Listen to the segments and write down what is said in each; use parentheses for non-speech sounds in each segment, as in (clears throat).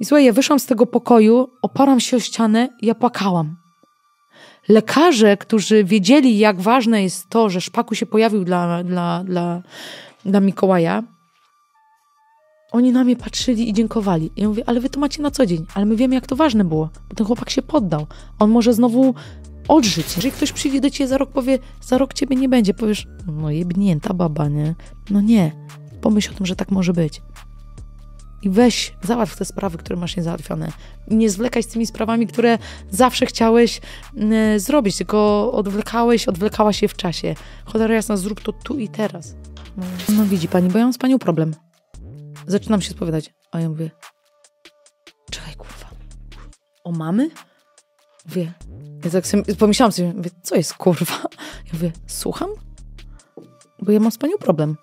I słuchaj, ja wyszłam z tego pokoju, oparłam się o ścianę, ja płakałam. Lekarze, którzy wiedzieli, jak ważne jest to, że szpaku się pojawił dla, dla, dla, dla Mikołaja, oni na mnie patrzyli i dziękowali. I ja mówię, ale wy to macie na co dzień, ale my wiemy, jak to ważne było, bo ten chłopak się poddał. On może znowu odżyć. Jeżeli ktoś przyjdzie do ciebie za rok, powie, za rok ciebie nie będzie, powiesz, no jebnięta baba, nie? No nie, pomyśl o tym, że tak może być i weź, załatw te sprawy, które masz niezałatwione. I nie zwlekaj z tymi sprawami, które zawsze chciałeś y, zrobić, tylko odwlekałeś, odwlekałaś się w czasie. Cholera jasna, zrób to tu i teraz. No, no, widzi pani, bo ja mam z panią problem. Zaczynam się spowiadać, a ja mówię, czekaj kurwa, o mamy? Mówię, ja tak sobie, pomyślałam sobie, mówię, co jest kurwa? Ja mówię, słucham? Bo ja mam z panią problem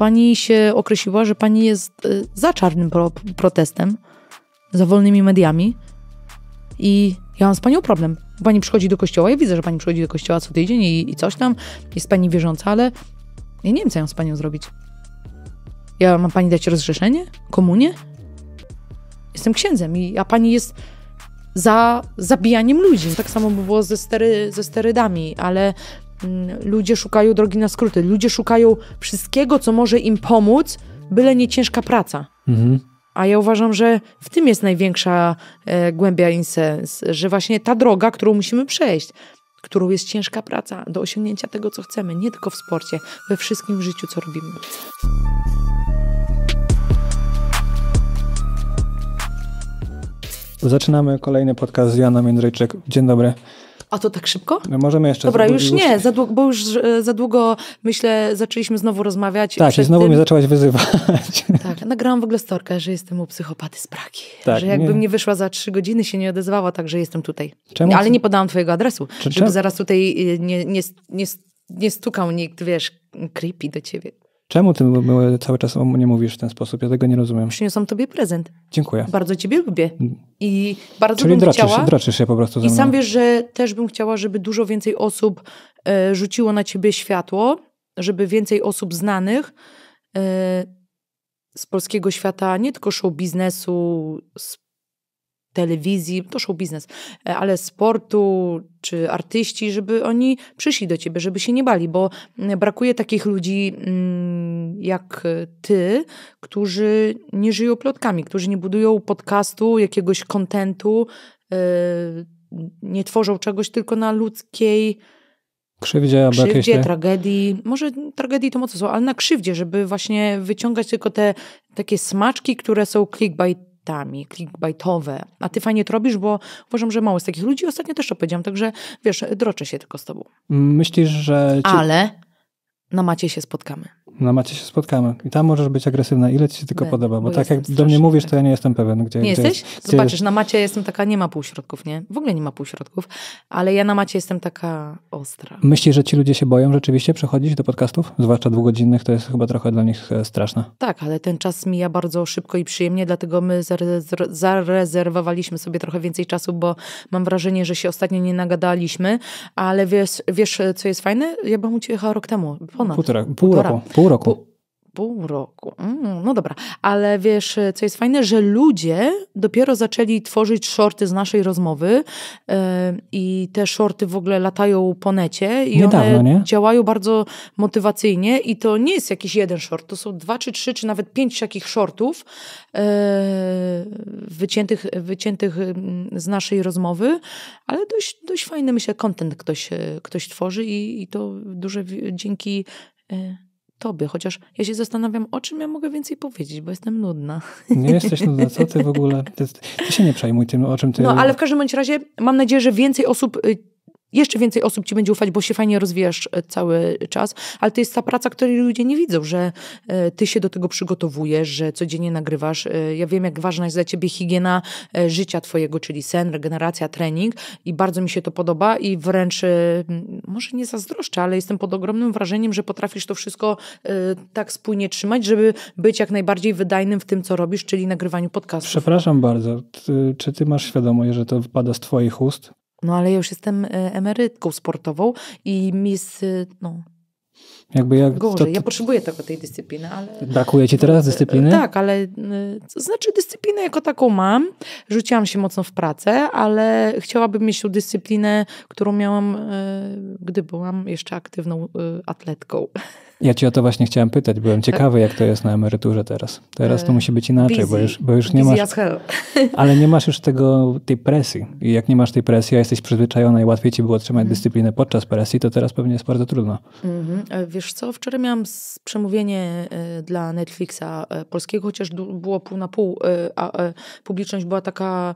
pani się określiła, że pani jest e, za czarnym pro protestem, za wolnymi mediami i ja mam z panią problem. Pani przychodzi do kościoła, ja widzę, że pani przychodzi do kościoła co tydzień i, i coś tam, jest pani wierząca, ale ja nie wiem, co mam z panią zrobić. Ja mam pani dać rozrzeszenie? Komunię? Jestem księdzem, i, a pani jest za zabijaniem ludzi. Tak samo by było ze, stery, ze sterydami, ale Mm, ludzie szukają drogi na skróty, ludzie szukają wszystkiego, co może im pomóc, byle nie ciężka praca. Mhm. A ja uważam, że w tym jest największa e, głębia insens, że właśnie ta droga, którą musimy przejść, którą jest ciężka praca do osiągnięcia tego, co chcemy, nie tylko w sporcie, we wszystkim w życiu, co robimy. Zaczynamy kolejny podcast z Jana Jędrejczyk. Dzień dobry. A to tak szybko? No możemy jeszcze. Dobra, już, już nie, za długo, bo już e, za długo, myślę, zaczęliśmy znowu rozmawiać. Tak, i znowu tym... mnie zaczęłaś wyzywać. (laughs) Tak, nagrałam w ogóle storkę, że jestem u psychopaty z Pragi. Tak, że jakbym nie. nie wyszła za trzy godziny, się nie odezwała, także jestem tutaj. Czemu? Ale nie podałam twojego adresu, Czy, żeby czemu? zaraz tutaj e, nie, nie, nie, nie stukał nikt, wiesz, creepy do ciebie. Czemu ty cały czas o mnie mówisz w ten sposób? Ja tego nie rozumiem. Przyniosłam tobie prezent. Dziękuję. Bardzo ciebie lubię. Mm. I bardzo Czyli bym draczysz, chciała... draczysz się po prostu ze mną. I sam wiesz, że też bym chciała, żeby dużo więcej osób e, rzuciło na ciebie światło, żeby więcej osób znanych e, z polskiego świata, nie tylko show biznesu, z telewizji, to show biznes, e, ale sportu czy artyści, żeby oni przyszli do ciebie, żeby się nie bali, bo mm, brakuje takich ludzi mm, jak ty, którzy nie żyją plotkami, którzy nie budują podcastu, jakiegoś kontentu, e, nie tworzą czegoś tylko na ludzkiej krzywdzie, krzywdzie, tragedii, może tragedii to mocno są, ale na krzywdzie, żeby właśnie wyciągać tylko te takie smaczki, które są clickbait clickbaitami, clickbaitowe. A ty fajnie to robisz, bo uważam, że mało jest takich ludzi. Ostatnio też to powiedziałam, także wiesz, droczę się tylko z tobą. Myślisz, że... Ci... Ale na macie się spotkamy. Na macie się spotkamy. I tam możesz być agresywna, ile ci się tylko podoba. Bo, bo tak jak do mnie mówisz, to ja nie jestem pewien, gdzie Nie gdzie jesteś? Jest, gdzie Zobaczysz, jest... na macie jestem taka, nie ma półśrodków, nie? W ogóle nie ma półśrodków, ale ja na macie jestem taka ostra. Myślisz, że ci ludzie się boją rzeczywiście przechodzić do podcastów? Zwłaszcza dwugodzinnych, to jest chyba trochę dla nich e, straszne. Tak, ale ten czas mija bardzo szybko i przyjemnie, dlatego my zarezerwowaliśmy sobie trochę więcej czasu, bo mam wrażenie, że się ostatnio nie nagadaliśmy, ale wiesz, wiesz co jest fajne? Ja byłam u Ciebie rok temu, ponad. Półtora, pół, roku. Pół roku. Pół, roku. Mm, no dobra, ale wiesz, co jest fajne, że ludzie dopiero zaczęli tworzyć shorty z naszej rozmowy yy, i te shorty w ogóle latają po necie i Niedawno, one nie? działają bardzo motywacyjnie i to nie jest jakiś jeden short, to są dwa czy trzy, czy nawet pięć takich shortów yy, wyciętych, wyciętych z naszej rozmowy, ale dość, dość fajny, myślę, content ktoś, ktoś tworzy i, i to duże dzięki... Yy, tobie, chociaż ja się zastanawiam, o czym ja mogę więcej powiedzieć, bo jestem nudna. Nie jesteś nudna, co ty w ogóle? Ty, ty się nie przejmuj tym, o czym ty... No, ale w każdym bądź razie mam nadzieję, że więcej osób y, jeszcze więcej osób ci będzie ufać, bo się fajnie rozwijasz e, cały czas, ale to jest ta praca, której ludzie nie widzą, że e, ty się do tego przygotowujesz, że codziennie nagrywasz. E, ja wiem, jak ważna jest dla ciebie higiena życia twojego, czyli sen, regeneracja, trening i bardzo mi się to podoba i wręcz może nie zazdroszczę, ale jestem pod ogromnym wrażeniem, że potrafisz to wszystko tak spójnie trzymać, żeby być jak najbardziej wydajnym w tym, co robisz, czyli nagrywaniu podcastów. Przepraszam bardzo, ty, czy ty masz świadomość, że to wypada z twoich ust? No ale ja już jestem e, emerytką sportową i mi z, e, no, jakby jak Gorzej. To, to... Ja potrzebuję tego, tej dyscypliny, ale... Brakuje ci teraz e, dyscypliny? Tak, ale to znaczy dyscyplinę jako taką mam. Rzuciłam się mocno w pracę, ale chciałabym mieć tą dyscyplinę, którą miałam, gdy byłam jeszcze aktywną atletką. Ja ci o to właśnie chciałem pytać. Byłem ciekawy, jak to jest na emeryturze teraz. Teraz to e, musi być inaczej, bo już, bo już nie busy masz. (laughs) Ale nie masz już tego, tej presji. I jak nie masz tej presji, a jesteś przyzwyczajona i łatwiej ci było trzymać mm. dyscyplinę podczas presji, to teraz pewnie jest bardzo trudno. Mm -hmm. Wiesz co, wczoraj miałam przemówienie e, dla Netflixa polskiego, chociaż było pół na pół, a publiczność była taka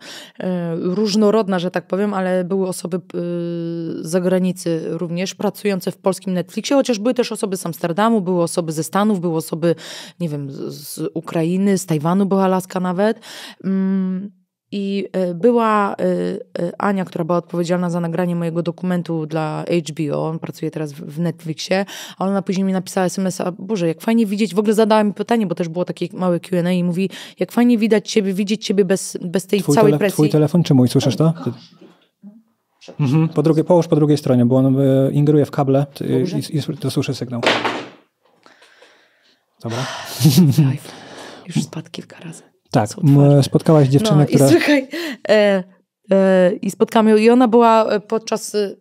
różnorodna, że tak powiem, ale były osoby z zagranicy również pracujące w polskim Netflixie, chociaż były też osoby z Amsterdamu, były osoby ze Stanów, były osoby, nie wiem, z Ukrainy, z Tajwanu była Laska nawet. Mm, I e, była e, e, Ania, która była odpowiedzialna za nagranie mojego dokumentu dla HBO, on pracuje teraz w Netflixie, a ona później mi napisała smsa Boże, jak fajnie widzieć, w ogóle zadała mi pytanie, bo też było takie małe Q&A i mówi, jak fajnie widać ciebie, widzieć ciebie bez, bez tej twój całej tele, presji. Twój telefon czy mój, słyszysz to? Mhm. Po drugiej, połóż po drugiej stronie, bo on ingeruje w kable i, i, i to słyszy sygnał. Dobra? (laughs) Już spadł kilka razy. Tak, spotkałaś dziewczynę, no, która... I słuchaj, e, e, i spotkałam ją i ona była e, podczas, e,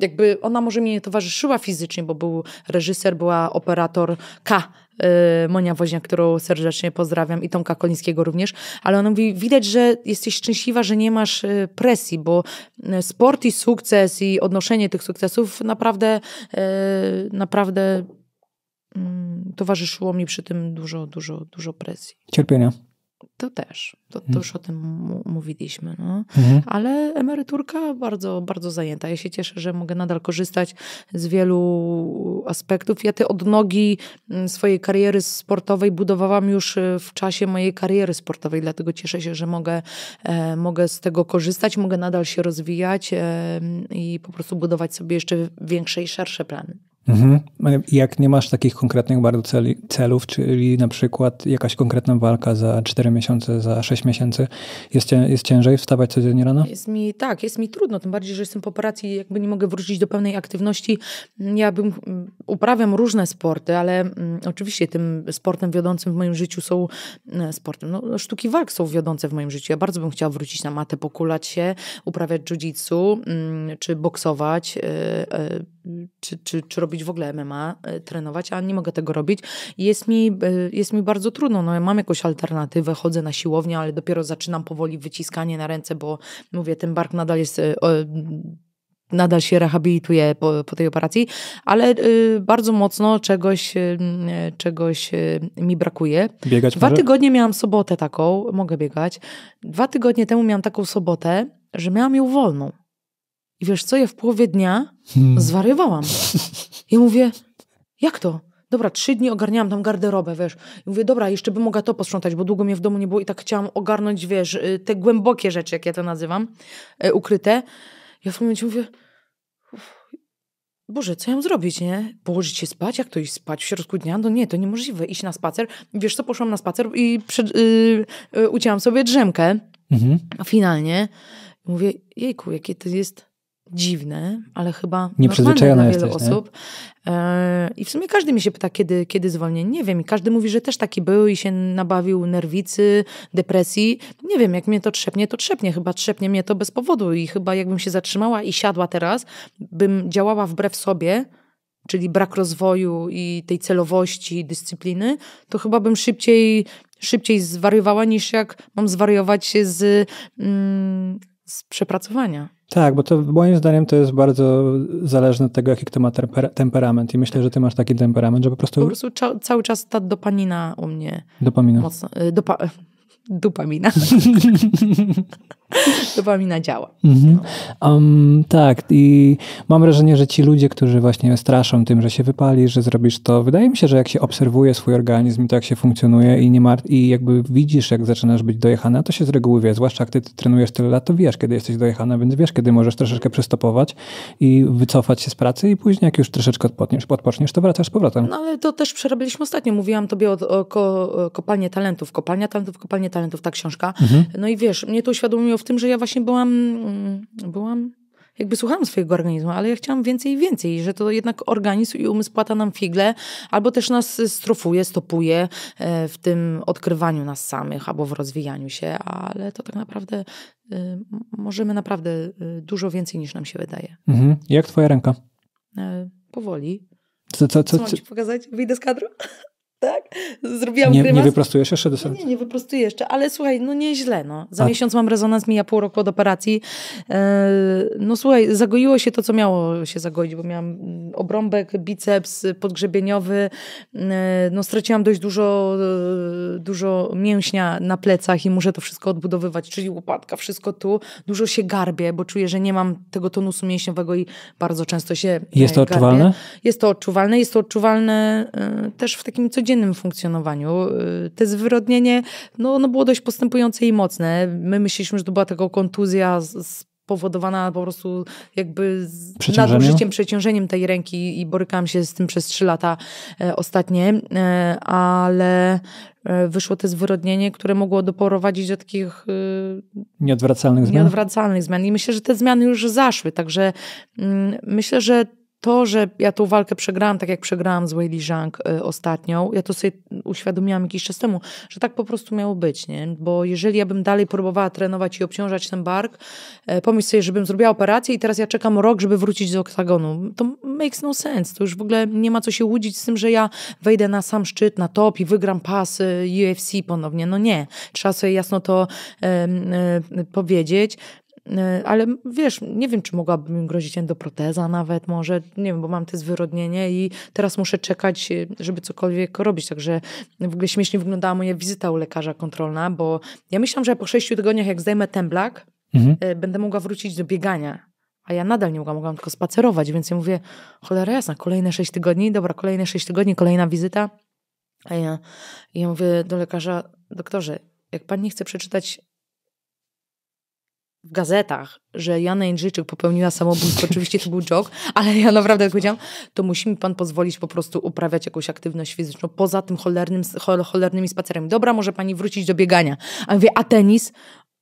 jakby ona może mi nie towarzyszyła fizycznie, bo był reżyser, była operator K, e, Monia Woźniak, którą serdecznie pozdrawiam i Tomka Kolińskiego również, ale ona mówi, widać, że jesteś szczęśliwa, że nie masz presji, bo sport i sukces i odnoszenie tych sukcesów naprawdę, naprawdę Mm, towarzyszyło mi przy tym dużo, dużo, dużo presji. Cierpienia. To też, to, to mhm. już o tym mówiliśmy, no. Mhm. ale emeryturka bardzo, bardzo zajęta. Ja się cieszę, że mogę nadal korzystać z wielu aspektów. Ja te odnogi mm, swojej kariery sportowej budowałam już y, w czasie mojej kariery sportowej, dlatego cieszę się, że mogę, e, mogę z tego korzystać, mogę nadal się rozwijać e, i po prostu budować sobie jeszcze większe i szersze plany. Mhm. No jak nie masz takich konkretnych bardzo celi, celów, czyli na przykład jakaś konkretna walka za 4 miesiące, za 6 miesięcy, jest, jest ciężej wstawać codziennie rano? Jest mi, tak, jest mi trudno, tym bardziej, że jestem po operacji, jakby nie mogę wrócić do pełnej aktywności. Ja bym, mm, uprawiam różne sporty, ale mm, oczywiście tym sportem wiodącym w moim życiu są, mm, sportem, no, sztuki walk są wiodące w moim życiu. Ja bardzo bym chciała wrócić na matę, pokulać się, uprawiać jiu-jitsu, czy boksować, y, y, czy, czy, czy robić w ogóle MMA, e, trenować, a nie mogę tego robić. Jest mi, e, jest mi bardzo trudno. No, ja mam jakąś alternatywę, chodzę na siłownię, ale dopiero zaczynam powoli wyciskanie na ręce, bo mówię, ten bark nadal jest. E, nadal się rehabilituje po, po tej operacji, ale bardzo mocno czegoś, czegoś mi brakuje. Biegać Dwa może? tygodnie miałam sobotę taką, mogę biegać. Dwa tygodnie temu miałam taką sobotę, że miałam ją wolną. I wiesz co, ja w połowie dnia hmm. zwariowałam. Ja mówię, jak to? Dobra, trzy dni ogarniałam tam garderobę, wiesz. I mówię, dobra, jeszcze bym mogła to posprzątać, bo długo mnie w domu nie było i tak chciałam ogarnąć, wiesz, y, te głębokie rzeczy, jak ja to nazywam, y, ukryte. Ja w tym momencie mówię, Boże, co ja mam zrobić, nie? Położyć się spać? Jak to iść spać w środku dnia? No nie, to niemożliwe. Iść na spacer. Wiesz co, poszłam na spacer i przed, yy, yy, ucięłam sobie drzemkę. Mhm. A finalnie mówię, jejku, jakie to jest dziwny, ale chyba nie jest wiele jesteś, osób. Nie? I w sumie każdy mi się pyta, kiedy, kiedy zwolnię, Nie wiem. I każdy mówi, że też taki był i się nabawił nerwicy, depresji. Nie wiem, jak mnie to trzepnie, to trzepnie. Chyba trzepnie mnie to bez powodu. I chyba jakbym się zatrzymała i siadła teraz, bym działała wbrew sobie, czyli brak rozwoju i tej celowości, dyscypliny, to chyba bym szybciej, szybciej zwariowała niż jak mam zwariować się z... Mm, z przepracowania. Tak, bo to moim zdaniem to jest bardzo zależne od tego, jaki kto ma temper temperament. I myślę, że ty masz taki temperament, że po prostu. Po prostu cały czas ta dopanina u mnie. Dopamina. Mocno, y, dopa (laughs) dopamina. (laughs) dopamina (laughs) działa. Mhm. Um, tak, i mam wrażenie, że ci ludzie, którzy właśnie straszą tym, że się wypalisz, że zrobisz to, wydaje mi się, że jak się obserwuje swój organizm i to, jak się funkcjonuje i nie mart i jakby widzisz, jak zaczynasz być dojechana, to się z reguły wie, zwłaszcza jak ty, ty trenujesz tyle lat, to wiesz, kiedy jesteś dojechana, więc wiesz, kiedy możesz troszeczkę przystopować i wycofać się z pracy i później, jak już troszeczkę odpoczniesz, odpoczniesz to wracasz z powrotem. No ale to też przerobiliśmy ostatnio, mówiłam tobie o, o, o, kopalnie talentów, kopalnia talentów, kopalnie talentów, ta książka, mhm. no i wiesz, mnie to uświadomiło w tym, że ja właśnie byłam, mm, byłam jakby słuchałam swojego organizmu, ale ja chciałam więcej i więcej, że to jednak organizm i umysł płata nam figle, albo też nas strofuje, stopuje e, w tym odkrywaniu nas samych, albo w rozwijaniu się, ale to tak naprawdę e, możemy naprawdę e, dużo więcej niż nam się wydaje. Mhm. Jak twoja ręka? Powoli. Co, co, co, co mam ci pokazać? Wyjdę z kadru? tak? Zrobiłam nie, grymas. Nie wyprostujesz jeszcze do Nie, nie, nie wyprostuję jeszcze, ale słuchaj, no nieźle, no. Za A... Tak. miesiąc mam rezonans, mija pół roku od operacji. E, no słuchaj, zagoiło się to, co miało się zagoić, bo miałam mm, obrąbek, biceps podgrzebieniowy, e, no straciłam dość dużo, e, dużo mięśnia na plecach i muszę to wszystko odbudowywać, czyli łopatka, wszystko tu. Dużo się garbię, bo czuję, że nie mam tego tonusu mięśniowego i bardzo często się Jest to garbię. odczuwalne? Jest to odczuwalne, jest to odczuwalne też w takim codziennym codziennym funkcjonowaniu y, te zwyrodnienie no, ono było dość postępujące i mocne. My myśleliśmy, że to była tylko kontuzja spowodowana po prostu jakby nadużyciem, przeciążeniem tej ręki i borykałam się z tym przez trzy lata e, ostatnie, e, ale e, wyszło to zwyrodnienie, które mogło doprowadzić do takich nieodwracalnych zmian. Nieodwracalnych zmian. I myślę, że te zmiany już zaszły, także mm, myślę, że to, że ja tą walkę przegrałam, tak jak przegrałam z Weili Zhang y, ostatnią, ja to sobie uświadomiłam jakiś czas temu, że tak po prostu miało być, nie? Bo jeżeli ja bym dalej próbowała trenować i obciążać ten bark, e, pomyśl sobie, żebym zrobiła operację i teraz ja czekam rok, żeby wrócić do oktagonu. To makes no sense. To już w ogóle nie ma co się łudzić z tym, że ja wejdę na sam szczyt, na top i wygram pas UFC ponownie. No nie. Trzeba sobie jasno to e, powiedzieć. E, ale wiesz, nie wiem, czy mogłabym im grozić endoproteza nawet może, nie wiem, bo mam te zwyrodnienie i teraz muszę czekać, e, żeby cokolwiek robić, także w ogóle śmiesznie wyglądała moja wizyta u lekarza kontrolna, bo ja myślałam, że po sześciu tygodniach, jak zdejmę ten blak, mhm. E, będę mogła wrócić do biegania, a ja nadal nie mogłam, mogłam tylko spacerować, więc ja mówię, cholera jasna, kolejne sześć tygodni, dobra, kolejne sześć tygodni, kolejna wizyta, a ja, ja mówię do lekarza, doktorze, jak pan nie chce przeczytać w gazetach, że Jana Jędrzejczyk popełniła samobójstwo, oczywiście to był joke, ale ja naprawdę tak powiedziałam, to musi mi pan pozwolić po prostu uprawiać jakąś aktywność fizyczną poza tym cholernym, cholernymi spacerami. Dobra, może pani wrócić do biegania. A mówię, a tenis?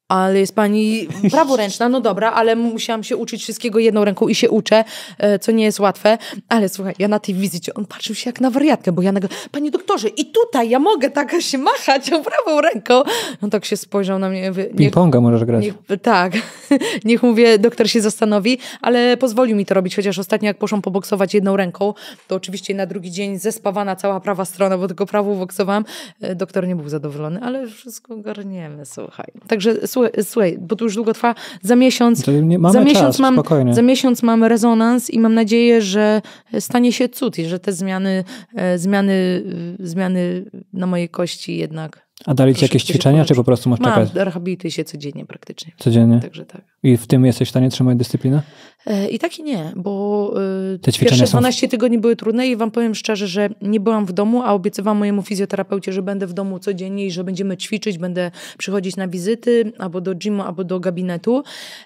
ale jest pani praworęczna, no dobra, ale musiałam się uczyć wszystkiego jedną ręką i się uczę, e, co nie jest łatwe. Ale słuchaj, ja na tej wizycie, on patrzył się jak na wariatkę, bo ja nagle, panie doktorze, i tutaj ja mogę tak się machać o prawą ręką. On tak się spojrzał na mnie. Ping-ponga możesz grać. Niech, tak. (laughs) niech mówię, doktor się zastanowi, ale pozwolił mi to robić, chociaż ostatnio jak poszłam poboksować jedną ręką, to oczywiście na drugi dzień zespawana cała prawa strona, bo tylko prawą boksowałam. E, doktor nie był zadowolony, ale wszystko garniemy, słuchaj. Także słuchaj, bo to już długo trwa, za miesiąc, za, miesiąc czas, mam, za miesiąc mam rezonans i mam nadzieję, że stanie się cud i że te zmiany, e, zmiany, zmiany na mojej kości jednak a dali ci jakieś ćwiczenia, czy po prostu masz Mam, czekać? rehabilituję się codziennie praktycznie. Codziennie? Także tak. I w tym jesteś w stanie trzymać dyscyplinę? E, I tak i nie, bo e, Te ćwiczenia pierwsze 12 są... tygodni były trudne i wam powiem szczerze, że nie byłam w domu, a obiecywałam mojemu fizjoterapeucie, że będę w domu codziennie i że będziemy ćwiczyć, będę przychodzić na wizyty albo do gymu, albo do gabinetu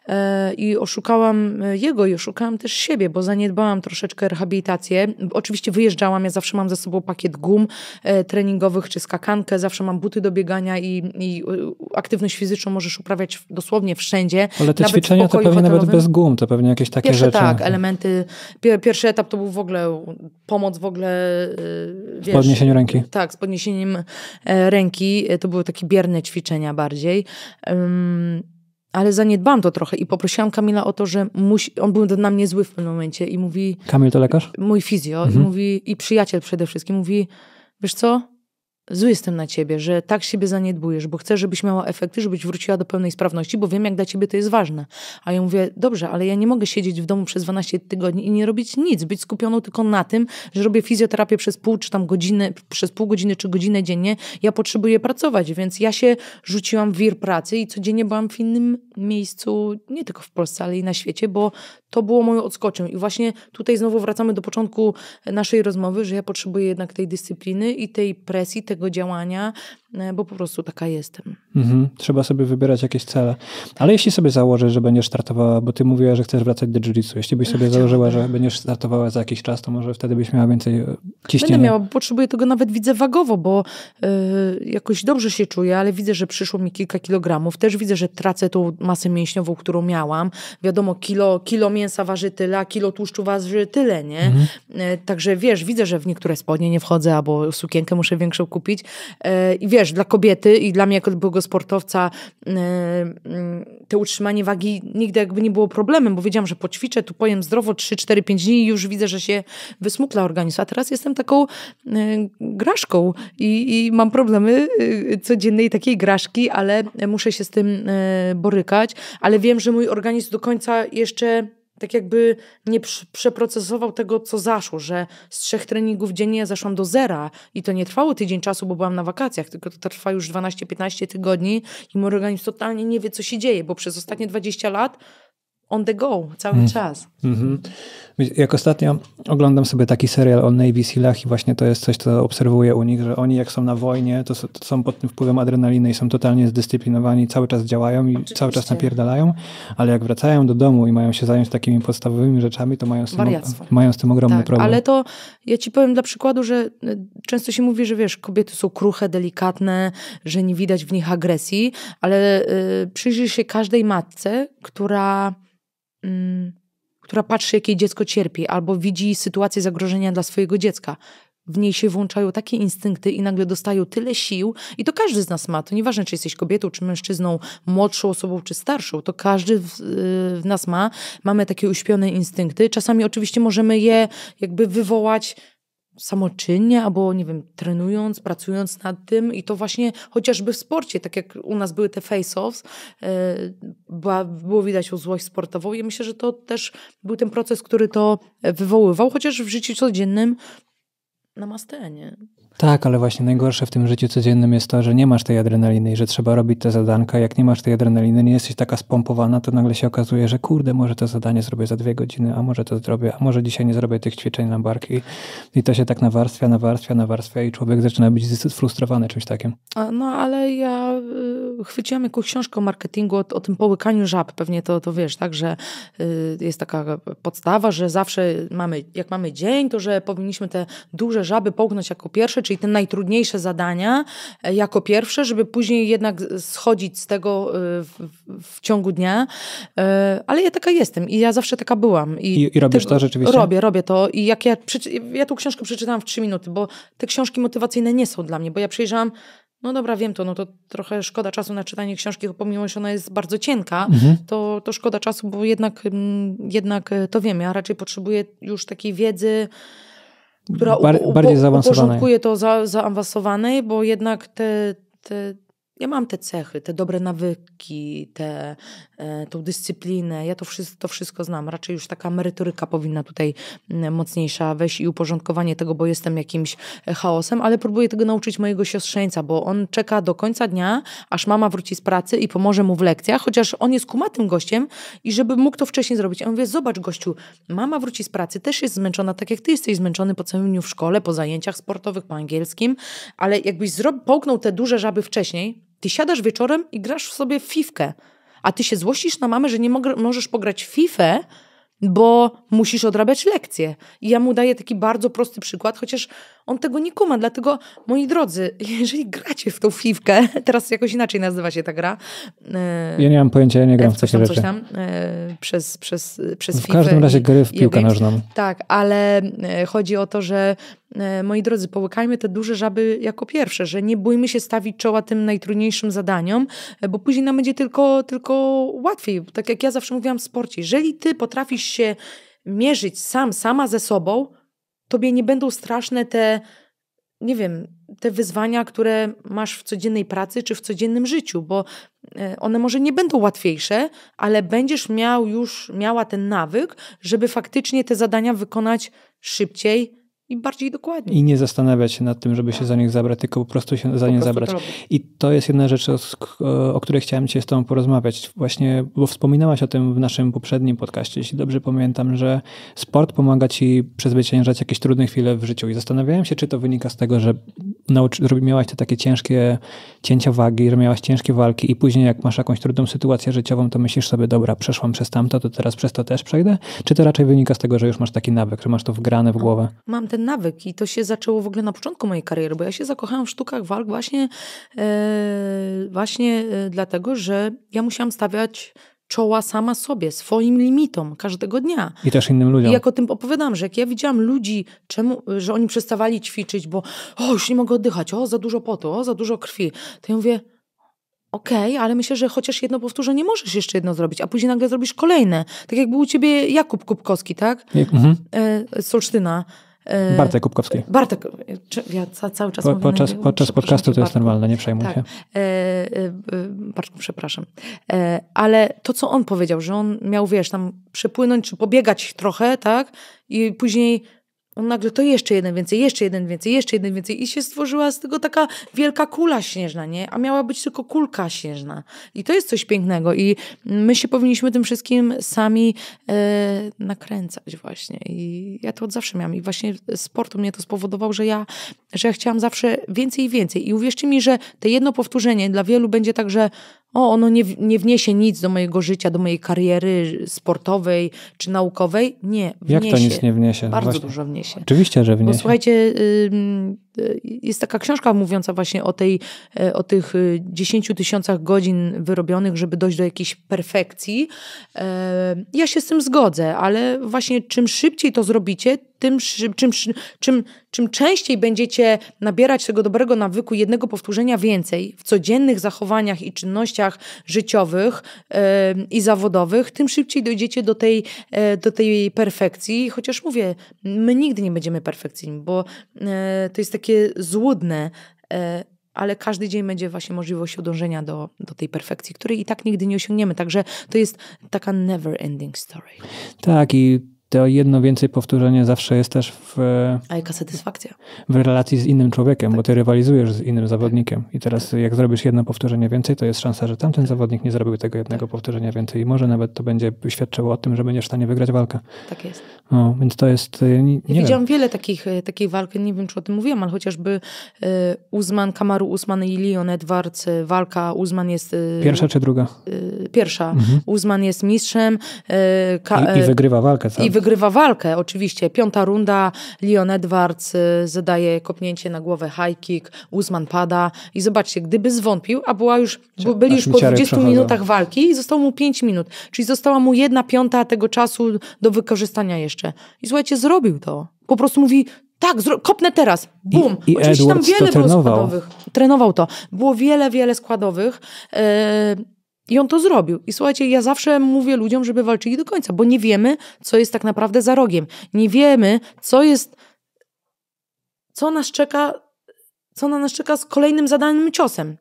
e, i oszukałam jego i oszukałam też siebie, bo zaniedbałam troszeczkę rehabilitację. Oczywiście wyjeżdżałam, ja zawsze mam ze sobą pakiet gum treningowych czy skakankę, zawsze mam buty sporty do biegania i, i y, aktywność fizyczną możesz uprawiać dosłownie wszędzie. Ale te nawet ćwiczenia to pewnie hotelowym. nawet bez gum, to pewnie jakieś takie rzeczy. tak, elementy. Pierwszy etap to był w ogóle pomoc w ogóle, y, wiesz... Z podniesieniem ręki. Tak, z podniesieniem e, ręki. E, to były takie bierne ćwiczenia bardziej. ale zaniedbałam to trochę i poprosiłam Kamila o to, że musi, on był na mnie zły w pewnym momencie i mówi... Kamil to lekarz? Mój fizjo. Mhm. I mówi, i przyjaciel przede wszystkim. Mówi, wiesz co, zły jestem na ciebie, że tak siebie zaniedbujesz, bo chcę, żebyś miała efekty, żebyś wróciła do pełnej sprawności, bo wiem, jak dla ciebie to jest ważne. A ja mówię, dobrze, ale ja nie mogę siedzieć w domu przez 12 tygodni i nie robić nic, być skupioną tylko na tym, że robię fizjoterapię przez pół czy tam godzinę, przez pół godziny czy godzinę dziennie. Ja potrzebuję pracować, więc ja się rzuciłam w wir pracy i codziennie byłam w innym miejscu, nie tylko w Polsce, ale i na świecie, bo to było moją odskoczą. I właśnie tutaj znowu wracamy do początku naszej rozmowy, że ja potrzebuję jednak tej dyscypliny i tej presji, tego tego działania, E, bo po prostu taka jestem. Mhm. Trzeba sobie wybierać jakieś cele. Ale jeśli sobie założysz, że będziesz startowała, bo ty mówiłaś, że chcesz wracać do jiu-jitsu, jeśli byś sobie założyła, że będziesz startowała za jakiś czas, to może wtedy byś miała więcej e, ciśnienia. Będę miała, potrzebuję tego nawet widzę wagowo, bo yy, jakoś dobrze się czuję, ale widzę, że przyszło mi kilka kilogramów. Też widzę, że tracę tą masę mięśniową, którą miałam. Wiadomo, kilo, kilo mięsa waży tyle, a kilo tłuszczu waży tyle, nie? Mhm. Yy, także wiesz, widzę, że w niektóre spodnie nie wchodzę, albo sukienkę muszę większą kupić. Yy, I wiesz, wiesz, dla kobiety i dla mnie jako byłego sportowca yy, yy, te utrzymanie wagi nigdy jakby nie było problemem, bo wiedziałam, że poćwiczę, tu pojem zdrowo 3, 4, 5 dni i już widzę, że się wysmukla organizm. A teraz jestem taką yy, graszką i, i, mam problemy y, codziennej takiej graszki, ale muszę się z tym y, borykać. Ale wiem, że mój organizm do końca jeszcze tak jakby nie przeprocesował tego, co zaszło, że z trzech treningów dziennie zaszłam do zera i to nie trwało tydzień czasu, bo byłam na wakacjach, tylko to trwa już 12-15 tygodni i mój organizm totalnie nie wie, co się dzieje, bo przez ostatnie 20 lat on the go cały mm. czas. Mm -hmm. Jak ostatnio oglądam sobie taki serial o Navy Sealach i właśnie to jest coś, co obserwuję u nich, że oni jak są na wojnie, to, są pod tym wpływem adrenaliny i są totalnie zdyscyplinowani, cały czas działają i Oczywiście. cały czas napierdalają, ale jak wracają do domu i mają się zająć takimi podstawowymi rzeczami, to mają z tym, mają z tym ogromny tak, problem. Ale to ja ci powiem dla przykładu, że y, często się mówi, że wiesz, kobiety są kruche, delikatne, że nie widać w nich agresji, ale y, przyjrzyj się każdej matce, która... Mm, która patrzy, jakie dziecko cierpi, albo widzi sytuację zagrożenia dla swojego dziecka. W niej się włączają takie instynkty i nagle dostają tyle sił, i to każdy z nas ma. To nieważne, czy jesteś kobietą, czy mężczyzną, młodszą osobą, czy starszą, to każdy w, y, w nas ma. Mamy takie uśpione instynkty. Czasami oczywiście możemy je jakby wywołać samoczynnie albo, nie wiem, trenując, pracując nad tym i to właśnie chociażby w sporcie, tak jak u nas były te face-offs, e, było widać o złość sportową i myślę, że to też był ten proces, który to wywoływał, chociaż w życiu codziennym na nie. Tak, ale właśnie najgorsze w tym życiu codziennym jest to, że nie masz tej adrenaliny i że trzeba robić te zadanka. Jak nie masz tej adrenaliny, nie jesteś taka spompowana, to nagle się okazuje, że kurde, może to zadanie zrobię za dwie godziny, a może to zrobię, a może dzisiaj nie zrobię tych ćwiczeń na barki. I to się tak nawarstwia, nawarstwia, nawarstwia i człowiek zaczyna być sfrustrowany czymś takim. No, ale ja y, chwyciłam jakąś książkę o marketingu, o, o tym połykaniu żab. Pewnie to, to wiesz, tak, że y, jest taka podstawa, że zawsze mamy, jak mamy dzień, to że powinniśmy te duże żaby połknąć jako pierwsze, czyli te najtrudniejsze zadania, e, jako pierwsze, żeby później jednak schodzić z tego e, w, w ciągu dnia. E, ale ja taka jestem i ja zawsze taka byłam. I, I, i robisz ty, to rzeczywiście? Robię, robię to. I jak ja, ja tą książkę przeczytałam w trzy minuty, bo te książki motywacyjne nie są dla mnie, bo ja przejrzałam no dobra, wiem to, no to trochę szkoda czasu na czytanie książki, pomimo, że ona jest bardzo cienka, mhm. to, to szkoda czasu, bo jednak, mm, jednak to wiem, ja raczej potrzebuję już takiej wiedzy, która bardziej zaawansowanej. uporządkuje to za zaawansowanej, bo jednak te, te ja mam te cechy, te dobre nawyki, te, e, tą dyscyplinę, ja to wszystko, to wszystko znam. Raczej już taka merytoryka powinna tutaj mm, mocniejsza wejść i uporządkowanie tego, bo jestem jakimś e, chaosem, ale próbuję tego nauczyć mojego siostrzeńca, bo on czeka do końca dnia, aż mama wróci z pracy i pomoże mu w lekcjach, chociaż on jest kumatym gościem i żeby mógł to wcześniej zrobić. A on wie, zobacz gościu, mama wróci z pracy, też jest zmęczona, tak jak ty jesteś zmęczony po całym dniu w szkole, po zajęciach sportowych, po angielskim, ale jakbyś połknął te duże żaby wcześniej, ty siadasz wieczorem i grasz w sobie fifkę, a ty się złościsz na mamę, że nie możesz pograć fifę, bo musisz odrabiać lekcje. I ja mu daję taki bardzo prosty przykład, chociaż on tego nie kuma, dlatego moi drodzy, (laughs) jeżeli gracie w tą fiwkę, (laughs) teraz jakoś inaczej nazywa się ta gra. E, ja nie mam pojęcia, ja nie gram w takie tam, rzeczy. Coś tam, e, przez, przez, przez no W FIFA każdym razie gry w piłkę nożną. Tak, ale e, chodzi o to, że moi drodzy, połykajmy te duże żaby jako pierwsze, że nie bójmy się stawić czoła tym najtrudniejszym zadaniom, bo później nam będzie tylko, tylko łatwiej. Tak jak ja zawsze mówiłam w sporcie, jeżeli ty potrafisz się mierzyć sam, sama ze sobą, tobie nie będą straszne te, nie wiem, te wyzwania, które masz w codziennej pracy czy w codziennym życiu, bo e, one może nie będą łatwiejsze, ale będziesz miał już miała ten nawyk, żeby faktycznie te zadania wykonać szybciej, i bardziej dokładnie. I nie zastanawiać się nad tym, żeby się za nich zabrać, tylko po prostu się za nie zabrać. To I to jest jedna rzecz, o, o, której chciałem Cię z Tobą porozmawiać. Właśnie, bo wspominałaś o tym w naszym poprzednim podcaście, jeśli dobrze pamiętam, że sport pomaga Ci przezwyciężać jakieś trudne chwile w życiu. I zastanawiałem się, czy to wynika z tego, że nauczy- miałaś te takie ciężkie cięcia wagi, że miałaś ciężkie walki i później jak masz jakąś trudną sytuację życiową, to myślisz sobie, dobra, przeszłam przez tamto, to teraz przez to też przejdę? Czy to raczej wynika z tego, że już masz taki nawyk, że masz to wgrane w no, głowę? Mam ten ten nawyk i to się zaczęło w ogóle na początku mojej kariery, bo ja się zakochałam w sztukach walk właśnie, e, właśnie e, dlatego, że ja musiałam stawiać czoła sama sobie, swoim limitom każdego dnia. I też innym ludziom. I jak o tym opowiadam, że jak ja widziałam ludzi, czemu, że oni przestawali ćwiczyć, bo o, już nie mogę oddychać, o, za dużo potu, o, za dużo krwi, to ja mówię, okej, okay, ale myślę, że chociaż jedno powtórzenie możesz jeszcze jedno zrobić, a później nagle zrobisz kolejne. Tak jak był u ciebie Jakub Kubkowski, tak? Jak, mhm. e, Solsztyna. E, Bartek Kubkowski. E, Bartek, ja cały czas po, mówię podczas, podczas podcastu to jest normalne, nie przejmuj tak. się. E, Bartku, przepraszam. ale to, co on powiedział, że on miał, wiesz, tam przepłynąć czy pobiegać trochę, tak? I później on nagle to jeszcze jeden więcej, jeszcze jeden więcej, jeszcze jeden więcej i się stworzyła z tego taka wielka kula śnieżna, nie? A miała być tylko kulka śnieżna. I to jest coś pięknego i my się powinniśmy tym wszystkim sami e, nakręcać właśnie. I ja to od zawsze miałam i właśnie sportu mnie to spowodował, że ja, że ja chciałam zawsze więcej i więcej. I uwierzcie mi, że te jedno powtórzenie dla wielu będzie tak, że o, ono nie, nie wniesie nic do mojego życia, do mojej kariery sportowej czy naukowej. Nie, wniesie. Jak to nic nie wniesie? Bardzo właśnie. dużo wniesie. Oczywiście, że wniesie. Bo słuchajcie, y, jest taka książka mówiąca właśnie o, tej, e, o tych 10 y, tysiącach godzin wyrobionych, żeby dojść do jakiejś perfekcji. E, ja się z tym zgodzę, ale właśnie czym szybciej to zrobicie, tym, czym, czym, czym częściej będziecie nabierać tego dobrego nawyku jednego powtórzenia więcej w codziennych zachowaniach i czynnościach życiowych yy, i zawodowych, tym szybciej dojdziecie do tej, yy, do tej perfekcji. Chociaż mówię, my nigdy nie będziemy perfekcyjni, bo yy, to jest takie złudne e, ale każdy dzień będzie właśnie możliwość dążenia do, do tej perfekcji, której i tak nigdy nie osiągniemy. Także to jest taka never ending story. Tak, i to jedno więcej powtórzenie zawsze jest też w. A jaka satysfakcja? W relacji z innym człowiekiem, tak. bo ty rywalizujesz z innym zawodnikiem. I teraz, tak. jak zrobisz jedno powtórzenie więcej, to jest szansa, że tamten tak. zawodnik nie zrobił tego jednego tak. powtórzenia więcej. I może nawet to będzie świadczyło o tym, że będziesz w stanie wygrać walkę. Tak jest. No, więc to jest. Y, nie, ja widziałam wiele takich, y, takich walk, nie wiem czy o tym mówiłam, ale chociażby y, Uzman, Kamaru Usman i Leon Edwards, y, walka Uzman jest. Y, pierwsza czy druga? Y, pierwsza. Mhm. Uzman jest mistrzem. Ka, I, I, wygrywa walkę, tak? wygrywa walkę, oczywiście. Piąta runda, Leon Edwards y, zadaje kopnięcie na głowę high kick, Usman pada i zobaczcie, gdyby zwątpił, a była już, bo byli już po 20 minutach walki i zostało mu 5 minut, czyli została mu jedna piąta tego czasu do wykorzystania jeszcze. I słuchajcie, zrobił to. Po prostu mówi, tak, kopnę teraz. Bum. I, i Oczywiście Edwards tam wiele było trenował. składowych. Trenował to. Było wiele, wiele składowych. Yy, i on to zrobił. I słuchajcie, ja zawsze mówię ludziom, żeby walczyli do końca, bo nie wiemy, co jest tak naprawdę za rogiem. Nie wiemy, co jest, co nas czeka, co na nas czeka z kolejnym zadanym ciosem.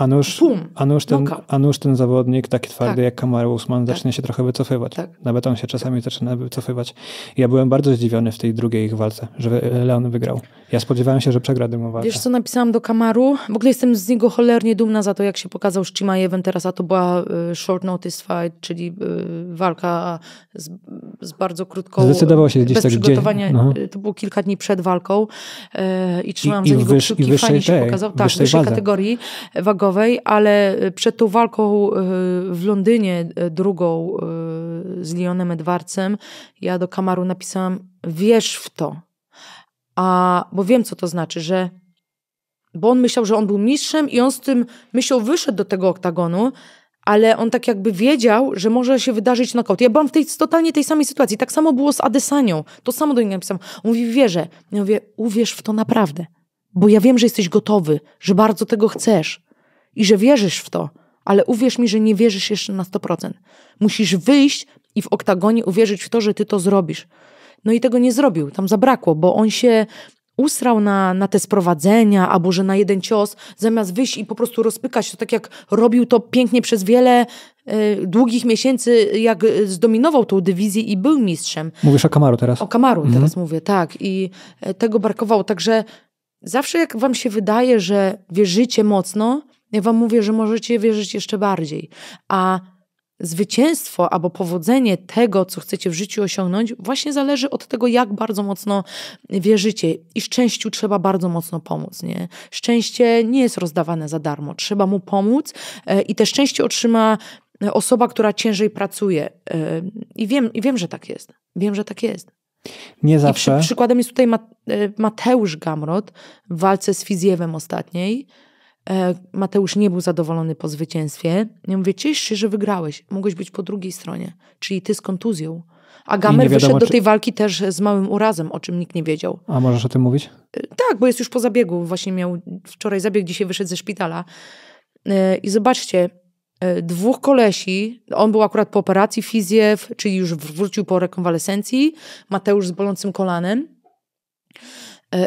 A nuż, no Pum, a, no ten, a no ten zawodnik, taki tak. twardy tak. jak Kamaru Usman, tak. zacznie się trochę wycofywać. Tak. Nawet on się czasami tak. zaczyna wycofywać. Ja byłem bardzo zdziwiony w tej drugiej ich walce, że Leon wygrał. Ja spodziewałem się, że przegra tę walkę. Wiesz co napisałam do Kamaru? W ogóle jestem z niego cholernie dumna za to, jak się pokazał z Chimajewem teraz, a to była y, short notice fight, czyli y, walka z, z bardzo krótką... Zdecydował się y, gdzieś tak Gdzie? No. To było kilka dni przed walką i trzymałam I, za niego i wyż, kciuki. I Fajnie tej, się pokazał. Tak, wyższej, wyższej kategorii wagowej ale przed tą walką y, w Londynie, y, drugą y, z Lionem Edwardsem, ja do Kamaru napisałam: Wierz w to. A, bo wiem, co to znaczy, że. Bo on myślał, że on był mistrzem i on z tym myślą wyszedł do tego oktagonu, ale on tak jakby wiedział, że może się wydarzyć knockout. Ja byłam w tej totalnie tej samej sytuacji. Tak samo było z Adesanią. To samo do niego napisałam. On mówi, wierzę. Ja mówię, uwierz w to naprawdę. Bo ja wiem, że jesteś gotowy, że bardzo tego chcesz i że wierzysz w to, ale uwierz mi, że nie wierzysz jeszcze na 100%. Musisz wyjść i w oktagonie uwierzyć w to, że ty to zrobisz. No i tego nie zrobił, tam zabrakło, bo on się usrał na, na te sprowadzenia albo że na jeden cios, zamiast wyjść i po prostu rozpykać to tak jak robił to pięknie przez wiele y, długich miesięcy, jak e, zdominował tą dywizję i był mistrzem. Mówisz o Kamaru teraz? O Kamaru mhm. teraz mówię, tak. I e, tego brakowało. Także zawsze jak wam się wydaje, że wierzycie mocno, ja wam mówię, że możecie wierzyć jeszcze bardziej. A zwycięstwo albo powodzenie tego, co chcecie w życiu osiągnąć, właśnie zależy od tego, jak bardzo mocno wierzycie. I szczęściu trzeba bardzo mocno pomóc. Nie? Szczęście nie jest rozdawane za darmo. Trzeba mu pomóc e, i te szczęście otrzyma e, osoba, która ciężej pracuje. E, I wiem, i wiem że tak jest. Wiem, że tak jest. Nie zawsze. I przy, przykładem jest tutaj Mateusz Gamrot w walce z fizjewem ostatniej. E, Mateusz nie był zadowolony po zwycięstwie. Ja mówię, ciesz się, że wygrałeś. Mogłeś być po drugiej stronie, czyli ty z kontuzją. A Gamer wiadomo, wyszedł do tej czy... walki też z małym urazem, o czym nikt nie wiedział. A możesz o tym mówić? E, tak, bo jest już po zabiegu. Właśnie miał wczoraj zabieg, dzisiaj wyszedł ze szpitala. E, I zobaczcie, dwóch kolesi, on był akurat po operacji fizjew, czyli już wrócił po rekonwalescencji, Mateusz z bolącym kolanem.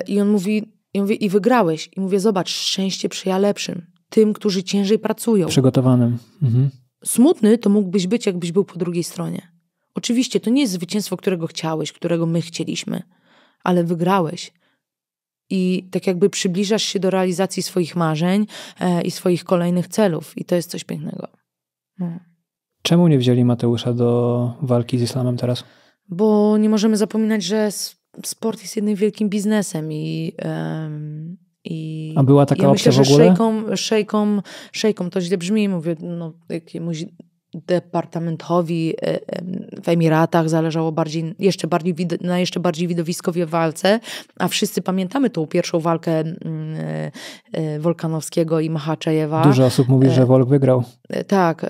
I on mówi, i mówię, i wygrałeś. I mówię, zobacz, szczęście przyja lepszym. Tym, którzy ciężej pracują. Przygotowanym. Mhm. Smutny to mógłbyś być, jakbyś był po drugiej stronie. Oczywiście to nie jest zwycięstwo, którego chciałeś, którego my chcieliśmy, ale wygrałeś. I tak jakby przybliżasz się do realizacji swoich marzeń e, i swoich kolejnych celów. I to jest coś pięknego. No. Czemu nie wzięli Mateusza do walki z islamem teraz? Bo nie możemy zapominać, że sport jest jednym wielkim biznesem i. i A była taka ja opcja myślę, w ogóle? Szejkom, szejkom, szejką, to źle brzmi, mówię, no, jakiemuś departamentowi e, w Emiratach zależało bardziej, jeszcze bardziej, na jeszcze bardziej widowiskowej walce, a wszyscy pamiętamy tą pierwszą walkę e, e, Wolkanowskiego i Machaczejewa. Dużo osób mówi, że Wolk wygrał. Tak.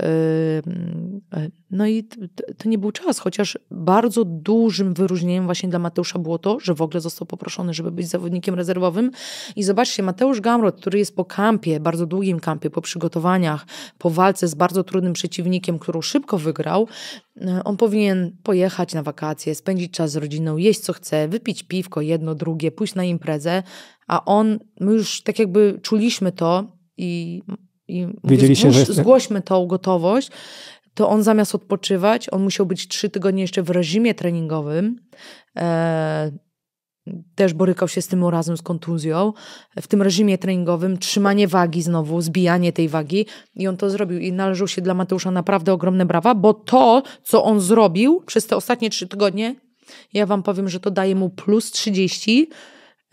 No i to nie był czas, chociaż bardzo dużym wyróżnieniem właśnie dla Mateusza było to, że w ogóle został poproszony, żeby być zawodnikiem rezerwowym. I zobaczcie, Mateusz Gamrot, który jest po kampie, bardzo długim kampie, po przygotowaniach, po walce z bardzo trudnym przeciwnikiem, zawodnikiem, którą szybko wygrał, e, on powinien pojechać na wakacje, spędzić czas z rodziną, jeść co chce, wypić piwko jedno, drugie, pójść na imprezę, a on, my już tak jakby czuliśmy to i, i Wiedzieliście, mówię, że... zgłośmy tą gotowość, to on zamiast odpoczywać, on musiał być trzy tygodnie jeszcze w reżimie treningowym, e, też borykał się z tym urazem, z kontuzją. W tym reżimie treningowym trzymanie wagi znowu, zbijanie tej wagi i on to zrobił i należą się dla Mateusza naprawdę ogromne brawa, bo to, co on zrobił przez te ostatnie trzy tygodnie, ja wam powiem, że to daje mu plus 30%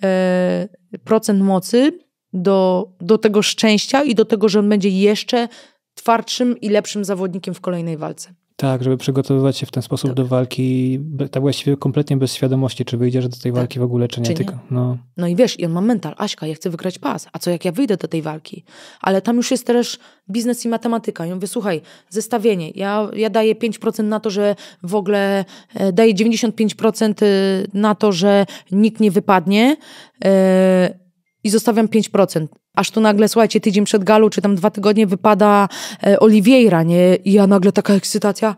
e, procent mocy do, do tego szczęścia i do tego, że on będzie jeszcze twardszym i lepszym zawodnikiem w kolejnej walce. Tak, żeby przygotowywać się w ten sposób tak. do walki, tak właściwie kompletnie bez świadomości, czy wyjdziesz do tej tak. walki w ogóle, czy nie. Czy nie? Tylko, no. no i wiesz, i on ma mental, Aśka, ja chcę wygrać pas, a co jak ja wyjdę do tej walki? Ale tam już jest też biznes i matematyka. I on wysłuchaj, zestawienie, ja, ja daję 5% na to, że w ogóle, e, daję 95% y, na to, że nikt nie wypadnie, e, i zostawiam 5% aż tu nagle, słuchajcie, tydzień przed galu, czy tam dwa tygodnie wypada e, Oliwiera, nie? I ja nagle taka ekscytacja.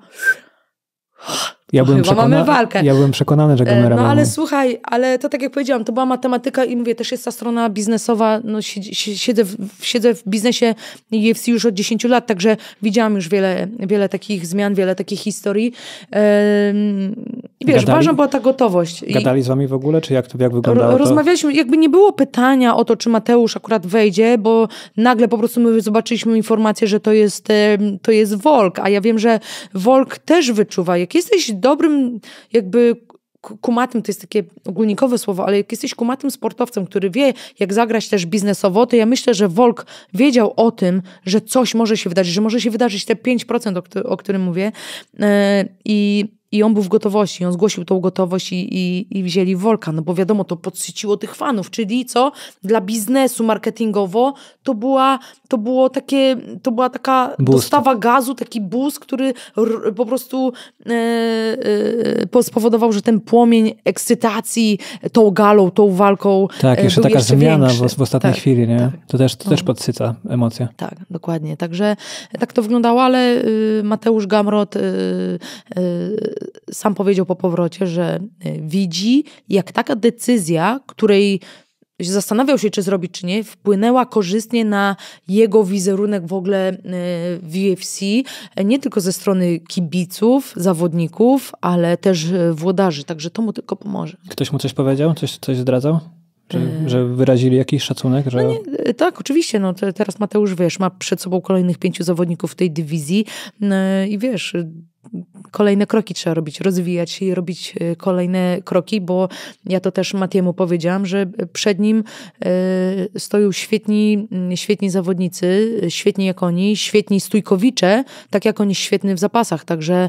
Ja byłem, mamy walkę. ja byłem przekonany, że Gomera e, No mamy. ale słuchaj, ale to tak jak powiedziałam, to była matematyka i mówię, też jest ta strona biznesowa, no siedzę w, siedzę w biznesie UFC już od 10 lat, także widziałam już wiele, wiele takich zmian, wiele takich historii. I wiesz, Gadali? ważna była ta gotowość. Gadali z wami w ogóle, czy jak to jak wyglądało? Rozmawialiśmy, jakby nie było pytania o to, czy Mateusz akurat wejdzie, bo nagle po prostu my zobaczyliśmy informację, że to jest, to jest Wolk, a ja wiem, że Wolk też wyczuwa. Jak jesteś dobrym jakby kumatym to jest takie ogólnikowe słowo, ale jak jesteś kumatym sportowcem, który wie, jak zagrać też biznesowo, to ja myślę, że Wolk wiedział o tym, że coś może się wydarzyć, że może się wydarzyć te 5%, o, o którym mówię. E, I i on był w gotowości, on zgłosił tą gotowość i, i, i wzięli Wolka, no bo wiadomo, to podsyciło tych fanów, czyli co? Dla biznesu marketingowo to była, to było takie, to była taka boost. dostawa gazu, taki bus, który po prostu e, e, spowodował, że ten płomień ekscytacji tą galą, tą walką e, Tak, jeszcze taka jeszcze zmiana w, w, ostatniej tak, chwili, nie? Tak. To, też, to no. też podsyca emocje. Tak, dokładnie. Także tak to wyglądało, ale y, Mateusz Gamrot y, y, sam powiedział po powrocie, że e, widzi, jak taka decyzja, której zastanawiał się, czy zrobić, czy nie, wpłynęła korzystnie na jego wizerunek w ogóle e, w UFC, nie tylko ze strony kibiców, zawodników, ale też e, włodarzy, także to mu tylko pomoże. Ktoś mu coś powiedział? Coś, coś zdradzał? że wyrazili jakiś szacunek? Że... No nie, tak, oczywiście. No, te, teraz Mateusz, wiesz, ma przed sobą kolejnych pięciu zawodników w tej dywizji i wiesz, kolejne kroki trzeba robić, rozwijać się i robić e, kolejne kroki, bo ja to też Matiemu powiedziałam, że przed nim e, stoją świetni, mm, świetni zawodnicy, e, świetni jak oni, świetni stójkowicze, tak jak oni świetny w zapasach, także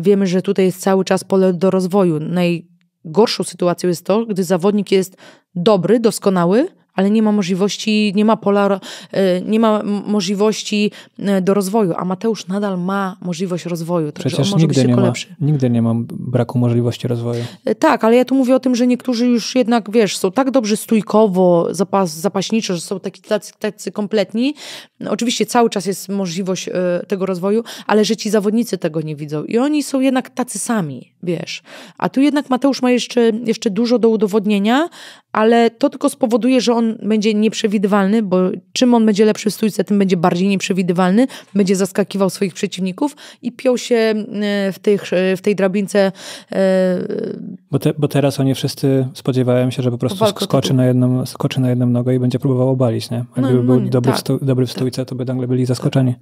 wiemy, że tutaj jest cały czas pole do rozwoju. Najgorszą sytuacją jest to, gdy zawodnik jest dobry, doskonały, ale nie ma możliwości, nie ma pola, e, nie ma możliwości e, do rozwoju, a Mateusz nadal ma możliwość rozwoju, To Przecież on może nigdy być nie ma, lepszy. Nigdy nie mam braku możliwości rozwoju. E, tak, ale ja tu mówię o tym, że niektórzy już jednak, wiesz, są tak dobrzy stójkowo, zapas, zapaśniczo, że są taki, tacy, tacy kompletni. No, oczywiście cały czas jest możliwość tego rozwoju, ale że ci zawodnicy tego nie widzą i oni są jednak tacy sami, wiesz. A tu jednak Mateusz ma jeszcze, jeszcze dużo do udowodnienia, ale to tylko spowoduje, że on będzie nieprzewidywalny, bo czym on będzie lepszy w stójce, tym będzie bardziej nieprzewidywalny, będzie zaskakiwał swoich przeciwników i piął się e, w, tych, e, w tej drabince. E, bo, te, bo teraz oni wszyscy spodziewają się, że po prostu skoczy na, jedną, skoczy na jedną nogę i będzie próbował obalić, nie? No, Jakby no, no, był dobry, tak, w stu, dobry w tak, tak. stójce, to by nagle byli zaskoczeni.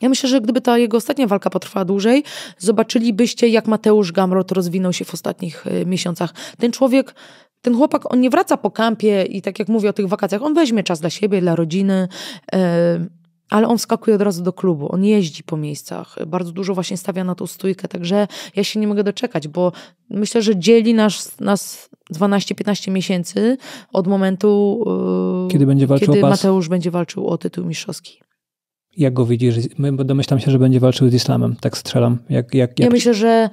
Ja myślę, że gdyby ta jego ostatnia walka potrwała dłużej, zobaczylibyście, jak Mateusz Gamrot rozwinął się w ostatnich miesiącach. Ten człowiek ten chłopak, on nie wraca po kampie i tak jak mówię o tych wakacjach, on weźmie czas dla siebie, dla rodziny, ale on wskakuje od razu do klubu, on jeździ po miejscach, bardzo dużo właśnie stawia na tą stójkę, także ja się nie mogę doczekać, bo myślę, że dzieli nas, nas 12-15 miesięcy od momentu, yy, kiedy, będzie walczył kiedy Mateusz będzie walczył o tytuł mistrzowski. Jak go widzisz? Domyślam się, że będzie walczył z islamem, tak strzelam. Jak, jak, jak... Ja myślę, że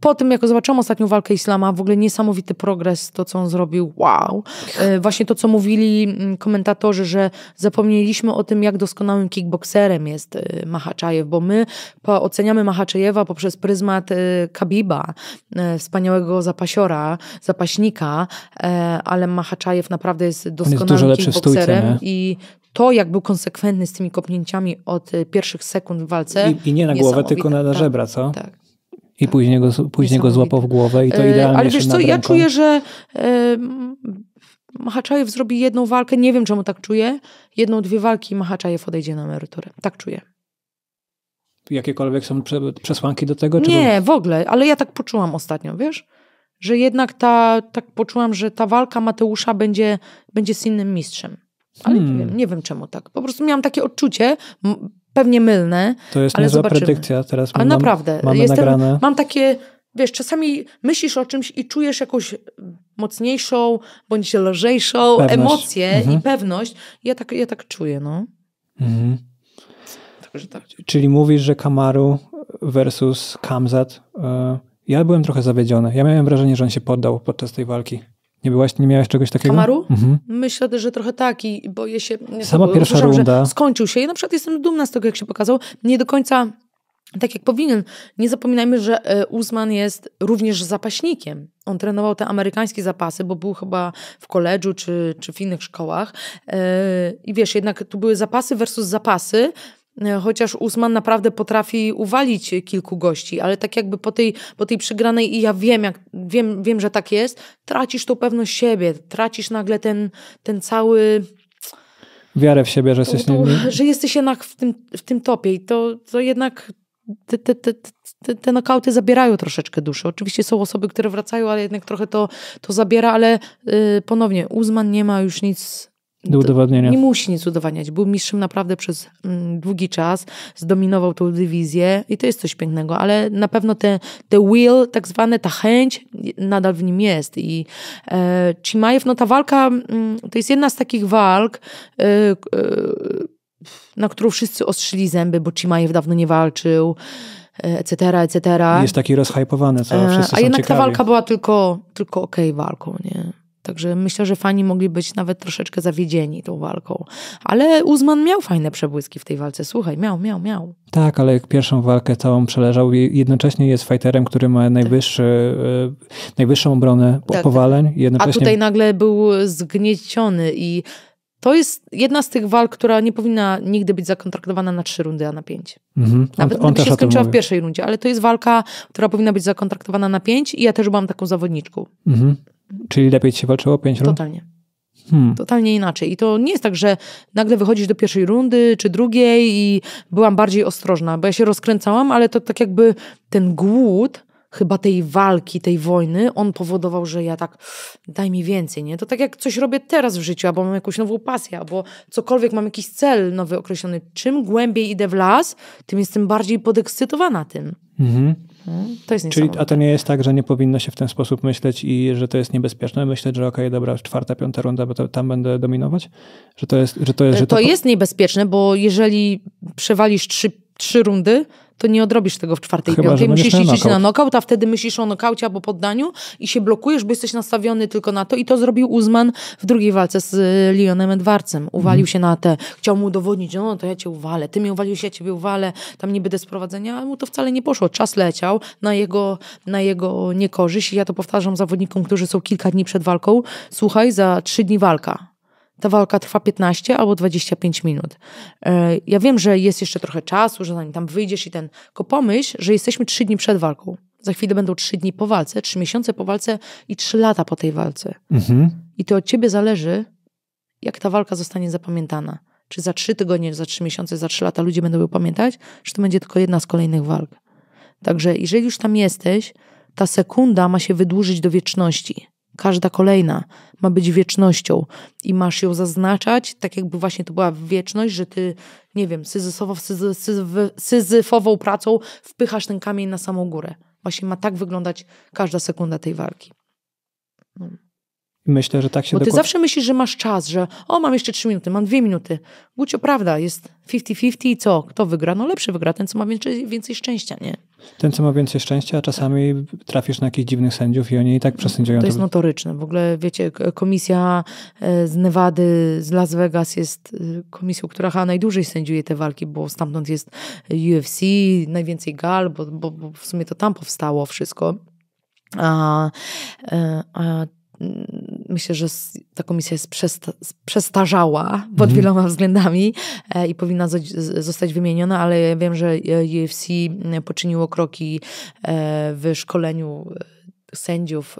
po tym, jak zobaczyłam ostatnią walkę Islama, w ogóle niesamowity progres, to co on zrobił, wow. E, właśnie to, co mówili mm, komentatorzy, że zapomnieliśmy o tym, jak doskonałym kickbokserem jest e, Machaczajew, bo my oceniamy Machaczajewa poprzez pryzmat e, Kabiba, wspaniałego zapasiora, zapaśnika, ale Machaczajew naprawdę jest doskonałym jest kickbokserem stójce, i to, jak był konsekwentny z tymi kopnięciami od pierwszych sekund w walce. I, i nie na głowę, tylko na, tak, żebra, co? Tak. I później go, później go złapał w głowę i to e, idealnie Ale wiesz co, ja czuję, że yy, Machaczajew zrobi jedną walkę, nie wiem czemu tak czuję, jedną, dwie walki i Machaczajew odejdzie na emeryturę. Tak czuję. Jakiekolwiek są przesłanki do tego? nie, w ogóle, ale ja tak poczułam ostatnio, wiesz? Że jednak ta, tak poczułam, że ta walka Mateusza będzie, będzie z innym mistrzem. Ale hmm. nie, wiem, nie wiem czemu tak. Po prostu miałam takie odczucie, pewnie mylne. To jest ale niezła predykcja teraz. Ale mam, naprawdę, mamy jestem, nagrane. mam takie, wiesz, czasami myślisz o czymś i czujesz jakąś mocniejszą bądź lżejszą pewność. emocję mhm. i pewność. Ja tak, ja tak czuję, no. Mhm. Także tak. Czyli mówisz, że Kamaru versus Kamzat. E, ja byłem trochę zawiedziony. Ja miałem wrażenie, że on się poddał podczas tej walki. Nie byłaś, nie miałaś czegoś takiego? Kamaru? Mhm. Myślę, że trochę tak i boję się... Sama pierwsza runda. skończył się i na przykład jestem dumna z tego, jak się pokazał. Nie do końca tak jak powinien. Nie zapominajmy, że e, Uzman jest również zapaśnikiem. On trenował te amerykańskie zapasy, bo był chyba w koledżu czy, czy w innych szkołach. E, I wiesz, jednak tu były zapasy versus zapasy E, chociaż Usman naprawdę potrafi uwalić kilku gości, ale tak jakby po tej, po tej przegranej i ja wiem, jak, wiem, wiem, że tak jest, tracisz tą pewność siebie, tracisz nagle ten, ten cały... Wiarę w siebie, że jesteś... To, to, (laughs) że jesteś jednak w tym, w tym topie i to, to jednak te, te, te, te, te nokauty zabierają troszeczkę duszy. Oczywiście są osoby, które wracają, ale jednak trochę to, to zabiera, ale y, ponownie Uzman nie ma już nic do Nie musi nic udowadniać. Był mistrzem naprawdę przez mm, długi czas, zdominował tą dywizję i to jest coś pięknego, ale na pewno te, te will, tak zwane, ta chęć nadal w nim jest. I e, Chimajew, no ta walka mm, to jest jedna z takich walk, e, e, na którą wszyscy ostrzyli zęby, bo Chimajew dawno nie walczył etc., etc. Jest taki rozhypowany, co e, wszyscy A jednak ciekawi. ta walka była tylko, tylko okej okay walką, nie? Także myślę, że fani mogli być nawet troszeczkę zawiedzieni tą walką. Ale Uzman miał fajne przebłyski w tej walce. Słuchaj, miał, miał, miał. Tak, ale jak pierwszą walkę całą przeleżał i jednocześnie jest fighterem, który ma najwyższy, tak. najwyższą obronę tak, tak, powaleń. Jednocześnie... A tutaj nagle był zgnieciony i to jest jedna z tych walk, która nie powinna nigdy być zakontraktowana na trzy rundy, a na pięć. Mhm. Nawet on, on się skończyła w pierwszej rundzie, ale to jest walka, która powinna być zakontraktowana na pięć i ja też byłam taką zawodniczką. Mhm. Czyli lepiej ci się walczyło 5 rund? Totalnie. Hmm. Totalnie inaczej. I to nie jest tak, że nagle wychodzisz do pierwszej rundy czy drugiej i byłam bardziej ostrożna, bo ja się rozkręcałam, ale to tak jakby ten głód chyba tej walki, tej wojny, on powodował, że ja tak, daj mi więcej, nie? To tak jak coś robię teraz w życiu, albo mam jakąś nową pasję, albo cokolwiek, mam jakiś cel nowy określony. Czym głębiej idę w las, tym jestem bardziej podekscytowana tym. Mhm. To jest Czyli, A to nie jest tak, że nie powinno się w ten sposób myśleć i że to jest niebezpieczne? Myśleć, że okej, okay, dobra, czwarta, piąta runda, bo to, tam będę dominować? Że to jest, że to jest... E, że to, to jest niebezpieczne, bo jeżeli przewalisz trzy, trzy rundy, to nie odrobisz tego w czwartej, Chyba, piątej. Musisz iść na nokaut. na a wtedy myślisz o nokaucie albo poddaniu i się blokujesz, bo jesteś nastawiony tylko na to. I to zrobił Uzman w drugiej walce z y, Leonem Edwardsem. Uwalił mhm. się na te, chciał mu udowodnić, no to ja cię uwalę, ty mnie uwaliłeś, ja ciebie uwalę, tam nie będę sprowadzenia, a mu to wcale nie poszło. Czas leciał na jego, na jego niekorzyść i ja to powtarzam zawodnikom, którzy są kilka dni przed walką. Słuchaj, za trzy dni walka ta walka trwa 15 albo 25 minut. E, ja wiem, że jest jeszcze trochę czasu, że zanim tam wyjdziesz i ten, tylko pomyśl, że jesteśmy 3 dni przed walką. Za chwilę będą 3 dni po walce, 3 miesiące po walce i 3 lata po tej walce. Mhm. I to od ciebie zależy, jak ta walka zostanie zapamiętana. Czy za 3 tygodnie, za 3 miesiące, za 3 lata ludzie będą ją pamiętać, czy to będzie tylko jedna z kolejnych walk. Także jeżeli już tam jesteś, ta sekunda ma się wydłużyć do wieczności. Każda kolejna ma być wiecznością i masz ją zaznaczać, tak jakby właśnie to była wieczność, że ty, nie wiem, syzy, syzy, syzyfową pracą wpychasz ten kamień na samą górę. Właśnie ma tak wyglądać każda sekunda tej walki. No. Myślę, że tak się Bo ty dokład... zawsze myślisz, że masz czas, że o, mam jeszcze trzy minuty, mam dwie minuty. Gucio, prawda, jest 50-50 i co? Kto wygra? No lepszy wygra, ten co ma więcej, więcej szczęścia, nie? Ten co ma więcej szczęścia, a czasami trafisz na jakichś dziwnych sędziów i oni i tak no, przesędziują. To jest notoryczne. W ogóle, wiecie, komisja e, z Nevady, z Las Vegas jest e, komisją, która chyba najdłużej sędziuje te walki, bo stamtąd jest UFC, najwięcej gal, bo, bo, bo w sumie to tam powstało wszystko. A, e, a, Mm, myślę, że ta komisja jest przesta przestarzała pod mhm. wieloma względami e, i powinna zostać wymieniona, ale ja wiem, że e, UFC mm, poczyniło kroki e, w szkoleniu sędziów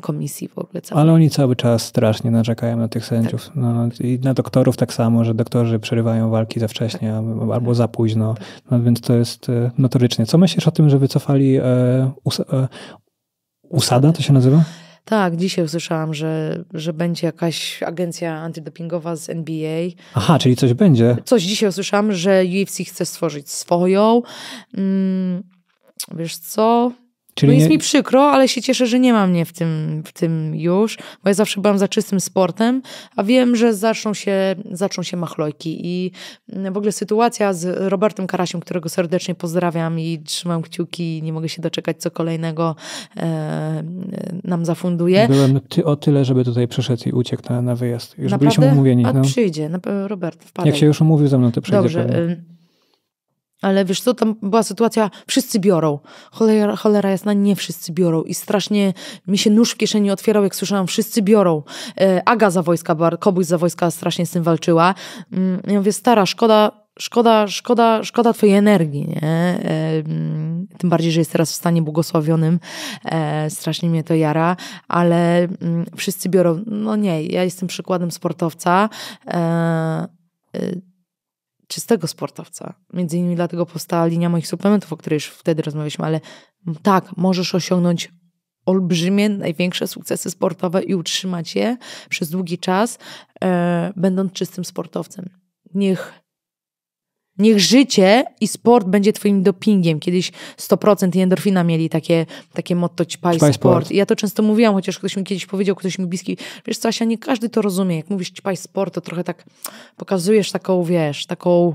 komisji w ogóle. Ale oni cały czas strasznie narzekają na tych sędziów. Tak. No, I na doktorów tak samo, że doktorzy przerywają walki za wcześnie tak. albo tak. za późno. Tak. No, więc to jest notorycznie. Co myślisz o tym, że wycofali e, us, e, usada, to się nazywa? Tak, dzisiaj usłyszałam, że, że będzie jakaś agencja antydopingowa z NBA. Aha, czyli coś będzie. Coś dzisiaj usłyszałam, że UFC chce stworzyć swoją. Mm, wiesz co? Czyli no jest nie... mi przykro, ale się cieszę, że nie ma mnie w tym, w tym już, bo ja zawsze byłam za czystym sportem, a wiem, że zaczną się, zaczną się machlojki i mm, w ogóle sytuacja z Robertem Karasiem, którego serdecznie pozdrawiam i trzymam kciuki, nie mogę się doczekać, co kolejnego e, nam zafunduje. Byłem ty, o tyle, żeby tutaj przeszedł i uciekł na, na wyjazd. Już Naprawdę? byliśmy umówieni. No. A przyjdzie, na, Robert, wpadaj. Jak się już umówił ze mną, to przyjdzie. Dobrze. Ale wiesz co, tam była sytuacja, wszyscy biorą. Cholera, cholera jasna, nie wszyscy biorą. I strasznie mi się nóż w kieszeni otwierał, jak słyszałam, wszyscy biorą. E, Aga za wojska, kobuś za wojska strasznie z tym walczyła. Mm, ja mówię, stara, szkoda, szkoda, szkoda, szkoda twojej energii, nie? E, mm, tym bardziej, że jest teraz w stanie błogosławionym. E, strasznie mnie to jara, ale mm, wszyscy biorą, no nie, ja jestem przykładem sportowca czystego sportowca. Między innymi dlatego powstała linia moich suplementów, o której już wtedy rozmawialiśmy, ale tak, możesz osiągnąć olbrzymie, największe sukcesy sportowe i utrzymać je przez długi czas, e, będąc czystym sportowcem. Niech Niech życie i sport będzie twoim dopingiem. Kiedyś 100% i endorfina mieli takie, takie motto ćpaj, ćpaj sport. sport. I ja to często mówiłam, chociaż ktoś mi kiedyś powiedział, ktoś mi bliski, wiesz co Asia, nie każdy to rozumie. Jak mówisz ćpaj sport, to trochę tak pokazujesz taką, wiesz, taką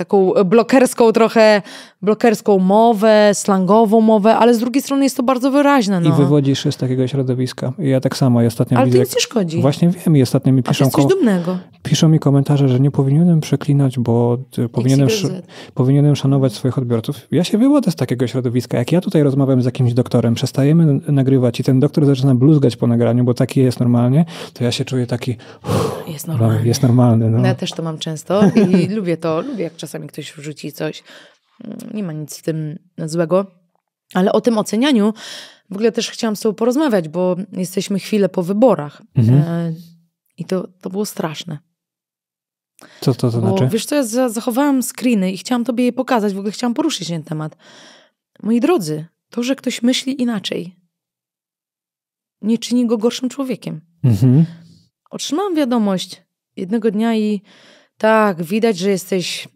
taką blokerską trochę, blokerską mowę, slangową mowę, ale z drugiej strony jest to bardzo wyraźne. No. I wywodzisz się z takiego środowiska. ja tak samo. ostatnio ale widzę, to ci nie szkodzi. Właśnie wiem i ostatnio mi piszą... A coś dumnego. Piszą mi komentarze, że nie powinienem przeklinać, bo e, powinienem, sz powinienem szanować swoich odbiorców. Ja się wywodzę z takiego środowiska. Jak ja tutaj rozmawiam z jakimś doktorem, przestajemy nagrywać i ten doktor zaczyna bluzgać po nagraniu, bo taki jest normalnie, to ja się czuję taki... Uff, jest normalny. Jest normalny no. no. Ja też to mam często i (laughs) lubię to, lubię jak czas czasami ktoś wrzuci coś. Mm, nie ma nic w tym złego. Ale o tym ocenianiu w ogóle też chciałam z tobą porozmawiać, bo jesteśmy chwilę po wyborach. Mhm. E, I to, to było straszne. Co to, to znaczy? Bo, wiesz co, ja zachowałam screeny i chciałam tobie je pokazać, w ogóle chciałam poruszyć ten temat. Moi drodzy, to, że ktoś myśli inaczej, nie czyni go gorszym człowiekiem. Mhm. Otrzymałam wiadomość jednego dnia i tak, widać, że jesteś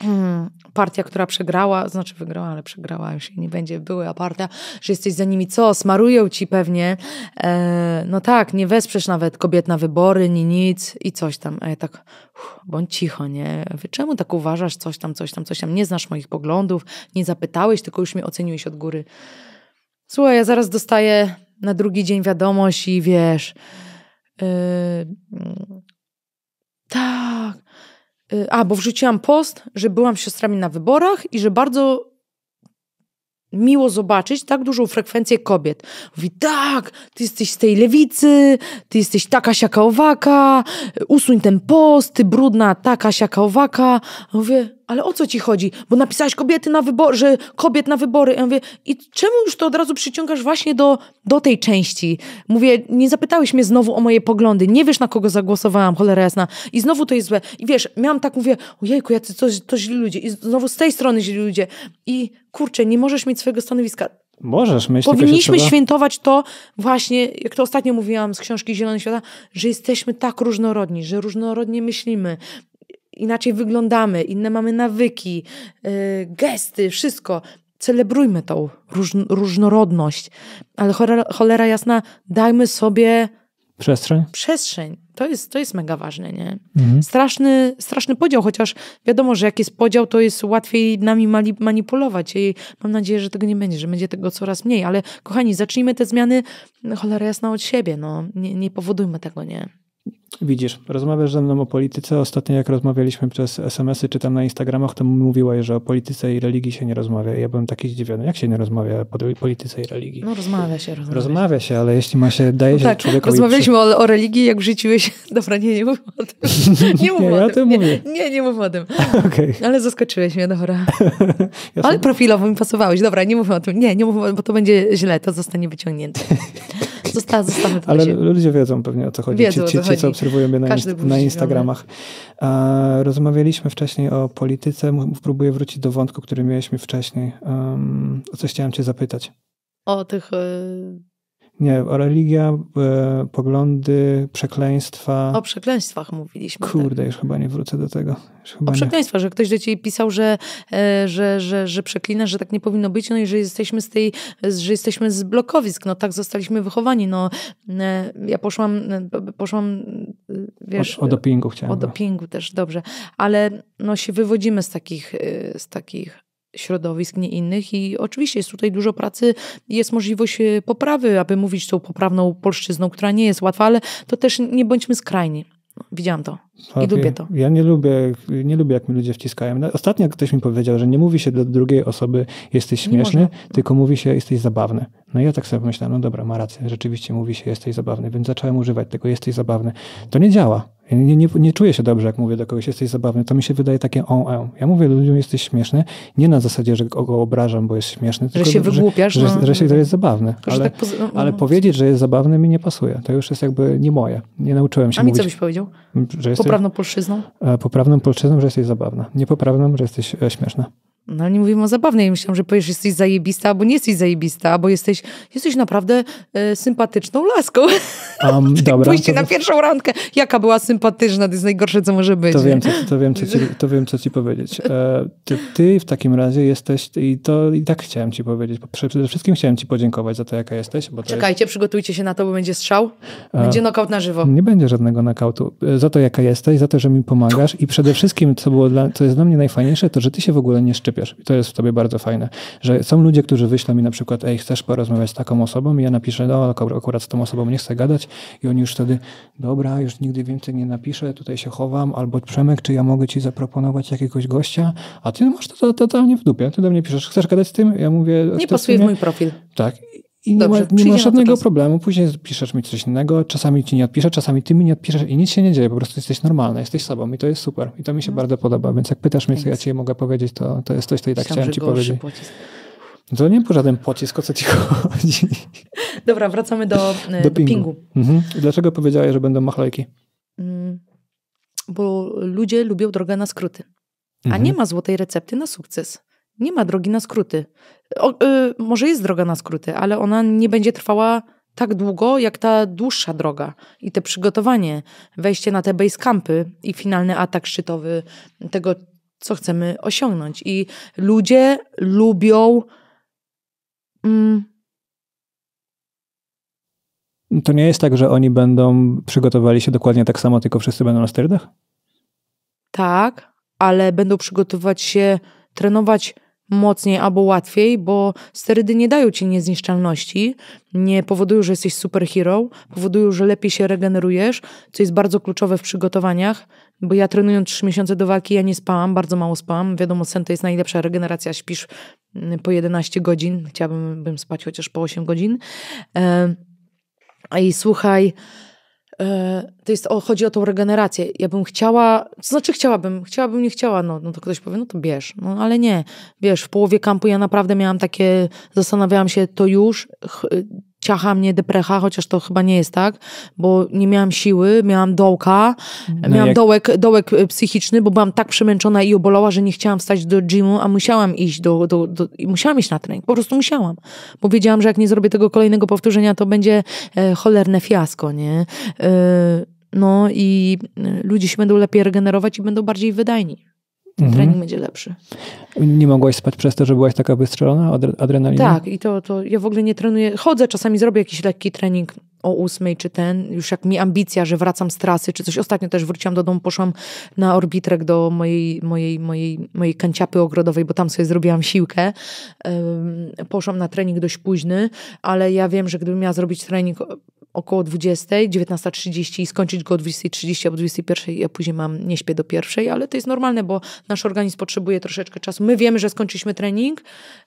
(clears throat) partia, która przegrała, znaczy wygrała, ale przegrała, już nie będzie były, partia, że jesteś za nimi, co, smarują ci pewnie, e, no tak, nie wesprzesz nawet kobiet na wybory, ni nic i coś tam, a ja tak, uff, bądź cicho, nie, wy czemu tak uważasz, coś tam, coś tam, coś tam, nie znasz moich poglądów, nie zapytałeś, tylko już mnie oceniłeś od góry. Słuchaj, ja zaraz dostaję na drugi dzień wiadomość i wiesz, yy, mm, tak, Y, a, bo wrzuciłam post, że byłam siostrami na wyborach i że bardzo miło zobaczyć tak dużą frekwencję kobiet. Mówi, tak, ty jesteś z tej lewicy, ty jesteś taka siaka owaka, y, usuń ten post, ty brudna taka siaka owaka. Mówię, ale o co ci chodzi? Bo napisałeś kobiety na wybory, że kobiet na wybory. Ja mówię, i czemu już to od razu przyciągasz właśnie do, do tej części? Mówię, nie zapytałeś mnie znowu o moje poglądy, nie wiesz na kogo zagłosowałam, cholera jasna. I znowu to jest złe. I wiesz, miałam tak, mówię, ojejku, jacy to, to źli ludzie. I znowu z tej strony źli ludzie. I kurczę, nie możesz mieć swojego stanowiska. Możesz mieć. Powinniśmy świętować to właśnie, jak to ostatnio mówiłam z książki Zielony Świata, że jesteśmy tak różnorodni, że różnorodnie myślimy, inaczej wyglądamy, inne mamy nawyki, y, gesty, wszystko. Celebrujmy tą różnorodność, ale cholera, jasna, dajmy sobie Przestrzeń? Przestrzeń. To jest, to jest mega ważne, nie? Mhm. Straszny, straszny podział, chociaż wiadomo, że jak jest podział, to jest łatwiej nami manipulować i mam nadzieję, że tego nie będzie, że będzie tego coraz mniej, ale kochani, zacznijmy te zmiany, cholera jasna, od siebie, no. Nie, nie powodujmy tego, nie? Widzisz, rozmawiasz ze mną o polityce. Ostatnio jak rozmawialiśmy przez SMS-y czy tam na Instagramach, to mówiłaś, że o polityce i religii się nie rozmawia. Ja byłem taki zdziwiony. Jak się nie rozmawia o polityce i religii? No rozmawia się, rozmawia, rozmawia się. ale jeśli ma się, daje no się tak, człowiekowi... rozmawialiśmy przy... o, o, religii, jak wrzuciłeś... (laughs) Dobra, nie, nie mów o tym. (laughs) Nie mów nie, o tym. Ja tym nie, nie, nie mów o tym. (laughs) okay. Ale zaskoczyłeś mnie, dobra. ja ale profilowo mi pasowałeś. Dobra, nie mów o tym. Nie, nie mów o tym, bo to będzie źle, to zostanie wyciągnięte. Została, zostawmy Ale ludzie wiedzą pewnie o co chodzi. Wiedzą, ci, ci, ci, co obserwują mnie na, inst na Instagramach. rozmawialiśmy wcześniej o polityce. Próbuję wrócić do wątku, który mieliśmy wcześniej. o co chciałem cię zapytać. O tych... Y nie, religia, e, poglądy, przekleństwa. O przekleństwach mówiliśmy. Tak. Kurde, tak. już chyba nie wrócę do tego. o przekleństwa, nie. że ktoś do ciebie pisał, że, e, że, że, że przeklinasz, że tak nie powinno być, no i że jesteśmy z tej, że jesteśmy z blokowisk, no tak zostaliśmy wychowani, no e, ja poszłam, e, poszłam e, wiesz... O, o dopingu chciałem. O no. dopingu też, dobrze, ale no się wywodzimy z takich, e, z takich środowisk, nie innych. I oczywiście jest tutaj dużo pracy, jest możliwość e, poprawy, aby mówić tą poprawną polszczyzną, która nie jest łatwa, ale to też nie bądźmy skrajni. No, widziałam to i lubię to. Ja nie lubię, nie lubię, jak mi ludzie wciskają. No, ostatnio ktoś mi powiedział, że nie mówi się do drugiej osoby jesteś śmieszny, tylko mówi się jesteś zabawny. No i ja tak sobie pomyślałem, no dobra, ma rację, rzeczywiście mówi się jesteś zabawny, więc zacząłem używać tego jesteś zabawny. To nie działa nie, nie, nie, czuję się dobrze, jak mówię do kogoś, jesteś zabawny. To mi się wydaje takie on, on. Ja mówię ludziom, jesteś śmieszny, nie na zasadzie, że go obrażam, bo jest śmieszny. Tylko, że się wygłupiasz. Że, no, że, się, że jest zabawne. Ale, tak ale, powiedzieć, że jest zabawny mi nie pasuje. To już jest jakby nie moje. Nie nauczyłem się A mi co byś powiedział? Że jesteś, poprawną polszczyzną? E, poprawną polszczyzną, że jesteś zabawna. Niepoprawną, że jesteś e, śmieszna. No nie mówimy o zabawnej. Myślałam, że powiesz, jesteś zajebista, albo nie jesteś zajebista, albo jesteś, jesteś naprawdę e, sympatyczną laską. Um, dobra. (laughs) Tak pójście na pierwszą randkę. Jaka była sympatyczna, to jest najgorsze, co może być. To wiem, co, to wiem, co, ci, (laughs) to wiem, co ci powiedzieć. E, ty, ty, w takim razie jesteś, i to i tak chciałem ci powiedzieć. Przede wszystkim chciałem ci podziękować za to, jaka jesteś. Czekajcie, jest... przygotujcie się na to, bo będzie strzał. Będzie e, nokaut na żywo. Nie będzie żadnego nokautu. E, za to, jaka jesteś, za to, że mi pomagasz i przede wszystkim, co, było dla, co jest dla mnie najfajniejsze, to, że ty się w ogóle nie szczypiesz i to jest w tobie bardzo fajne, że są ludzie, którzy wyślą mi na przykład, ej, chcesz porozmawiać z taką osobą? I ja napiszę, no akurat z tą osobą nie chcę gadać i oni już wtedy, dobra, już nigdy więcej nie napiszę, tutaj się chowam, albo Przemek, czy ja mogę ci zaproponować jakiegoś gościa? A ty masz to totalnie w dupie. Ty do mnie piszesz, chcesz gadać z tym? Ja mówię... Nie pasuje w mój profil. Tak. I Dobrze, nie ma, nie ma żadnego problemu. Później piszesz mi coś innego, czasami ci nie odpiszę, czasami ty mi nie odpiszesz i nic się nie dzieje, po prostu jesteś normalny, jesteś sobą i to jest super. I to mi się no. bardzo podoba, więc jak pytasz mnie, co ja ci mogę powiedzieć, to, to jest coś, co i tak Myślałem, chciałem ci powiedzieć. Pocisk. To nie był żaden pocisk, o co ci chodzi. (laughs) Dobra, wracamy do, do, e, do pingu. pingu. Mhm. Dlaczego powiedziałeś, że będą machlejki? Mm, bo ludzie lubią drogę na skróty, mhm. a nie mhm. ma złotej recepty na sukces nie ma drogi na skróty. O, y, może jest droga na skróty, ale ona nie będzie trwała tak długo, jak ta dłuższa droga. I te przygotowanie, wejście na te base campy i finalny atak szczytowy tego, co chcemy osiągnąć. I ludzie lubią. Mm, to nie jest tak, że oni będą przygotowali się dokładnie tak samo, tylko wszyscy będą na sterydach? Tak, ale będą przygotowywać się, trenować mocniej albo łatwiej, bo sterydy nie dają ci niezniszczalności, nie powodują, że jesteś superhero, powodują, że lepiej się regenerujesz, co jest bardzo kluczowe w przygotowaniach, bo ja trenując trzy miesiące do walki, ja nie spałam, bardzo mało spałam. Wiadomo, sen to jest najlepsza regeneracja, śpisz mm, po 11 godzin, chciałabym bym spać chociaż po 8 godzin. E, i słuchaj, E, to jest, o, chodzi o tą regenerację. Ja bym chciała, to znaczy chciałabym, chciałabym, nie chciała, no, no to ktoś powie, no to bierz, no ale nie, wiesz, w połowie kampu ja naprawdę miałam takie, zastanawiałam się, to już, ciacha mnie deprecha, chociaż to chyba nie jest tak, bo nie miałam siły, miałam dołka, mhm. no miałam jak... dołek, dołek e, psychiczny, bo byłam tak przemęczona i obolała, że nie chciałam wstać do gymu, a musiałam iść do, do, do musiałam iść na trening, po prostu musiałam, bo wiedziałam, że jak nie zrobię tego kolejnego powtórzenia, to będzie e, cholerne fiasko, nie? E, no i e, ludzie się będą lepiej regenerować i będą bardziej wydajni ten mhm. trening będzie lepszy. Nie mogłaś spać przez to, że byłaś taka wystrzelona od Tak, i to, to ja w ogóle nie trenuję. Chodzę, czasami zrobię jakiś lekki trening o ósmej czy ten, już jak mi ambicja, że wracam z trasy czy coś. Ostatnio też wróciłam do domu, poszłam na orbitrek do mojej, mojej, mojej, mojej kanciapy ogrodowej, bo tam sobie zrobiłam siłkę. Poszłam na trening dość późny, ale ja wiem, że gdybym miała zrobić trening około 20, 19.30 i skończyć go o 20.30 albo 21.00. Ja później mam, nie śpię do pierwszej, ale to jest normalne, bo nasz organizm potrzebuje troszeczkę czasu. My wiemy, że skończyliśmy trening,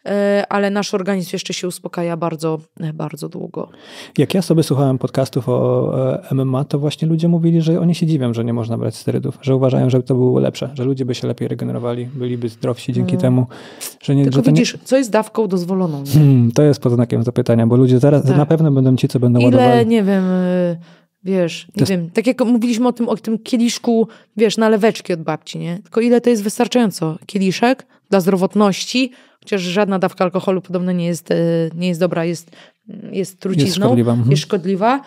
e, ale nasz organizm jeszcze się uspokaja bardzo, e, bardzo długo. Jak ja sobie słuchałem podcastów o e, MMA, to właśnie ludzie mówili, że oni się dziwią, że nie można brać sterydów, że uważają, że to było lepsze, że ludzie by się lepiej regenerowali, byliby zdrowsi dzięki hmm. temu. Że nie, Tylko że widzisz, nie... co jest dawką dozwoloną? Hmm, to jest pod znakiem zapytania, bo ludzie zaraz tak. na pewno będą ci, co będą Ile ładowali nie wiem, y, wiesz, nie jest... wiem, tak jak mówiliśmy o tym, o tym kieliszku, wiesz, naleweczki od babci, nie? Tylko ile to jest wystarczająco? Kieliszek dla zdrowotności, chociaż żadna dawka alkoholu podobno nie jest, y, nie jest dobra, jest, jest trucizną, jest szkodliwa. Mhm. Jest szkodliwa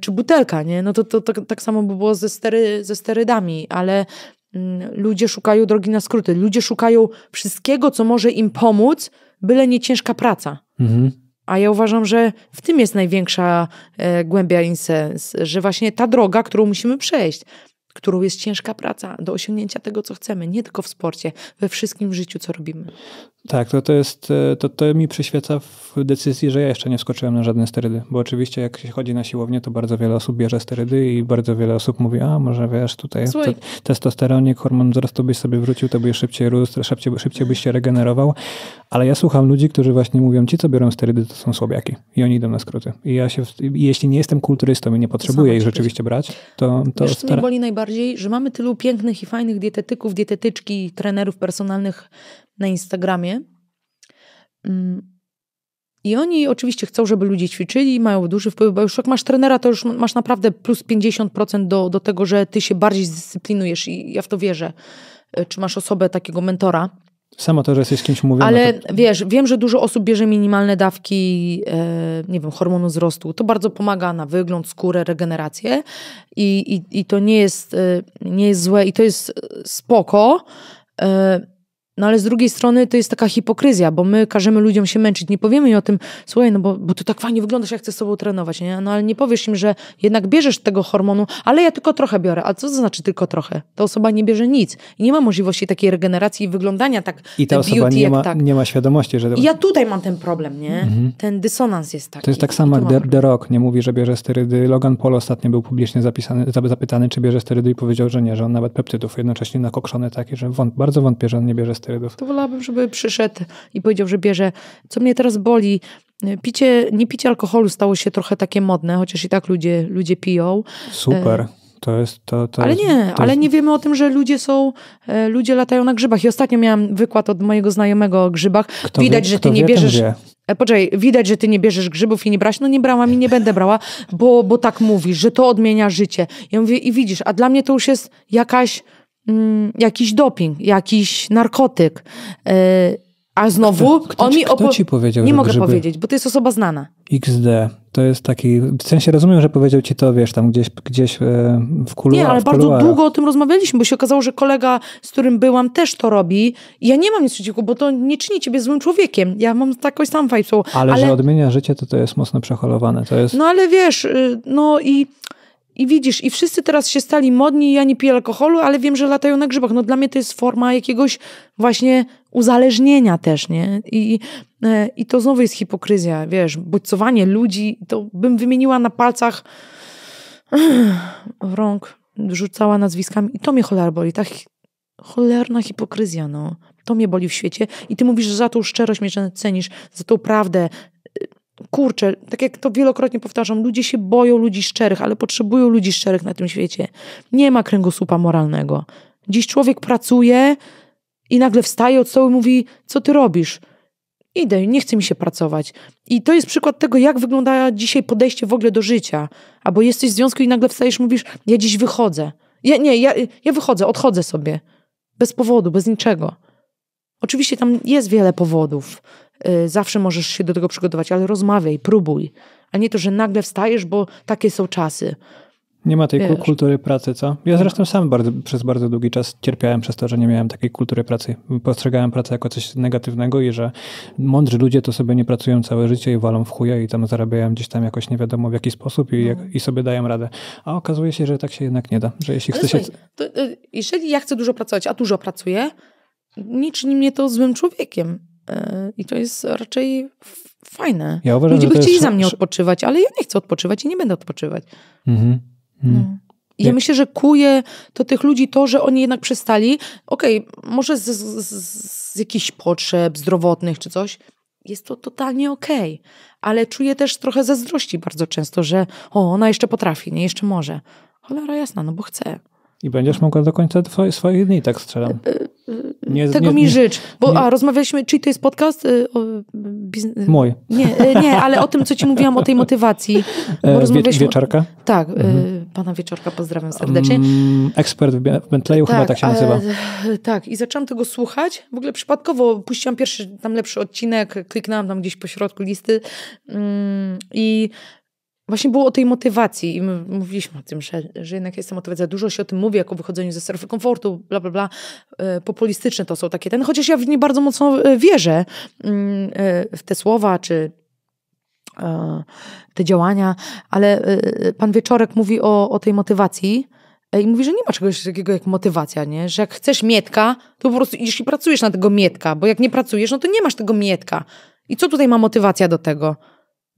czy butelka, nie? No to, to, to tak, tak samo by było ze, stery, ze sterydami, ale mm, ludzie szukają drogi na skróty. Ludzie szukają wszystkiego, co może im pomóc, byle nie ciężka praca. Mhm. A ja uważam, że w tym jest największa e, głębia insens, że właśnie ta droga, którą musimy przejść, którą jest ciężka praca do osiągnięcia tego, co chcemy, nie tylko w sporcie, we wszystkim życiu, co robimy. Tak, to, no to jest, e, to, to mi przyświeca w decyzji, że ja jeszcze nie wskoczyłem na żadne sterydy, bo oczywiście jak się chodzi na siłownię, to bardzo wiele osób bierze sterydy i bardzo wiele osób mówi, a może wiesz, tutaj te, testosteronik, hormon wzrostu byś sobie wrócił, to byś szybciej rósł, szybciej, szybciej byś się regenerował, ale ja słucham ludzi, którzy właśnie mówią, ci co biorą sterydy, to są słabiaki i oni idą na skróty. I ja się, i jeśli nie jestem kulturystą i nie potrzebuję ich rzeczywiście brać, to... to wiesz, stara... mnie boli najbardziej, że mamy tylu pięknych i fajnych dietetyków, dietetyczki, trenerów personalnych, na Instagramie. Mm. I oni oczywiście chcą, żeby ludzie ćwiczyli, mają duży wpływ, bo już jak masz trenera, to już masz naprawdę plus 50% do, do tego, że ty się bardziej zdyscyplinujesz i ja w to wierzę. E, czy masz osobę takiego mentora? Samo to, że jesteś kimś mówiona. Ale to... wiesz, wiem, że dużo osób bierze minimalne dawki, e, nie wiem, hormonu wzrostu. To bardzo pomaga na wygląd, skórę, regenerację i, i, i to nie jest, e, nie jest złe i to jest e, spoko. E, no ale z drugiej strony to jest taka hipokryzja, bo my każemy ludziom się męczyć. Nie powiemy im o tym, słuchaj, no bo, bo ty tak fajnie wyglądasz, ja chcę z sobą trenować, nie? No ale nie powiesz im, że jednak bierzesz tego hormonu, ale ja tylko trochę biorę. A co to znaczy tylko trochę? Ta osoba nie bierze nic. I nie ma możliwości takiej regeneracji i wyglądania tak I ta osoba nie, ma, tak. nie ma świadomości, że... I ja tutaj mam ten problem, nie? Mhm. Ten dysonans jest taki. To jest tak samo jak The, The, Rock nie mówi, że bierze sterydy. Logan Paul ostatnio był publicznie zapisany, zapytany, czy bierze sterydy i powiedział, że nie, że on nawet peptydów jednocześnie nakokrzony taki, że wąt, bardzo wątpię, że on nie bierze steroidów. To wolałabym, żeby przyszedł i powiedział, że bierze, co mnie teraz boli, y, picie, nie picie alkoholu stało się trochę takie modne, chociaż i tak ludzie, ludzie piją. Super. E, to jest, to, to ale jest, nie, to ale jest... nie wiemy o tym, że ludzie są, e, ludzie latają na grzybach. I ostatnio miałam wykład od mojego znajomego o grzybach. Kto Widać, wie, że ty nie bierzesz. E, poczekaj, widać, że ty nie bierzesz grzybów i nie braś. No nie brałam i nie będę brała, bo, bo tak mówisz, że to odmienia życie. Ja mówię, i widzisz, a dla mnie to już jest jakaś mm, jakiś doping, jakiś narkotyk. E, a znowu kto, kto on ci, mi opo- ci powiedział, Nie mogę powiedzieć, bo to jest osoba znana. XD. To jest taki. W sensie rozumiem, że powiedział ci to, wiesz, tam gdzieś, gdzieś e, w kuluarach. Nie, ale bardzo długo o tym rozmawialiśmy, bo się okazało, że kolega, z którym byłam, też to robi. Ja nie mam nic przeciwko, bo to nie czyni ciebie złym człowiekiem. Ja mam taką sam fajną. Ale, ale że odmienia życie, to to jest mocno przeholowane. To jest... No ale wiesz, y, no i i widzisz, i wszyscy teraz się stali modni, ja nie piję alkoholu, ale wiem, że latają na grzybach. No dla mnie to jest forma jakiegoś właśnie uzależnienia też, nie? I, i e, to znowu jest hipokryzja, wiesz, bodźcowanie ludzi, to bym wymieniła na palcach rąk, rzucała nazwiskami i to mnie cholera boli, ta cholerna hipokryzja, no. To mnie boli w świecie i ty mówisz, że za tą szczerość mnie cenisz, za tą prawdę, kurczę, tak jak to wielokrotnie powtarzam, ludzie się boją ludzi szczerych, ale potrzebują ludzi szczerych na tym świecie. Nie ma kręgosłupa moralnego. Dziś człowiek pracuje i nagle wstaje od stołu i mówi: Co ty robisz? Idę, nie chce mi się pracować. I to jest przykład tego, jak wygląda dzisiaj podejście w ogóle do życia. Albo jesteś w związku i nagle wstajesz i mówisz: Ja dziś wychodzę. Ja, nie, ja, ja wychodzę, odchodzę sobie. Bez powodu, bez niczego. Oczywiście tam jest wiele powodów. Y, zawsze możesz się do tego przygotować, ale rozmawiaj, próbuj. A nie to, że nagle wstajesz, bo takie są czasy. Nie ma tej Wiesz. kultury pracy, co? Ja zresztą sam bardzo, przez bardzo długi czas cierpiałem przez to, że nie miałem takiej kultury pracy. Postrzegałem pracę jako coś negatywnego i że mądrzy ludzie to sobie nie pracują całe życie i walą w chuje i tam zarabiają gdzieś tam jakoś nie wiadomo w jaki sposób i, no. i sobie dają radę. A okazuje się, że tak się jednak nie da. Że jeśli chce się... To, y, jeżeli ja chcę dużo pracować, a dużo pracuję, nie mnie to złym człowiekiem. E, I to jest raczej fajne. Ja uważam, Ludzie by chcieli jest... za mnie odpoczywać, ale ja nie chcę odpoczywać i nie będę odpoczywać. Mhm. mhm. No. ja myślę, że kuje to tych ludzi to, że oni jednak przestali, okej, okay, może z, z, z, jakichś potrzeb zdrowotnych czy coś, jest to totalnie okej, okay. ale czuję też trochę zazdrości bardzo często, że o, ona jeszcze potrafi, nie, jeszcze może. Cholera jasna, no bo chce. I będziesz mogła do końca twoich, swoich dni, tak strzelam. E, e, nie, e, Tego nie, mi nie, życz. Bo a, rozmawialiśmy, czyli to jest podcast? o, Mój. Nie, nie, ale o tym, co ci mówiłam, o tej motywacji. (laughs) Bo rozmawialiśmy... Wieczarka? Tak, mhm. pana Wieczorka pozdrawiam serdecznie. Mm, ekspert w Bentleyu, tak, chyba tak się nazywa. A, tak, i zaczęłam tego słuchać. W ogóle przypadkowo puściłam pierwszy, tam lepszy odcinek, kliknęłam tam gdzieś po środku listy mm, i właśnie było o tej motywacji i my mówiliśmy o tym, że, że jednak jest ta motywacja. Dużo się o tym mówi, jako wychodzeniu ze strefy komfortu, bla, bla, bla. E, populistyczne to są takie ten, chociaż ja w nie bardzo mocno e, wierzę mm, e, w te słowa, czy te działania, ale pan Wieczorek mówi o, o tej motywacji, i mówi, że nie ma czegoś takiego jak motywacja, nie? Że jak chcesz mietka, to po prostu jeśli pracujesz na tego mietka, bo jak nie pracujesz, no to nie masz tego mietka. I co tutaj ma motywacja do tego?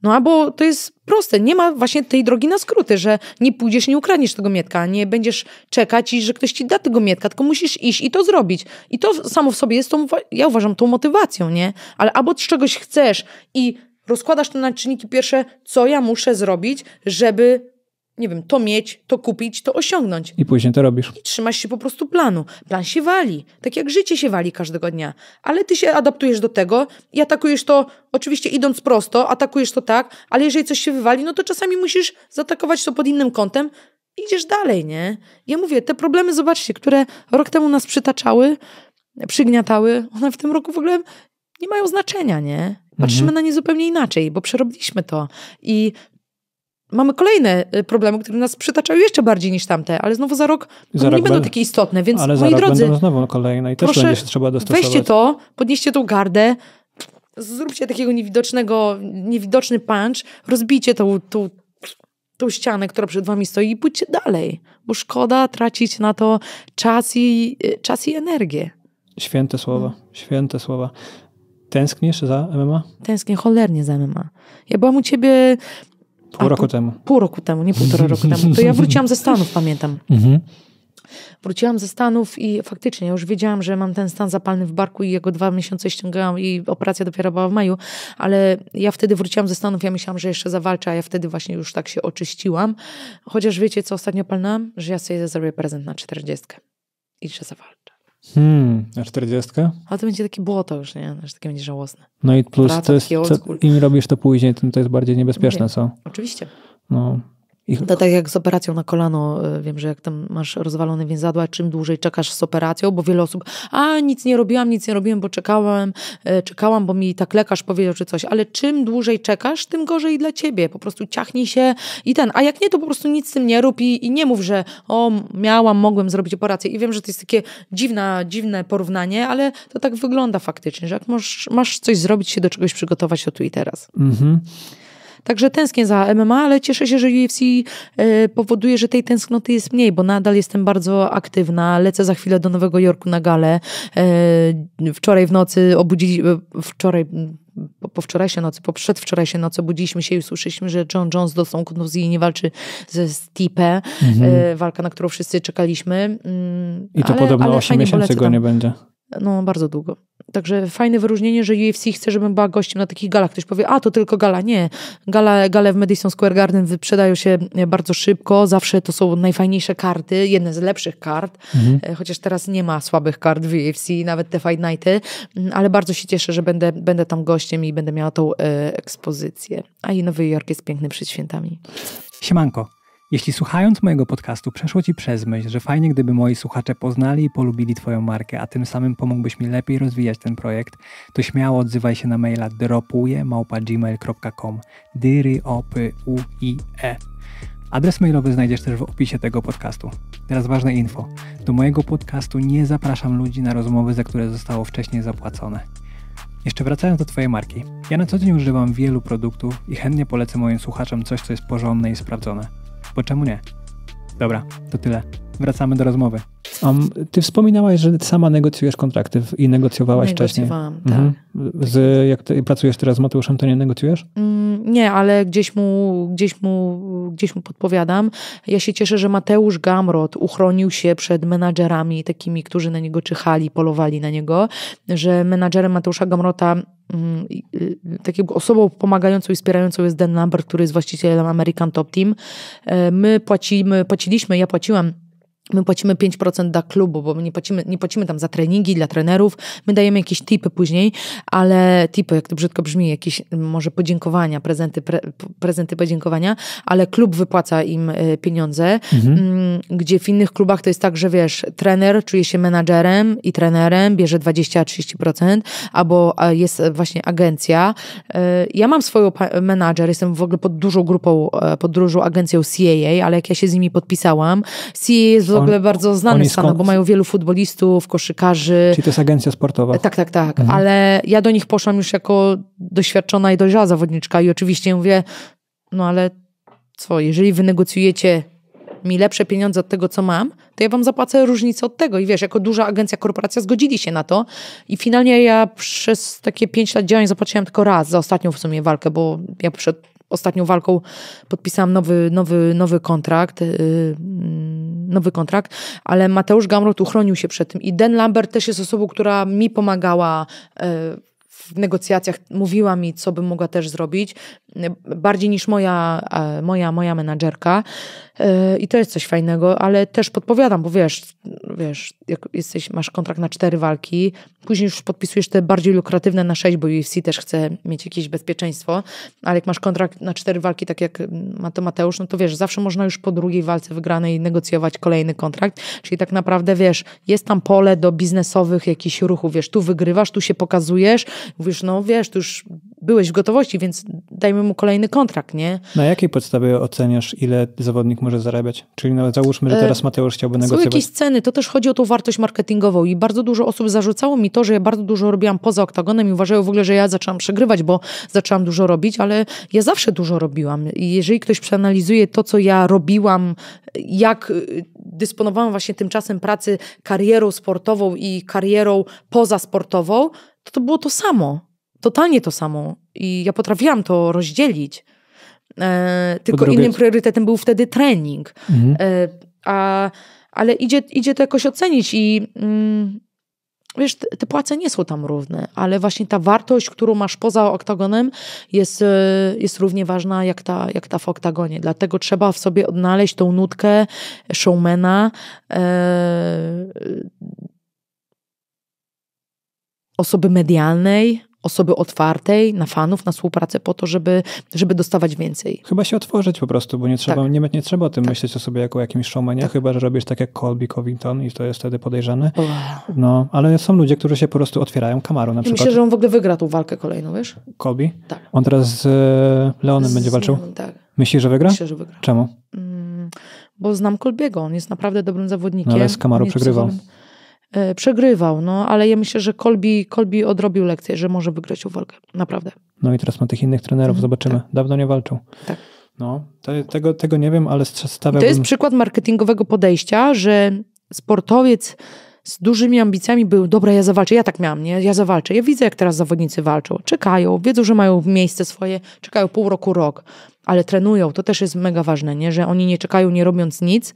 No albo to jest proste, nie ma właśnie tej drogi na skróty, że nie pójdziesz, nie ukradniesz tego mietka, nie będziesz czekać i że ktoś ci da tego mietka, tylko musisz iść i to zrobić. I to samo w sobie jest tą, ja uważam, tą motywacją, nie? Ale albo z czegoś chcesz i rozkładasz to na czynniki pierwsze, co ja muszę zrobić, żeby nie wiem, to mieć, to kupić, to osiągnąć. I później to robisz. I trzymasz się po prostu planu. Plan się wali, tak jak życie się wali każdego dnia. Ale ty się adaptujesz do tego i atakujesz to, oczywiście idąc prosto, atakujesz to tak, ale jeżeli coś się wywali, no to czasami musisz zaatakować to pod innym kątem, idziesz dalej, nie? Ja mówię, te problemy, zobaczcie, które rok temu nas przytaczały, przygniatały, one w tym roku w ogóle nie mają znaczenia, nie? Patrzymy mhm. na nie zupełnie inaczej, bo przerobiliśmy to. I mamy kolejne y, problemy, które nas przytaczają jeszcze bardziej niż tamte, ale znowu za rok za rok nie będą takie istotne, więc ale moi drodzy, znowu kolejne i też proszę, będzie się trzeba dostosować. Weźcie to, podnieście tą gardę, zróbcie takiego niewidocznego, niewidoczny punch, rozbijcie tą, tą, tą ścianę, która przed wami stoi i pójdźcie dalej, bo szkoda tracić na to czas i, y, czas i energię. Święte słowa, święte słowa. Tęskniesz za MMA? Tęsknię cholernie za MMA. Ja byłam u ciebie Pół roku pół, temu. Pół roku temu, nie półtora roku temu. To ja (laughs) wróciłam ze Stanów, pamiętam. Mhm. Wróciłam ze Stanów i faktycznie już wiedziałam, że mam ten stan zapalny w barku i jego dwa miesiące ściągałam i operacja dopiero była w maju, ale ja wtedy wróciłam ze Stanów, ja myślałam, że jeszcze zawalczę, a ja wtedy właśnie już tak się oczyściłam. Chociaż wiecie, co ostatnio palnałam? Że ja sobie zrobię prezent na 40 i że zawalczę. Hmm, a 40? Ale to będzie takie błoto już, nie? aż takie będzie żałosne. No i plus, to jest, co, im robisz to później, tym to jest bardziej niebezpieczne, nie, co? Oczywiście. No, to tak. tak jak z operacją na kolano, e, wiem, że jak tam masz rozwalone więzadła, czym dłużej czekasz z operacją, bo wiele osób, a nic nie robiłam, nic nie robiłem, bo czekałam, e, czekałam, bo mi tak lekarz powiedział czy coś, ale czym dłużej czekasz, tym gorzej dla ciebie, po prostu ciachnij się i ten, a jak nie, to po prostu nic z tym nie rób i, i nie mów, że o, miałam, mogłem zrobić operację i wiem, że to jest takie dziwne, dziwne porównanie, ale to tak wygląda faktycznie, że jak masz, masz coś zrobić, się do czegoś przygotować, to tu i teraz. Mhm. Mm Także tęsknię za MMA, ale cieszę się, że UFC e, powoduje, że tej tęsknoty jest mniej, bo nadal jestem bardzo aktywna. Lecę za chwilę do Nowego Jorku na galę. E, wczoraj w nocy obudzili... Wczoraj po, po wczorajszej nocy, po przedwczorajszej nocy budziliśmy się i usłyszeliśmy, że John Jones dostał kontuzji i nie walczy ze Stipe. Mhm. E, walka, na którą wszyscy czekaliśmy. Mm, I to ale, podobno ale 8 miesięcy go nie będzie. No, bardzo długo. Także fajne wyróżnienie, że UFC chce, żebym była gościem na takich galach. Ktoś powie, a to tylko gala. Nie, gala, gale w Madison Square Garden wyprzedają się e, bardzo szybko. Zawsze to są najfajniejsze karty, jedne z lepszych kart. Mhm. E, chociaż teraz nie ma słabych kart w UFC, nawet te Fight Nighty. Mm, ale bardzo się cieszę, że będę, będę tam gościem i będę miała tą e, ekspozycję. A i Nowy Jork jest piękny przed świętami. Siemanko. Jeśli słuchając mojego podcastu przeszło Ci przez myśl, że fajnie gdyby moi słuchacze poznali i polubili Twoją markę, a tym samym pomógłbyś mi lepiej rozwijać ten projekt, to śmiało odzywaj się na maila dropuje.gmail.com e. Adres mailowy znajdziesz też w opisie tego podcastu. Teraz ważne info. Do mojego podcastu nie zapraszam ludzi na rozmowy, za które zostało wcześniej zapłacone. Jeszcze wracając do Twojej marki. Ja na co dzień używam wielu produktów i chętnie polecę moim słuchaczom coś, co jest porządne i sprawdzone bo czemu nie? Dobra, to tyle wracamy do rozmowy. ty wspominałaś, że sama negocjujesz kontrakty i negocjowałaś wcześniej. Negocjowałam, tak. Mhm. Z, jak ty, pracujesz teraz z Mateuszem, to nie negocjujesz? Mm, nie, ale gdzieś mu, gdzieś, mu, gdzieś mu podpowiadam. Ja się cieszę, że Mateusz Gamrot uchronił się przed menadżerami takimi, którzy na niego czyhali, polowali na niego, że menadżerem Mateusza Gamrota mm, y, taką osobą pomagającą i wspierającą jest Dan Lambert, który jest właścicielem American Top Team. E, my płacimy, płaciliśmy, ja płaciłam My płacimy 5% dla klubu, bo my nie płacimy, nie płacimy tam za treningi dla trenerów. My dajemy jakieś tipy później, ale tipy, jak to brzydko brzmi, jakieś może podziękowania, prezenty, pre, prezenty podziękowania, ale klub wypłaca im y, pieniądze, mhm. Mm, gdzie w innych klubach to jest tak, że wiesz, trener czuje się menadżerem i trenerem, bierze 20-30%, albo e, jest właśnie agencja. E, ja mam swoją menadżer, jestem w ogóle pod dużą grupą, e, pod dużą agencją CAA, ale jak ja się z nimi podpisałam, CAA jest w w ogóle on, bardzo znany w Stanach, bo mają wielu futbolistów, koszykarzy. Czyli to jest agencja sportowa. Tak, tak, tak. Mhm. Ale ja do nich poszłam już jako doświadczona i dojrzała zawodniczka i oczywiście mówię, no ale co, jeżeli wynegocjujecie mi lepsze pieniądze od tego, co mam, to ja wam zapłacę różnicę od tego. I wiesz, jako duża agencja, korporacja zgodzili się na to. I finalnie ja przez takie pięć lat działań zapłaciłam tylko raz za ostatnią w sumie walkę, bo ja przed ostatnią walką podpisałam nowy, nowy, nowy kontrakt. Yy, nowy kontrakt, ale Mateusz Gamrot uchronił się przed tym i Den Lambert też jest osobą, która mi pomagała e, w negocjacjach mówiła mi, co bym mogła też zrobić bardziej niż moja, e, moja, moja menadżerka. E, I to jest coś fajnego, ale też podpowiadam, bo wiesz, wiesz, jak jesteś, masz kontrakt na cztery walki, później już podpisujesz te bardziej lukratywne na sześć, bo UFC też chce mieć jakieś bezpieczeństwo, ale jak masz kontrakt na cztery walki, tak jak ma to Mateusz, no to wiesz, zawsze można już po drugiej walce wygranej negocjować kolejny kontrakt, czyli tak naprawdę wiesz, jest tam pole do biznesowych jakichś ruchów, wiesz, tu wygrywasz, tu się pokazujesz, mówisz, no wiesz, tu już byłeś w gotowości, więc dajmy mu kolejny kontrakt, nie? Na jakiej podstawie oceniasz, ile zawodnik może zarabiać? Czyli nawet załóżmy, że e, teraz Mateusz chciałby negocjować. Są jakieś ceny, to też chodzi o tą wartość marketingową i bardzo dużo osób zarzucało mi to, że ja bardzo dużo robiłam poza oktagonem i uważają w ogóle, że ja zaczęłam przegrywać, bo zaczęłam dużo robić, ale ja zawsze dużo robiłam i jeżeli ktoś przeanalizuje to, co ja robiłam, jak y, dysponowałam właśnie tymczasem pracy, karierą sportową i karierą pozasportową, to to było to samo totalnie to samo. I ja potrafiłam to rozdzielić. E, tylko innym priorytetem był wtedy trening. Mhm. E, a, ale idzie, idzie to jakoś ocenić i mm, wiesz, te, te, płace nie są tam równe, ale właśnie ta wartość, którą masz poza oktagonem jest, e, jest równie ważna jak ta, jak ta w oktagonie. Dlatego trzeba w sobie odnaleźć tą nutkę showmana, e, osoby medialnej, osoby otwartej na fanów, na współpracę po to, żeby, żeby dostawać więcej. Chyba się otworzyć po prostu, bo nie trzeba, tak. nie, nie trzeba o tym tak. myśleć o sobie jako o jakimś showmanie, tak. chyba, że robisz tak jak Colby Covington i to jest wtedy podejrzane. No, ale są ludzie, którzy się po prostu otwierają kamarą na przykład. Myślę, że on w ogóle wygra tą walkę kolejną, wiesz? Colby? Tak. On teraz z e, Leonem z, będzie walczył? Tak. Myślisz, że wygra? Myślę, że wygra. Czemu? Mm, bo znam Colbiego, on jest naprawdę dobrym zawodnikiem. No, ale z kamarą przegrywał. E, przegrywał, no ale ja myślę, że Kolbi, Kolbi odrobił lekcję, że może wygrać tą naprawdę. No i teraz ma tych innych trenerów, mhm, zobaczymy. Tak. Dawno nie walczył. Tak. No, tego, tego nie wiem, ale stawiam. To jest przykład marketingowego podejścia, że sportowiec z dużymi ambicjami był, dobra, ja zawalczę, ja tak miałam, nie? Ja zawalczę. Ja widzę, jak teraz zawodnicy walczą. Czekają, wiedzą, że mają miejsce swoje, czekają pół roku, rok, ale trenują. To też jest mega ważne, nie? Że oni nie czekają, nie robiąc nic,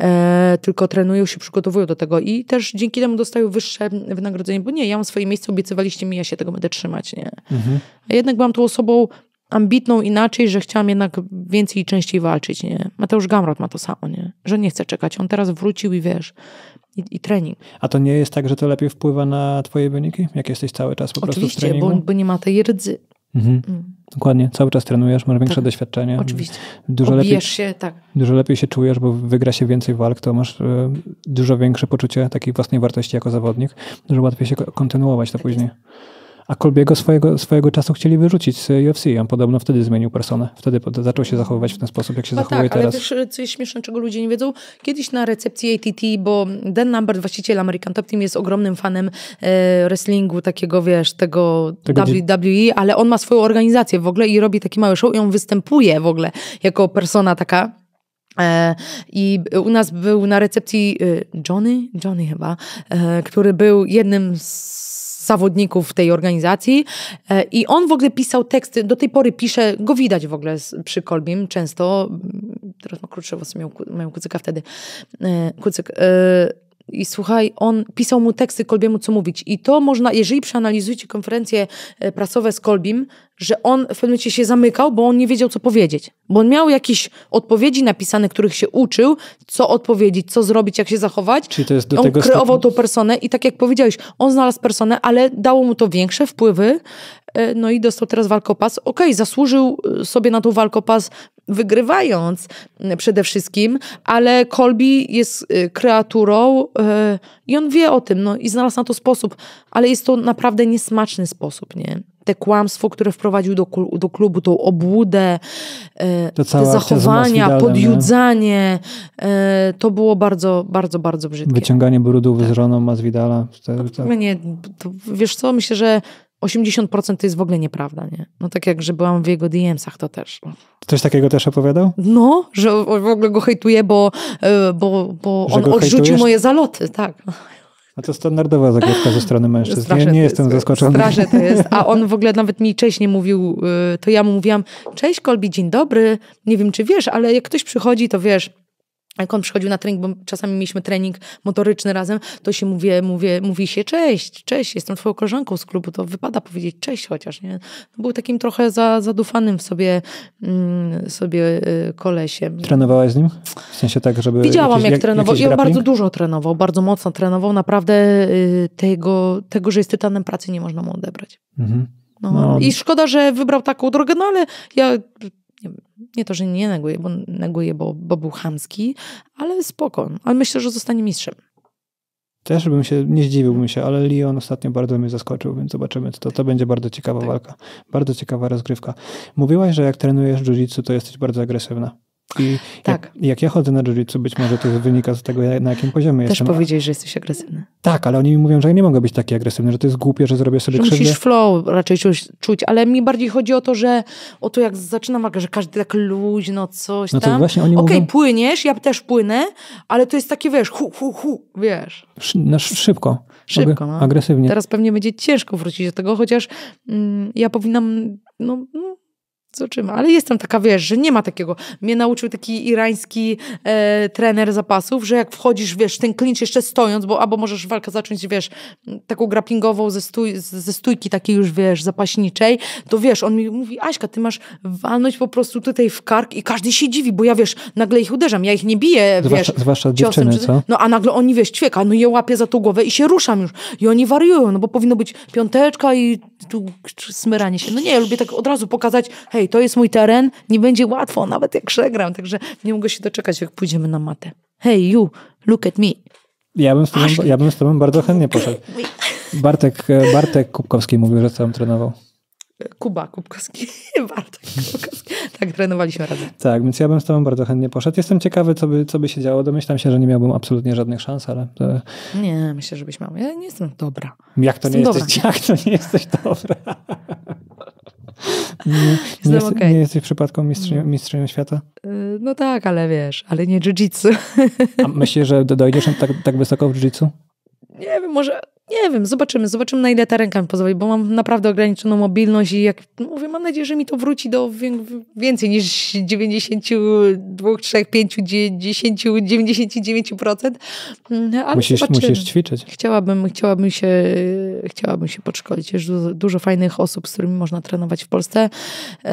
e, tylko trenują się, przygotowują do tego i też dzięki temu dostają wyższe wynagrodzenie, bo nie, ja mam swoje miejsce, obiecywaliście mi, ja się tego będę trzymać, nie? Mhm. A jednak byłam tą osobą ambitną inaczej, że chciałam jednak więcej i częściej walczyć, nie? Mateusz Gamrot ma to samo, nie? Że nie chce czekać. On teraz wrócił i wiesz, i, i, trening. A to nie jest tak, że to lepiej wpływa na twoje wyniki, jak jesteś cały czas po Oczywiście, prostu w treningu? Oczywiście, bo, bo nie ma tej rdzy. Mhm. Mm. Dokładnie, cały czas trenujesz, masz większe tak. doświadczenie. Oczywiście. Dużo lepiej, się, tak. Dużo lepiej się czujesz, bo wygra się więcej walk, to masz y, dużo większe poczucie takiej własnej wartości jako zawodnik, dużo łatwiej się kontynuować to tak później. Jest. A Kolbiego swojego, swojego czasu chcieli wyrzucić z UFC. On podobno wtedy zmienił personę. Wtedy zaczął się zachowywać w ten sposób, jak się no zachowuje tak, teraz. Ale wiesz, co jest śmieszne, czego ludzie nie wiedzą? Kiedyś na recepcji ATT, bo Dan Lambert, właściciel American Top Team, jest ogromnym fanem e, wrestlingu, takiego wiesz, tego, tego WWE, ale on ma swoją organizację w ogóle i robi taki mały show i on występuje w ogóle jako persona taka e, i u nas był na recepcji e, Johnny, Johnny chyba, e, który był jednym z zawodników tej organizacji e, i on w ogóle pisał teksty, do tej pory pisze, go widać w ogóle przy Kolbim często, mm, teraz ma krótsze włosy, miał, mają kucyka wtedy, e, kucyk, e, i słuchaj, on pisał mu teksty Kolbiemu, co mówić. I to można, jeżeli przeanalizujecie konferencje e, prasowe z Kolbim, że on w pewnym momencie się zamykał, bo on nie wiedział, co powiedzieć. Bo on miał jakieś odpowiedzi napisane, których się uczył, co odpowiedzieć, co zrobić, jak się zachować. Czyli to jest do on tego kreował stopnia... tą personę i tak jak powiedziałeś, on znalazł personę, ale dało mu to większe wpływy, E, no i dostał teraz walkopas. Okej, okay, zasłużył e, sobie na tą walkopas wygrywając przede wszystkim, ale Colby jest e, kreaturą i on wie o tym, no i znalazł na to sposób, ale jest to naprawdę niesmaczny sposób, nie? Te kłamstwo, które wprowadził do, do klubu, tą obłudę, to te zachowania, podjudzanie, to było bardzo, bardzo, bardzo brzydkie. Wyciąganie brudów tak. z żoną Masvidala. To, to... No nie, to wiesz co, myślę, że 80% to jest w ogóle nieprawda, nie? No tak jak, że byłam w jego DMsach, to też. Coś takiego też opowiadał? No, że w ogóle go hejtuję, e, bo, bo, bo on odrzucił moje zaloty, tak. A to standardowa zagadka ze strony mężczyzn. nie, nie jestem jest, zaskoczony. Straszne to jest. A on w ogóle nawet mi cześć nie mówił. E, to ja mu mówiłam, cześć Kolbi, dzień dobry. Nie wiem, czy wiesz, ale jak ktoś przychodzi, to wiesz, jak on przychodził na trening, bo czasami mieliśmy trening motoryczny razem, to się mówię, mówię, mówi się cześć, cześć, jestem twoją koleżanką z klubu, to wypada powiedzieć cześć chociaż, nie? Był takim trochę za, zadufanym w sobie, mm, sobie y, kolesiem. Trenowałaś z nim? W sensie tak, żeby... Widziałam jakiś, jak trenował i on bardzo dużo trenował, bardzo mocno trenował, naprawdę y, tego, tego że jest tytanem pracy nie można mu odebrać. Mhm. No. No. I szkoda, że wybrał taką drogę, no ale ja nie to, że nie neguje, bo neguje, bo, bo był chamski, ale spoko. Ale myślę, że zostanie mistrzem. Też bym się, nie zdziwiłbym się, ale Leon ostatnio bardzo mnie zaskoczył, więc zobaczymy. To, to będzie bardzo ciekawa tak. walka. Bardzo ciekawa rozgrywka. Mówiłaś, że jak trenujesz jiu-jitsu, to jesteś bardzo agresywna. I tak. jak, jak ja chodzę na jiu być może to wynika z tego, na jakim poziomie Też jestem. Też powiedzieć, że jesteś agresywny. Tak, ale oni mi mówią, że ja nie mogę być taki agresywny, że to jest głupie, że zrobię sobie że no krzywdę. Musisz flow raczej czuć, czuć, ale mi bardziej chodzi o to, że o to jak zaczynam walkę, że każdy tak luźno coś no to właśnie oni mówią. Okej, płyniesz, ja też płynę, ale to jest takie, wiesz, hu, hu, hu, wiesz. No, szybko. Szybko, no. Agresywnie. Teraz pewnie będzie ciężko wrócić do tego, chociaż mm, ja powinnam, no mm, zobaczymy. Ale jestem taka, wiesz, że nie ma takiego. Mnie nauczył taki irański e, trener zapasów, że jak wchodzisz, wiesz, ten klincz jeszcze stojąc, bo albo możesz walkę zacząć, wiesz, taką grapplingową ze, stój, ze stójki takiej już, wiesz, zapaśniczej, to wiesz, on mi mówi, Aśka, ty masz walność po prostu tutaj w kark i każdy się dziwi, bo ja, wiesz, nagle ich uderzam, ja ich nie biję, zwłaszcza, wiesz. Zwłaszcza ciosem, dziewczyny, co? No a nagle oni, wiesz, ćwieka, no je łapię za tą głowę i się ruszam już. I oni wariują, no bo powinno być piąteczka i tu smyranie się. No nie, ja lubię tak od razu pokazać, hej, to jest mój teren, nie będzie łatwo, nawet jak przegram, także nie mogę się doczekać, jak pójdziemy na matę. Hey you, look at me. Ja bym z tobą, ja bym z tobą bardzo chętnie poszedł. Bartek, e, Bartek Kubkowski mówił, że tam trenował. Kuba Kubkowski, (laughs) Bartek Kubkowski. Tak, trenowaliśmy razem. Tak, więc ja bym z tobą bardzo chętnie poszedł. Jestem ciekawy, co by, co by się działo. Domyślam się, że nie miałbym absolutnie żadnych szans, ale... E, nie, myślę, byś miał. Ja nie jestem dobra. Jak to, jestem nie, dobra. Jesteś, (laughs) jak to nie jesteś dobra? Nie, nie, (laughs) okay. nie jesteś przypadkiem mistrzynią, no. mistrzynią świata? Y, no tak, ale wiesz, ale nie jiu-jitsu. A myślisz, że dojdziesz tak, tak wysoko w jiu-jitsu? Nie wiem, może nie wiem, zobaczymy, zobaczymy na ile ta ręka mi pozwoli, bo mam naprawdę ograniczoną mobilność i jak no mówię, mam nadzieję, że mi to wróci do więcej niż 92, 3, 5, 10, 99%. Ale musisz, zobaczymy. musisz ćwiczyć. Chciałabym, chciałabym, się, chciałabym się podszkolić. Jest dużo, fajnych osób, z którymi można trenować w Polsce. E,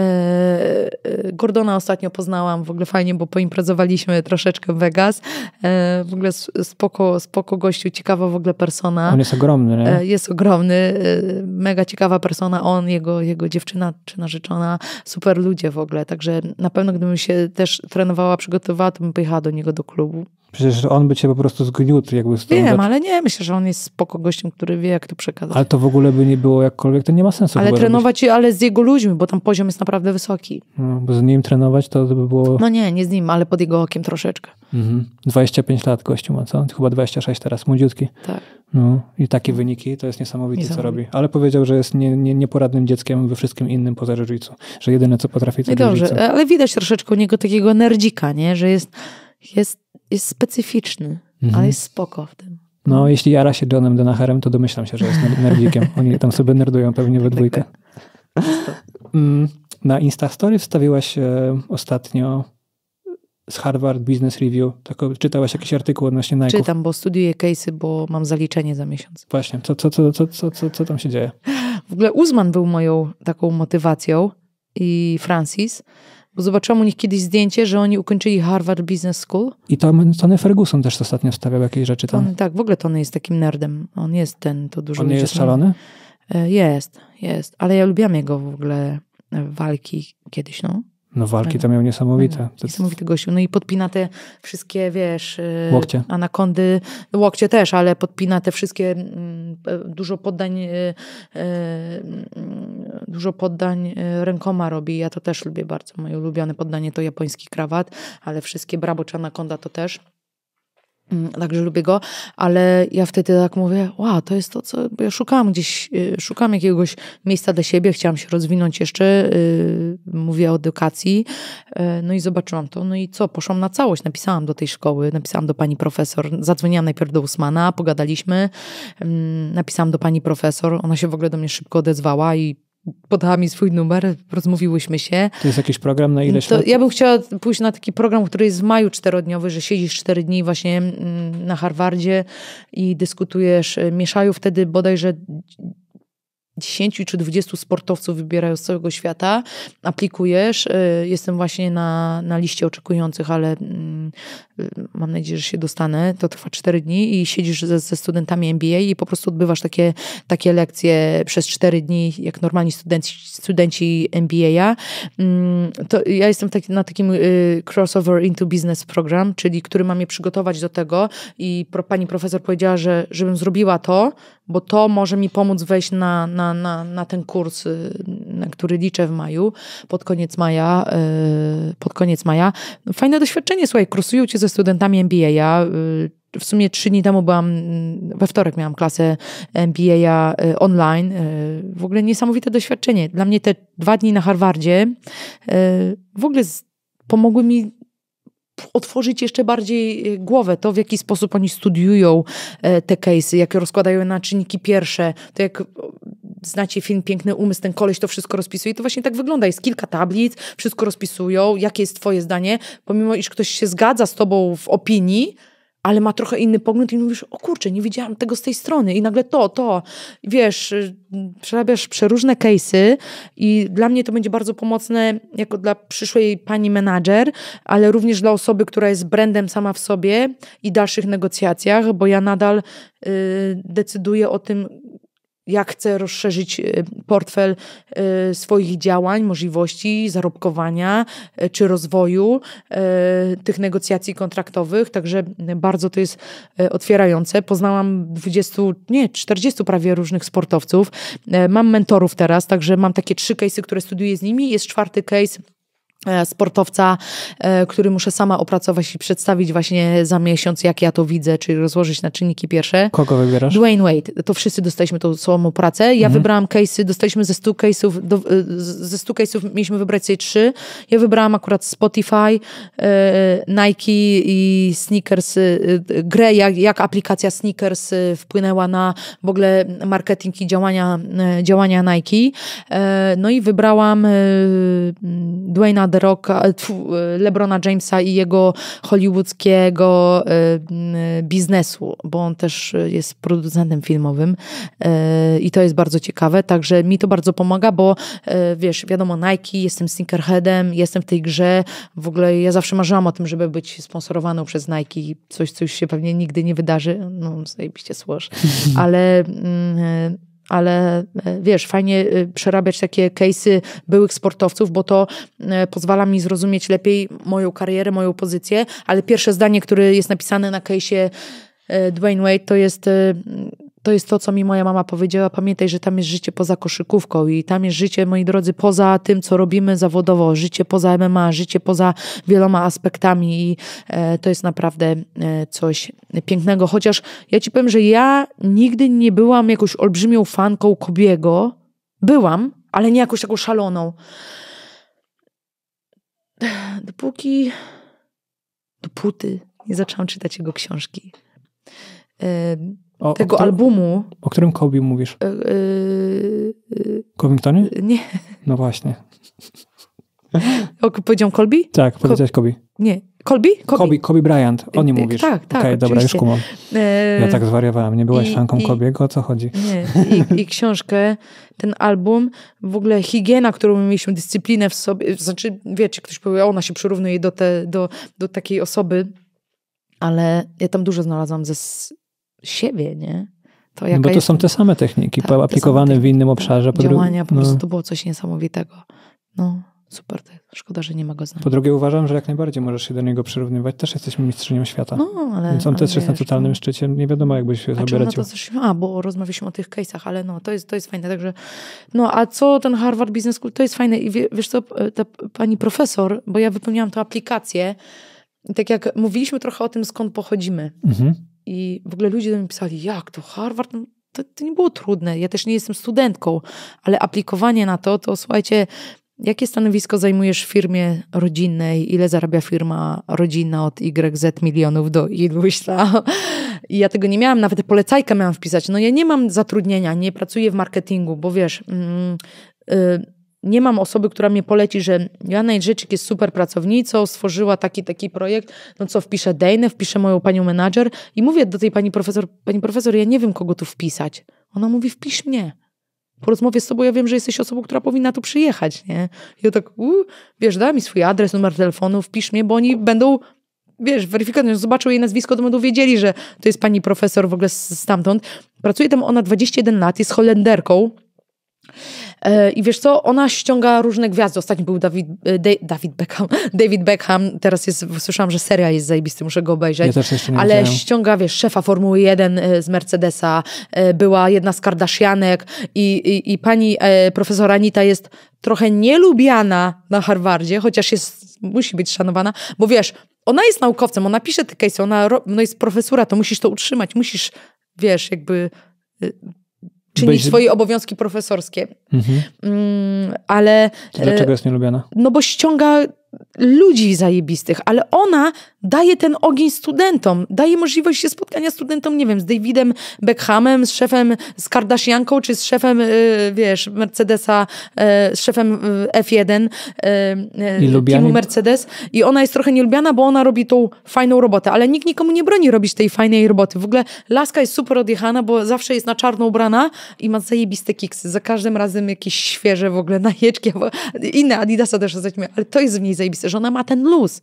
e, Gordona ostatnio poznałam, w ogóle fajnie, bo poimprezowaliśmy troszeczkę w Vegas. E, w ogóle spoko, spoko gościu, ciekawa w ogóle persona. On jest ogromny, nie? E, jest ogromny, e, mega ciekawa persona, on, jego, jego dziewczyna czy narzeczona, super ludzie w ogóle, także na pewno gdybym się też trenowała, przygotowała, to bym pojechała do niego do klubu. Przecież on by cię po prostu zgniótł jakby z Wiem, ale nie, myślę, że on jest spoko gościem, który wie, jak to przekazać. Ale to w ogóle by nie było jakkolwiek, to nie ma sensu. Ale trenować, robić. ale z jego ludźmi, bo tam poziom jest naprawdę wysoki. No, bo z nim trenować to, by było... No nie, nie z nim, ale pod jego okiem troszeczkę. Mhm. 25 lat gościu ma, co? Chyba 26 teraz, młodziutki. Tak. No i takie wyniki, to jest niesamowite, niesamowite. co robi. Ale powiedział, że jest nie, nie, nieporadnym dzieckiem we wszystkim innym poza jiu że jedyne, co potrafi, to no I dobrze, ale widać troszeczkę u niego takiego nerdzika, nie? Że jest jest, jest specyficzny, mhm. ale jest spoko w tym. No, jeśli jara się Johnem Denacherem, to domyślam się, że jest nerdzikiem. Oni tam sobie nerdują pewnie we tak, tak, dwójkę. Tak. Mm, na Instastory wstawiłaś e, ostatnio z Harvard Business Review. Taką, czytałaś jakiś artykuł odnośnie Nike? Czytam, bo studiuję case'y, bo mam zaliczenie za miesiąc. Właśnie, co, co, co, co, co, co, co tam się dzieje? W ogóle Uzman był moją taką motywacją i Francis, bo zobaczyłam u nich kiedyś zdjęcie, że oni ukończyli Harvard Business School. I to Tony Ferguson też ostatnio stawiał jakieś rzeczy tam. Tony, tak, w ogóle on jest takim nerdem. On jest ten, to dużo... On nie jest szalony? E, jest, jest. Ale ja lubiłam jego w ogóle walki kiedyś, no. No walki to miał niesamowite. Niesamowite gościu. No i podpina te wszystkie, wiesz... E, łokcie. Anakondy, łokcie też, ale podpina te wszystkie mm, e, dużo poddań e, mm, dużo poddań rękoma robi. Ja to też lubię bardzo. Moje ulubione poddanie to japoński krawat, ale wszystkie brabo czy anakonda to też. Mm, także lubię go, ale ja wtedy tak mówię, wow, to jest to, co ja szukałam gdzieś, y, szukam jakiegoś miejsca dla siebie, chciałam się rozwinąć jeszcze, y, mówię o edukacji, y, no i zobaczyłam to, no i co, poszłam na całość, napisałam do tej szkoły, napisałam do pani profesor, zadzwoniłam najpierw do Usmana, pogadaliśmy, mm, napisałam do pani profesor, ona się w ogóle do mnie szybko odezwała i podała mi swój numer, rozmówiłyśmy się. To jest jakiś program na ile to lat? Ja bym chciała pójść na taki program, który jest w maju czterodniowy, że siedzisz cztery dni właśnie mm, na Harvardzie i dyskutujesz. E, Mieszają wtedy bodajże 10 czy 20 sportowców wybierają z całego świata, aplikujesz. Y, jestem właśnie na, na liście oczekujących, ale mm, y, mam nadzieję, że się dostanę. To trwa 4 dni i siedzisz ze, ze studentami MBA i po prostu odbywasz takie, takie lekcje przez 4 dni, jak normalni studenci, studenci mba mm, To ja jestem tak, na takim y, crossover into business program, czyli który ma mnie przygotować do tego i pro, pani profesor powiedziała, że żebym zrobiła to, bo to może mi pomóc wejść na, na, na, na ten kurs, y, na który liczę w maju, pod koniec maja. Y, pod koniec maja. Fajne doświadczenie, słuchaj, kursują cię ze studentami MBA. Ja y, w sumie trzy dni temu byłam, mm, we wtorek miałam klasę MBA online. W ogóle niesamowite doświadczenie. Dla mnie te dwa dni na Harvardzie w ogóle pomogły mi otworzyć jeszcze bardziej y, głowę, to w jaki sposób oni studiują e, te case'y, jak rozkładają na czynniki pierwsze, to jak znacie film Piękny Umysł, ten koleś to wszystko rozpisuje, to właśnie tak wygląda, jest kilka tablic, wszystko rozpisują, jakie jest twoje zdanie, pomimo iż ktoś się zgadza z tobą w opinii, ale ma trochę inny pogląd i mówisz, o kurczę, nie widziałam tego z tej strony i nagle to, to, wiesz, y, przerabiasz przeróżne case'y i dla mnie to będzie bardzo pomocne jako dla przyszłej pani menadżer, ale również dla osoby, która jest brandem sama w sobie i dalszych negocjacjach, bo ja nadal y, decyduję o tym, jak chcę rozszerzyć y, portfel y, swoich działań, możliwości zarobkowania y, czy rozwoju tych negocjacji kontraktowych. Także bardzo to jest otwierające. Poznałam 20, nie, 40 prawie różnych sportowców. Mam mentorów teraz, także mam takie trzy case'y, które studiuję z nimi. Jest czwarty case E, sportowca, e, który muszę sama opracować i przedstawić właśnie za miesiąc, jak ja to widzę, czyli rozłożyć na czynniki pierwsze. Kogo wybierasz? Dwayne Wade. To wszyscy dostaliśmy tą samą pracę. Ja mhm. wybrałam case'y, dostaliśmy ze 100 case'ów, e, ze 100 case'ów mieliśmy wybrać sobie trzy. Ja wybrałam akurat Spotify, Nike i Sneakers, grę, jak, jak aplikacja Sneakers wpłynęła na w ogóle marketing i działania, działania Nike. No i wybrałam Dwayna The LeBrona Jamesa i jego hollywoodzkiego e, biznesu, bo on też jest producentem filmowym e, i to jest bardzo ciekawe, także mi to bardzo pomaga, bo e, wiesz, wiadomo, Nike, jestem sneakerheadem, jestem w tej grze, w ogóle ja zawsze marzyłam o tym, żeby być sponsorowaną przez Nike, coś, co już się pewnie nigdy nie wydarzy, no zajebiście słoż, (laughs) ale... Mm, ale e, wiesz, fajnie y, przerabiać takie case'y byłych sportowców, bo to e, pozwala mi zrozumieć lepiej moją karierę, moją pozycję, ale pierwsze zdanie, które jest napisane na case'ie e, Dwayne Wade, to jest to jest to, co mi moja mama powiedziała. Pamiętaj, że tam jest życie poza koszykówką i tam jest życie, moi drodzy, poza tym, co robimy zawodowo, życie poza MMA, życie poza wieloma aspektami i e, to jest naprawdę e, coś pięknego. Chociaż ja ci powiem, że ja nigdy nie byłam jakąś olbrzymią fanką Kobiego. Byłam, ale nie jakąś taką szaloną. Dopóki, dopóty nie zaczęłam czytać jego książki. E, o, tego o którym, albumu. O którym Kobe mówisz? Yy, yy, Nie. No właśnie. O, powiedział Colby? Tak, powiedziałeś Colby. Nie. Colby? Colby, Kobe, Kobe Bryant, o nim mówisz. Tak, tak. Okej, okay, dobra, już kumam. Ja tak zwariowałem, nie byłaś I, fanką i, o co chodzi? Nie, I, I, książkę, ten album, w ogóle higiena, którą mieliśmy, dyscyplinę w sobie, znaczy, wiecie, ktoś powiedział, ona się przyrównuje do, te, do, do takiej osoby, ale ja tam dużo znalazłam ze siebie, nie? To no bo to jest... są te same techniki, tak, aplikowane w innym obszarze. Po działania, po no. prostu to było coś niesamowitego. No, super, szkoda, że nie ma go z nami. Po drugie uważam, że jak najbardziej możesz się do niego przyrównywać, też jesteśmy mistrzynią świata. No, ale... Więc on też jest na totalnym no. szczycie, nie wiadomo jakbyś się znaczy, zabierał. No to coś, a, bo rozmawialiśmy o tych case'ach, ale no, to jest, to jest fajne, także no, a co ten Harvard Business School, to jest fajne i wiesz co, ta pani profesor, bo ja wypełniałam tę aplikację, tak jak mówiliśmy trochę o tym, skąd pochodzimy. Mhm i w ogóle ludzie do mnie pisali, jak to Harvard? No, to, to nie było trudne. Ja też nie jestem studentką, ale aplikowanie na to, to słuchajcie, Jakie stanowisko zajmujesz w firmie rodzinnej? Ile zarabia firma rodzinna od YZ milionów do iluś (laughs) tam? I ja tego nie miałam, nawet polecajkę miałam wpisać. No ja nie mam zatrudnienia, nie pracuję w marketingu, bo wiesz, yy, yy, nie mam osoby, która mnie poleci, że Joanna Jędrzejczyk jest super pracownicą, stworzyła taki, taki projekt, no co, wpiszę Dejnę, wpiszę moją panią menadżer i mówię do tej pani profesor, pani profesor, ja nie wiem, kogo tu wpisać. Ona mówi, wpisz mnie. Po rozmowie z tobą ja wiem, że jesteś osobą, która powinna tu przyjechać, nie? I ja tak, u, wiesz, da mi swój adres, numer telefonu, wpisz mnie, bo oni będą wiesz, weryfikatorzy zobaczą jej nazwisko, to będą wiedzieli, że to jest pani profesor w ogóle stamtąd. Pracuje tam ona 21 lat, jest Holenderką, E, I wiesz co, ona ściąga różne gwiazdy. Ostatnio był David, e, David Beckham, (laughs) David Beckham, teraz jest, słyszałam, że seria jest zajebisty, muszę go obejrzeć. Ja też nie Ale ściąga, wiesz, szefa Formuły 1 e, z Mercedesa, była jedna z Kardashianek i, i, i pani profesor Anita jest trochę nielubiana na Harvardzie, chociaż jest, musi być szanowana, bo wiesz, ona jest naukowcem, ona pisze te case, ona no jest profesura. to musisz to utrzymać, musisz, wiesz, jakby czynić Bez... swoje obowiązki profesorskie. Mhm. Mm, ale... Dlaczego e, jest nielubiana? No bo ściąga ludzi zajebistych, ale ona daje ten ogień studentom, daje możliwość się spotkania studentom, nie wiem, z Davidem Beckhamem, z szefem, z Kardashianką, czy z szefem, y, wiesz, Mercedesa, y, z szefem F1, y, y teamu Mercedes i ona jest trochę nielubiana, bo ona robi tą fajną robotę, ale nikt nikomu nie broni robić tej fajnej roboty. W ogóle Laska jest super odjechana, bo zawsze jest na czarną ubrana i ma zajebiste kiksy, za każdym razem jakieś świeże w ogóle (laughs) najeczki, inne Adidasa też zaćmia, ale to jest w niej zajebiste zajebiste, że ona ma ten luz.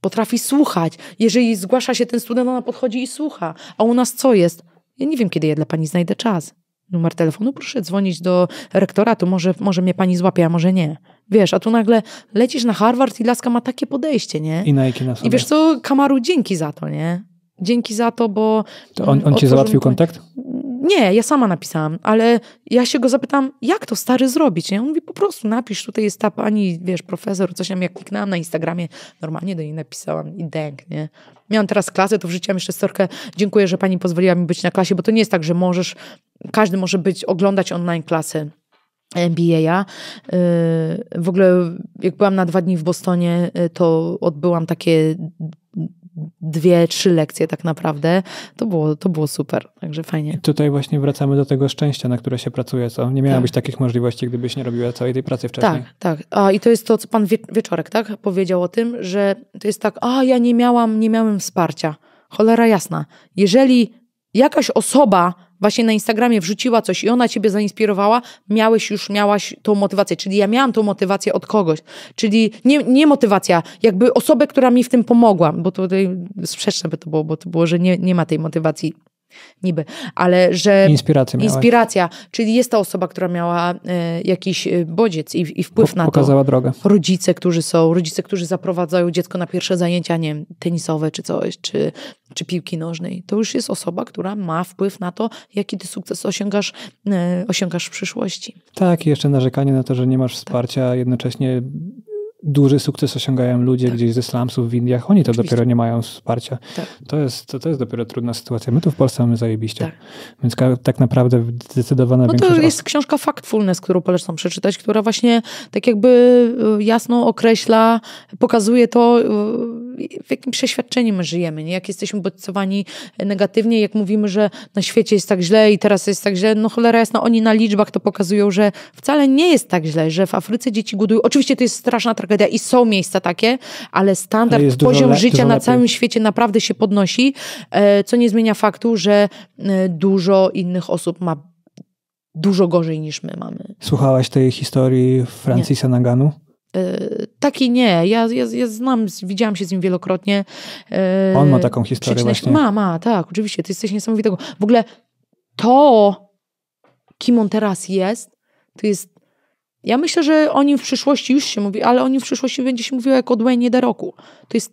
Potrafi słuchać. Jeżeli zgłasza się ten student, ona podchodzi i słucha. A u nas co jest? Ja nie wiem, kiedy ja dla pani znajdę czas. Numer telefonu, proszę dzwonić do rektoratu, może, może mnie pani złapie, a może nie. Wiesz, a tu nagle lecisz na Harvard i laska ma takie podejście, nie? I Nike na sobie. I wiesz co, Kamaru, dzięki za to, nie? Dzięki za to, bo... To on, on ci załatwił kontakt? Nie, ja sama napisałam, ale ja się go zapytam, jak to stary zrobić? Nie? On mówi, po prostu napisz, tutaj jest ta pani, wiesz, profesor, coś tam, jak kliknęłam na Instagramie, normalnie do niej napisałam i dęk, nie? Miałam teraz klasę, to wrzuciłam jeszcze storkę, dziękuję, że pani pozwoliła mi być na klasie, bo to nie jest tak, że możesz, każdy może być, oglądać online klasy. mba W ogóle jak byłam na dwa dni w Bostonie, y, to odbyłam takie dwie, trzy lekcje tak naprawdę. To było, to było super, także fajnie. I tutaj właśnie wracamy do tego szczęścia, na które się pracuje, co? Nie miałabyś tak. takich możliwości, gdybyś nie robiła całej tej pracy wcześniej. Tak, tak. A i to jest to, co pan wie, Wieczorek, tak? Powiedział o tym, że to jest tak, a ja nie miałam, nie miałem wsparcia. Cholera jasna. Jeżeli jakaś osoba właśnie na Instagramie wrzuciła coś i ona ciebie zainspirowała, miałeś już, miałaś tą motywację. Czyli ja miałam tą motywację od kogoś. Czyli nie, nie motywacja, jakby osobę, która mi w tym pomogła, bo tutaj sprzeczne by to było, bo to było, że nie, nie ma tej motywacji niby, ale że... Inspiracja miała. Inspiracja, czyli jest ta osoba, która miała e, jakiś e, bodziec i, i wpływ po, na to. Pokazała drogę. Rodzice, którzy są, rodzice, którzy zaprowadzają dziecko na pierwsze zajęcia, nie wiem, tenisowe czy coś, czy, czy piłki nożnej. To już jest osoba, która ma wpływ na to, jaki ty sukces osiągasz, e, osiągasz w przyszłości. Tak, i jeszcze narzekanie na to, że nie masz tak. wsparcia, tak. jednocześnie duży sukces osiągają ludzie tak. gdzieś ze slumsów w Indiach, oni to dopiero nie mają wsparcia. Tak. To, jest, to, to jest dopiero trudna sytuacja. My tu w Polsce mamy zajebiście. Tak. Więc tak naprawdę zdecydowana no większość... To jest książka Factfulness, którą polecam przeczytać, która właśnie tak jakby y, jasno określa, pokazuje to, y, w jakim przeświadczeniu my żyjemy, nie? jak jesteśmy bodźcowani negatywnie, jak mówimy, że na świecie jest tak źle i teraz jest tak źle, no cholera jasna, oni na liczbach to pokazują, że wcale nie jest tak źle, że w Afryce dzieci głodują. Oczywiście to jest straszna tragedia, i są miejsca takie, ale standard, poziom le- życia na całym świecie naprawdę się podnosi, e, co nie zmienia faktu, że e, dużo innych osób ma dużo gorzej niż my mamy. Słuchałaś tej historii Francisa Naganu? E, Taki nie. Ja, ja, ja znam, widziałam się z nim wielokrotnie. On ma taką historię Przecież właśnie. Ma, ma, tak, oczywiście. To jesteś niesamowitego. W ogóle to, kim on teraz jest, to jest ja myślę, że o nim w przyszłości już się mówi, ale o nim w przyszłości będzie się mówiło jako Dwayne da roku. To jest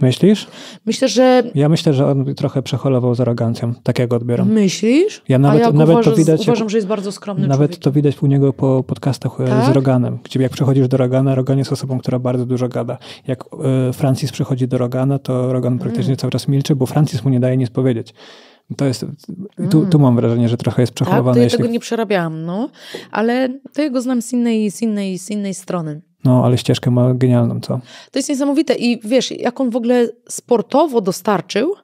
Myślisz? Myślę, że. Ja myślę, że on trochę przeholował z arogancją. Tak jak odbieram. Myślisz? Ja nawet, ja nawet uważam, to widać. Uważam, że jest bardzo skromny. Nawet człowiek. to widać u niego po podcastach e, tak? z Roganem. Gdzie jak przechodzisz do Rogana, Rogan jest osobą, która bardzo dużo gada. Jak y, Francis przychodzi do Rogana, to Rogan praktycznie mm. cały czas milczy, bo Francis mu nie daje nic powiedzieć. To jest, tu, tu mm. mam wrażenie, że trochę jest przeholowane. Tak, ja jeśli... tego nie przerabiałam, no, ale to ja go znam z innej, z innej, z innej strony. No, ale ścieżkę ma genialną, co? To jest niesamowite i wiesz, jak on w ogóle sportowo dostarczył,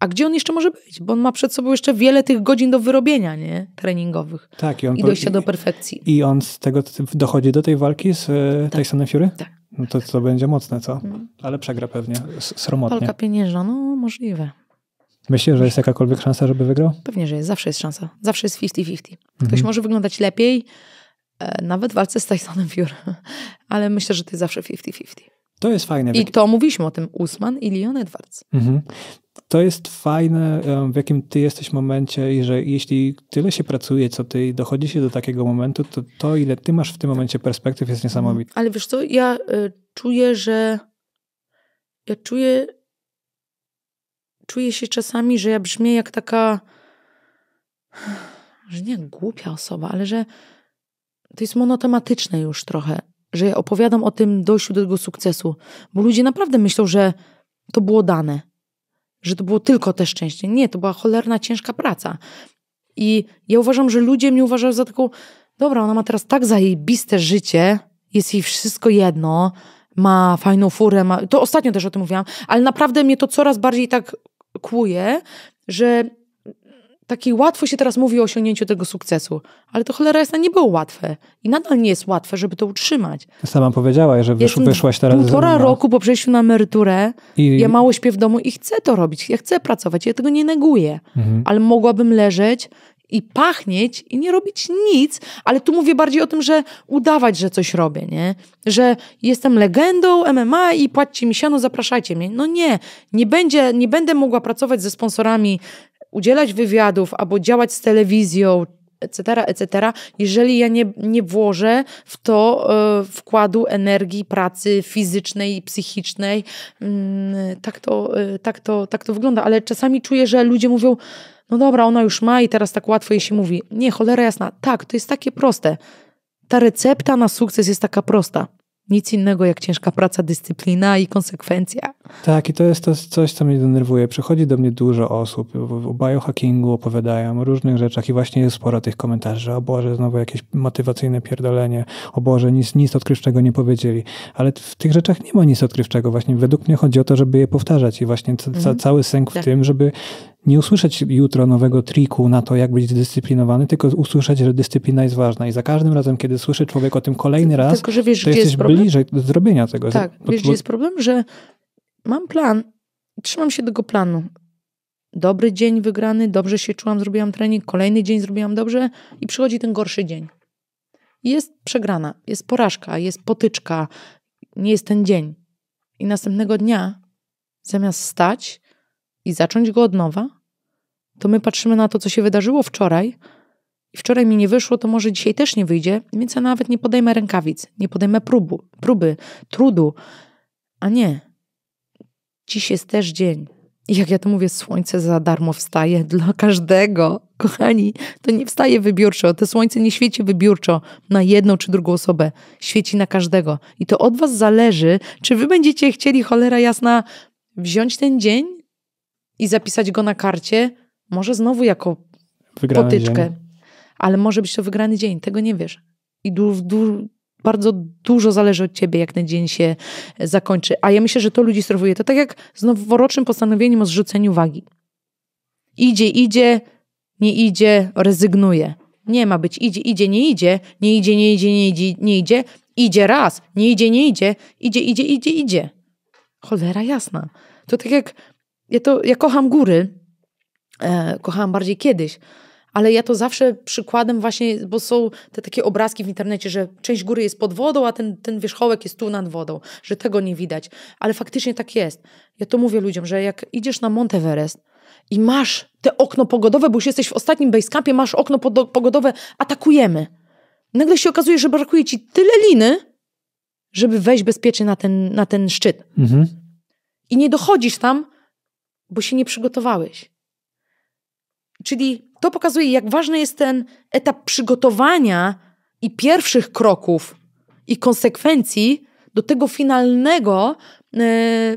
a gdzie on jeszcze może być? Bo on ma przed sobą jeszcze wiele tych godzin do wyrobienia, nie? Treningowych. Tak, i, on, i dojścia do perfekcji. I on z tego dochodzi do tej walki z e, tak. Tysonem Fury? Tak. No to, to będzie mocne, co? Hmm. Ale przegra pewnie, sromotnie. Walka pieniężna, no możliwe. Myślisz, że jest jakakolwiek szansa, żeby wygrał? Pewnie, że jest. Zawsze jest szansa. Zawsze jest 50-50. Ktoś mhm. może wyglądać lepiej, e, nawet w walce z Tysonem Fury, (laughs) ale myślę, że to jest zawsze 50-50. To jest fajne. I to mówiliśmy o tym Usman i Leon Edwards. Mhm. To jest fajne, e, w jakim ty jesteś momencie i że jeśli tyle się pracuje, co ty dochodzi się do takiego momentu, to to, ile ty masz w tym momencie perspektyw jest mhm. niesamowite. Ale wiesz co, ja y, czuję, że ja czuję, czuję się czasami, że ja brzmię jak taka, że nie głupia osoba, ale że to jest monotematyczne już trochę, że ja opowiadam o tym dojściu do tego sukcesu, bo ludzie naprawdę myślą, że to było dane, że to było tylko te szczęście. Nie, to była cholerna, ciężka praca. I ja uważam, że ludzie mnie uważają za taką, dobra, ona ma teraz tak zajebiste życie, jest jej wszystko jedno, ma fajną furę, ma... to ostatnio też o tym mówiłam, ale naprawdę mnie to coraz bardziej tak kłuje, że takiej łatwo się teraz mówi o osiągnięciu tego sukcesu, ale to cholera jasna nie było łatwe i nadal nie jest łatwe, żeby to utrzymać. Sama powiedziałaś, że wysz, wyszłaś teraz... Półtora roku po przejściu na emeryturę, I... ja mało śpię w domu i chcę to robić, ja chcę pracować, ja tego nie neguję, mhm. ale mogłabym leżeć i pachnieć i nie robić nic, ale tu mówię bardziej o tym, że udawać, że coś robię, nie? Że jestem legendą MMA i płaccie mi siano, zapraszajcie mnie. No nie, nie, będzie, nie będę mogła pracować ze sponsorami, udzielać wywiadów albo działać z telewizją, etc., etc., jeżeli ja nie, nie włożę w to y, wkładu energii, pracy fizycznej i psychicznej. Y, tak, to, y, tak, to, tak to wygląda, ale czasami czuję, że ludzie mówią, no dobra, ona już ma i teraz tak łatwo jej się mówi. Nie, cholera jasna, tak, to jest takie proste. Ta recepta na sukces jest taka prosta. Nic innego jak ciężka praca, dyscyplina i konsekwencja. Tak, i to jest to coś, co mnie denerwuje. Przychodzi do mnie dużo osób, o biohackingu opowiadają, o różnych rzeczach i właśnie jest sporo tych komentarzy, o Boże, znowu jakieś motywacyjne pierdolenie, o Boże, nic, nic odkrywczego nie powiedzieli. Ale w tych rzeczach nie ma nic odkrywczego. Właśnie według mnie chodzi o to, żeby je powtarzać i właśnie ca- mhm. cały sęk w tak. tym, żeby nie usłyszeć jutro nowego triku na to, jak być dyscyplinowany, tylko usłyszeć, że dyscyplina jest ważna. I za każdym razem, kiedy słyszy człowiek o tym kolejny raz, tylko, że wiesz, to jesteś bliżej zrobienia tego. Tak, wiesz, bo... gdzie jest problem? Że mam plan, trzymam się tego planu. Dobry dzień wygrany, dobrze się czułam, zrobiłam trening, kolejny dzień zrobiłam dobrze i przychodzi ten gorszy dzień. Jest przegrana, jest porażka, jest potyczka, nie jest ten dzień. I następnego dnia, zamiast stać i zacząć go od nowa, to my patrzymy na to, co się wydarzyło wczoraj i wczoraj mi nie wyszło, to może dzisiaj też nie wyjdzie, więc ja nawet nie podejmę rękawic, nie podejmę próbu, próby, trudu. A nie. Dziś jest też dzień. I jak ja to mówię, słońce za darmo wstaje (laughs) dla każdego. Kochani, to nie wstaje wybiórczo. To słońce nie świeci wybiórczo na jedną czy drugą osobę. Świeci na każdego. I to od was zależy, czy wy będziecie chcieli, cholera jasna, wziąć ten dzień i zapisać go na karcie, może znowu jako wygrany potyczkę, dzień. ale może być to wygrany dzień, tego nie wiesz. I du, du, bardzo dużo zależy od ciebie, jak ten dzień się zakończy. A ja myślę, że to ludzi sterwuje. To tak jak z noworocznym postanowieniem o zrzuceniu wagi. Idzie, idzie, nie idzie, rezygnuje. Nie ma być idzie, idzie, nie idzie, nie idzie, nie idzie, nie idzie, nie idzie, idzie raz, nie idzie, nie idzie, idzie, idzie, idzie, idzie. Cholera jasna. To tak jak, ja to, ja kocham góry, E, kochałam bardziej kiedyś. Ale ja to zawsze przykładem właśnie, bo są te takie obrazki w internecie, że część góry jest pod wodą, a ten, ten wierzchołek jest tu nad wodą, że tego nie widać. Ale faktycznie tak jest. Ja to mówię ludziom, że jak idziesz na Monteverest i masz te okno pogodowe, bo już jesteś w ostatnim basecampie, masz okno pogodowe, atakujemy. Nagle się okazuje, że brakuje ci tyle liny, żeby wejść bezpiecznie na ten, na ten szczyt. Mhm. I nie dochodzisz tam, bo się nie przygotowałeś. Czyli to pokazuje, jak ważny jest ten etap przygotowania i pierwszych kroków i konsekwencji do tego finalnego y,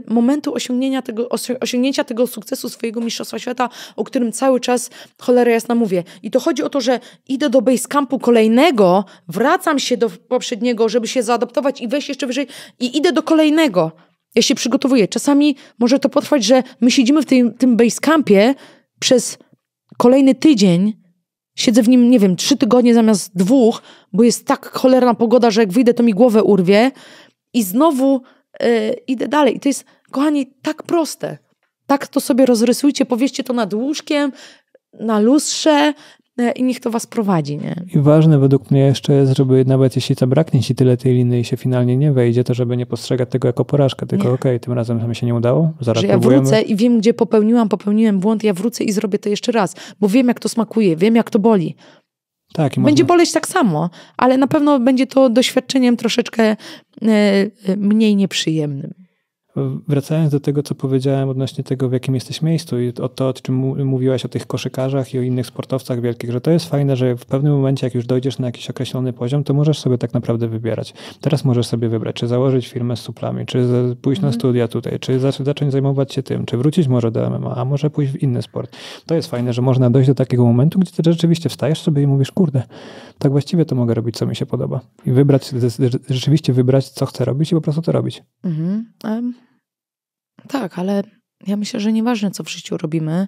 momentu osiągnięcia tego, osiągnięcia tego sukcesu swojego mistrzostwa świata, o którym cały czas cholera jasna mówię. I to chodzi o to, że idę do base campu kolejnego, wracam się do poprzedniego, żeby się zaadaptować i wejść jeszcze wyżej i idę do kolejnego. Ja się przygotowuję. Czasami może to potrwać, że my siedzimy w tym, tym base campie przez kolejny tydzień siedzę w nim, nie wiem, trzy tygodnie zamiast dwóch, bo jest tak cholerna pogoda, że jak wyjdę, to mi głowę urwie i znowu yy, idę dalej. I to jest, kochani, tak proste. Tak to sobie rozrysujcie, powieście to nad łóżkiem, na lustrze, E, i niech to was prowadzi. Nie? I ważne według mnie jeszcze jest, żeby nawet jeśli zabraknie ci tyle tej liny i się finalnie nie wejdzie, to żeby nie postrzegać tego jako porażkę, tylko okej, okay, tym razem mi się nie udało, zaraz Że ja próbujemy. wrócę i wiem, gdzie popełniłam, popełniłem błąd, ja wrócę i zrobię to jeszcze raz, bo wiem, jak to smakuje, wiem, jak to boli. Tak, będzie można... boleć tak samo, ale na pewno będzie to doświadczeniem troszeczkę e, e, mniej nieprzyjemnym. Wracając do tego, co powiedziałem odnośnie tego, w jakim jesteś miejscu i o to, o czym mówiłaś o tych koszykarzach i o innych sportowcach wielkich, że to jest fajne, że w pewnym momencie, jak już dojdziesz na jakiś określony poziom, to możesz sobie tak naprawdę wybierać. Teraz możesz sobie wybrać, czy założyć firmę z suplami, czy pójść na mhm. studia tutaj, czy zacząć zajmować się tym, czy wrócić może do MMA, a może pójść w inny sport. To jest fajne, że można dojść do takiego momentu, gdzie ty rzeczywiście wstajesz sobie i mówisz, kurde, tak właściwie to mogę robić, co mi się podoba. I wybrać, rzeczywiście wybrać, co chcę robić i po prostu to robić. Mhm. Mm tak, ale ja myślę, że nieważne co w życiu robimy.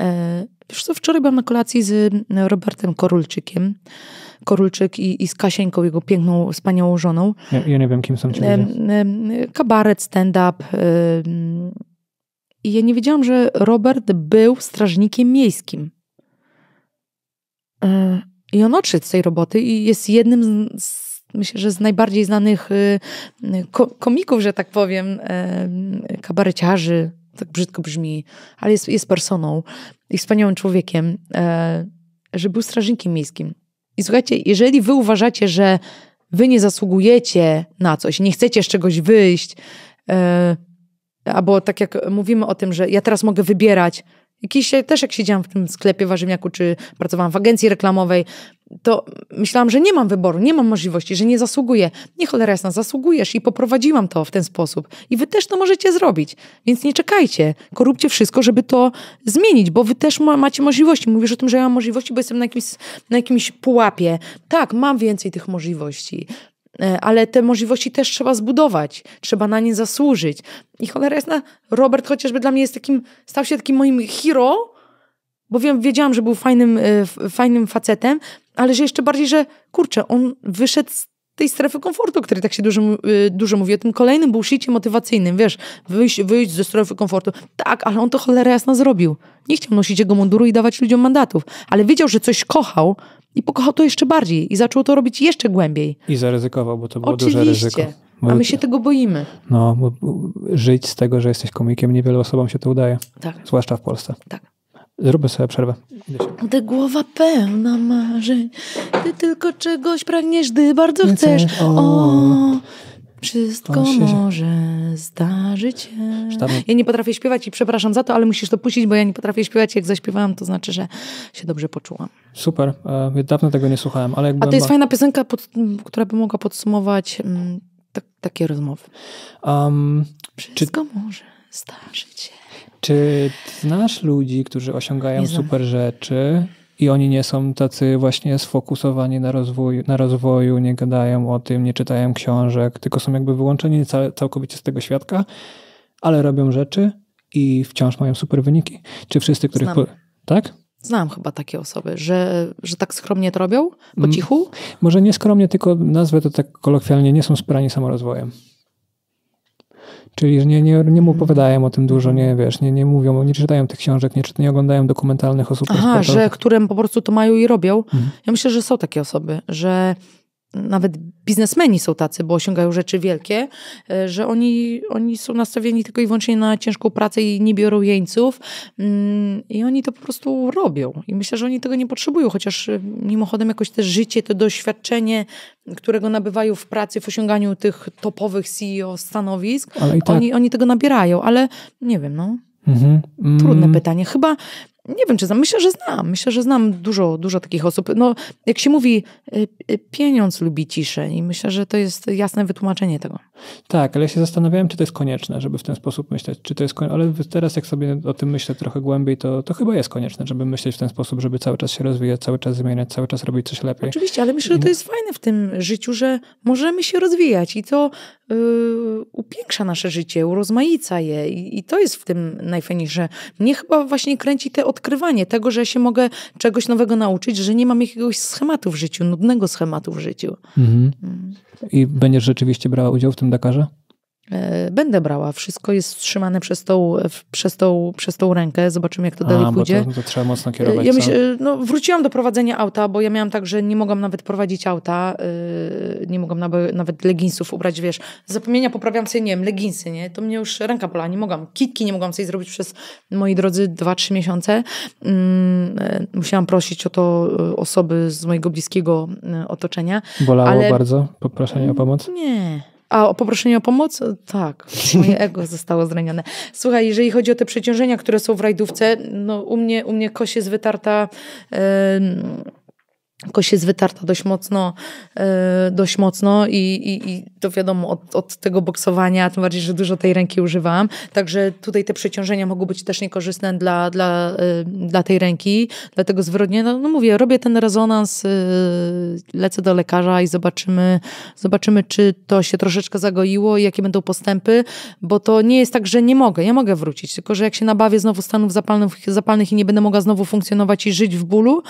E, wiesz co, wczoraj byłam na kolacji z e, Robertem Korulczykiem. Korulczyk i, i z Kasieńką, jego piękną, wspaniałą żoną. Ja, ja nie wiem, kim są ci ludzie. Kabaret, stand-up. I ja nie wiedziałam, że Robert był strażnikiem miejskim. E, I on odszedł z tej roboty i jest jednym z myślę, że z najbardziej znanych y, komików, że tak powiem, e, kabareciarzy, tak brzydko brzmi, ale jest, jest personą i wspaniałym człowiekiem, e, że był strażnikiem miejskim. I słuchajcie, jeżeli wy uważacie, że wy nie zasługujecie na coś, nie chcecie z czegoś wyjść, e, albo tak jak mówimy o tym, że ja teraz mogę wybierać, Jakiś, też jak siedziałam w tym sklepie warzywniaku, czy pracowałam w agencji reklamowej, to myślałam, że nie mam wyboru, nie mam możliwości, że nie zasługuję. Nie cholera jasna, zasługujesz i poprowadziłam to w ten sposób. I wy też to możecie zrobić. Więc nie czekajcie, korupcie wszystko, żeby to zmienić, bo wy też ma, macie możliwości. Mówisz o tym, że ja mam możliwości, bo jestem na jakimś, na jakimś pułapie. Tak, mam więcej tych możliwości e, ale te możliwości też trzeba zbudować, trzeba na nie zasłużyć. I cholera jasna, Robert chociażby dla mnie jest takim, stał się takim moim hero, bo wiem, wiedziałam, że był fajnym, e, fajnym facetem, ale że jeszcze bardziej, że kurczę, on wyszedł z tej strefy komfortu, o której tak się dużo, e, dużo mówi, o tym kolejnym bullshitie motywacyjnym, wiesz, wyjść, wyjść ze strefy komfortu. Tak, ale on to cholera jasno zrobił. Nie chciał nosić jego munduru i dawać ludziom mandatów, ale wiedział, że coś kochał i pokochał to jeszcze bardziej i zaczął to robić jeszcze głębiej. I zaryzykował, bo to było Oczywiście. duże ryzyko. Bo, A my się tego boimy. No, bo żyć z tego, że jesteś komikiem, niewielu osobom się to udaje. Tak. Zwłaszcza w Polsce. Tak. Zróbmy sobie przerwę. Gdy głowa pełna marzeń, ty tylko czegoś pragniesz, gdy bardzo chcesz. O. Wszystko może zdarzyć się. Ja nie potrafię śpiewać i przepraszam za to, ale musisz to puścić, bo ja nie potrafię śpiewać. Jak zaśpiewałam, to znaczy, że się dobrze poczułam. Super. E, ja dawno tego nie słuchałem, ale jakby. A to jest fajna piosenka, pod, która by mogła podsumować mm, tak, takie rozmowy. Um, Wszystko czy... może zdarzyć się. Czy znasz ludzi, którzy osiągają super rzeczy i oni nie są tacy właśnie sfokusowani na rozwoju, na rozwoju, nie gadają o tym, nie czytają książek, tylko są jakby wyłączeni całkowicie z tego świadka, ale robią rzeczy i wciąż mają super wyniki? Czy wszyscy, których... Znam. Tak? Znam chyba takie osoby, że, że tak skromnie to robią, po mm, cichu? Może nie skromnie, tylko nazwę to tak kolokwialnie, nie są sprani samorozwojem. Czyli nie, nie, nie opowiadają o tym dużo, nie wiesz, nie, nie mówią, nie czytają tych książek, nie, czy, nie oglądają dokumentalnych osób. Aha, że którym po prostu to mają i robią. Mhm. Ja myślę, że są takie osoby, że nawet biznesmeni są tacy, bo osiągają rzeczy wielkie, e, że oni, oni są nastawieni tylko i wyłącznie na ciężką pracę i nie biorą jeńców mm, i oni to po prostu robią i myślę, że oni tego nie potrzebują, chociaż e, mimochodem jakoś te życie, to doświadczenie, którego nabywają w pracy, w osiąganiu tych topowych CEO stanowisk, tak. oni, oni tego nabierają, ale nie wiem, no. Mhm. Mm. Trudne pytanie. Chyba nie wiem, czy znam. Myślę, że znam. Myślę, że znam dużo, dużo takich osób. No, jak się mówi, y, y, pieniądz lubi ciszę i myślę, że to jest jasne wytłumaczenie tego. Tak, ale ja się zastanawiałem, czy to jest konieczne, żeby w ten sposób myśleć. Czy to jest Ale teraz, jak sobie o tym myślę trochę głębiej, to, to chyba jest konieczne, żeby myśleć w ten sposób, żeby cały czas się rozwijać, cały czas zmieniać, cały czas robić coś lepiej. Oczywiście, ale myślę, że to jest fajne w tym życiu, że możemy się rozwijać i to yy, upiększa nasze życie, urozmaica je i, i to jest w tym najfajniejsze. Mnie chyba właśnie kręci te odkrywanie tego, że się mogę czegoś nowego nauczyć, że nie mam jakiegoś schematu w życiu, nudnego schematu w życiu. Mhm. Mm. I będziesz rzeczywiście brała udział w tym Dakarze? E, będę brała, wszystko jest wstrzymane przez tą, przez tą, przez tą rękę, zobaczymy jak to dalej A, pójdzie. To, to, trzeba mocno e, kierować. Ja e, no, wróciłam do prowadzenia auta, bo ja miałam tak, że nie mogłam nawet prowadzić auta, nie mogłam nawet leginsów ubrać, wiesz. Zapomnienia poprawiam sobie, nie wiem, leginsy, nie? To mnie już ręka pola, nie mogłam. Kitki nie mogłam sobie zrobić przez, moi drodzy, 2-3 miesiące. Mm, musiałam prosić o to osoby z mojego bliskiego otoczenia. Bolało ale... bardzo poproszenie o pomoc? Nie. A o poproszenie o pomoc? Tak, (laughs) moje ego zostało zranione. Słuchaj, jeżeli chodzi o te przeciążenia, które są w rajdówce, no u mnie, u mnie kość jest wytarta. Yy, jakoś jest wytarta dość mocno, e, dość mocno i, i, i to wiadomo od, od, tego boksowania, tym bardziej, że dużo tej ręki używam, także tutaj te przeciążenia mogą być też niekorzystne dla, dla, e, dla tej ręki, dlatego zwyrodnie, no, no mówię, robię ten rezonans, e, lecę do lekarza i zobaczymy, zobaczymy, czy to się troszeczkę zagoiło i jakie będą postępy, bo to nie jest tak, że nie mogę, ja mogę wrócić, tylko że jak się nabawię znowu stanów zapalnych, zapalnych i nie będę mogła znowu funkcjonować i żyć w bólu,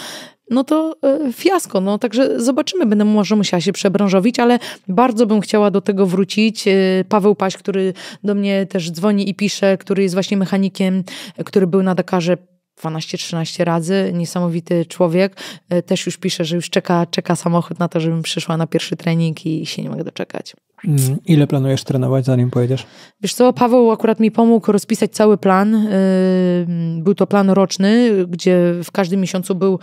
no to fiasko. No także zobaczymy, będę może musiała się przebranżowić, ale bardzo bym chciała do tego wrócić. E, Paweł Paś, który do mnie też dzwoni i pisze, który jest właśnie mechanikiem, który był na Dakarze 12-13 razy, niesamowity człowiek. E, też już pisze, że już czeka, czeka samochód na to, żebym przyszła na pierwszy trening i się nie mogę doczekać. Mm, ile planujesz trenować, zanim pojedziesz? Wiesz co, Paweł akurat mi pomógł rozpisać cały plan. E, był to plan roczny, gdzie w każdym miesiącu był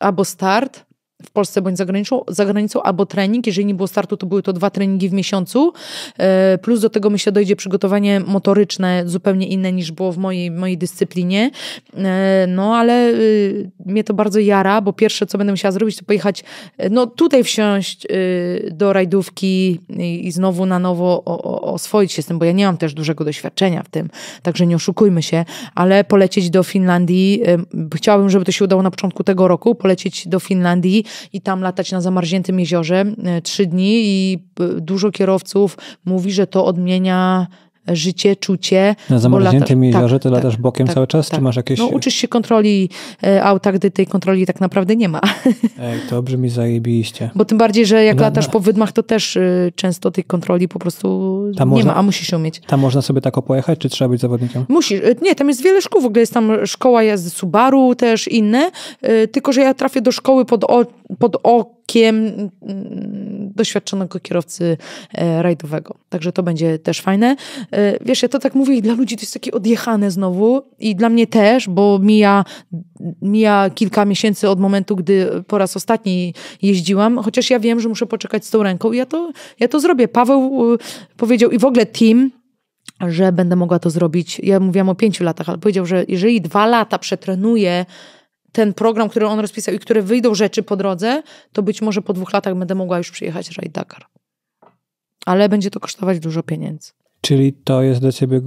albo start, w Polsce bądź za granicą, za granicą, albo trening. Jeżeli nie było startu, to były to dwa treningi w miesiącu. E, plus do tego myślę dojdzie przygotowanie motoryczne zupełnie inne niż było w mojej, mojej dyscyplinie. E, no ale y, mnie to bardzo jara, bo pierwsze co będę musiała zrobić, to pojechać, e, no tutaj wsiąść y, do rajdówki i znowu na nowo oswoić się z tym, bo ja nie mam też dużego doświadczenia w tym, także nie oszukujmy się, ale polecieć do Finlandii. Y, chciałabym, żeby to się udało na początku tego roku, polecieć do Finlandii, i tam latać na zamarzniętym jeziorze e, trzy dni i e, dużo kierowców mówi, że to odmienia życie, czucie. Na zamarzniętym jeziorze tak, ty tak, latasz bokiem tak, cały czas, tak. czy masz jakieś... No uczysz się kontroli e, auta, gdy tej kontroli tak naprawdę nie ma. (laughs) Ej, to brzmi zajebiście. Bo tym bardziej, że jak no, latasz no. po wydmach, to też y, często tej kontroli po prostu tam nie można, ma, a musisz ją mieć. Tam można sobie tak pojechać, czy trzeba być zawodnikiem? Musisz. Y, nie, tam jest wiele szkół, w ogóle jest tam szkoła jazdy Subaru też inne, y, tylko, że ja trafię do szkoły pod, o, pod ok okiem mm, mm, doświadczonego kierowcy e, rajdowego. Także to będzie też fajne. E, wiesz, ja to tak mówię i dla ludzi to jest takie odjechane znowu i dla mnie też, bo mija, mija kilka miesięcy od momentu, gdy po raz ostatni jeździłam, chociaż ja wiem, że muszę poczekać z tą ręką i ja to, ja to zrobię. Paweł e, powiedział i w ogóle team, że będę mogła to zrobić. Ja mówiłam o pięciu latach, ale powiedział, że jeżeli dwa lata przetrenuję ten program, który on rozpisał i które wyjdą rzeczy po drodze, to być może po dwóch latach będę mogła już przyjechać rajd Dakar. Ale będzie to kosztować dużo pieniędzy. Czyli to jest dla ciebie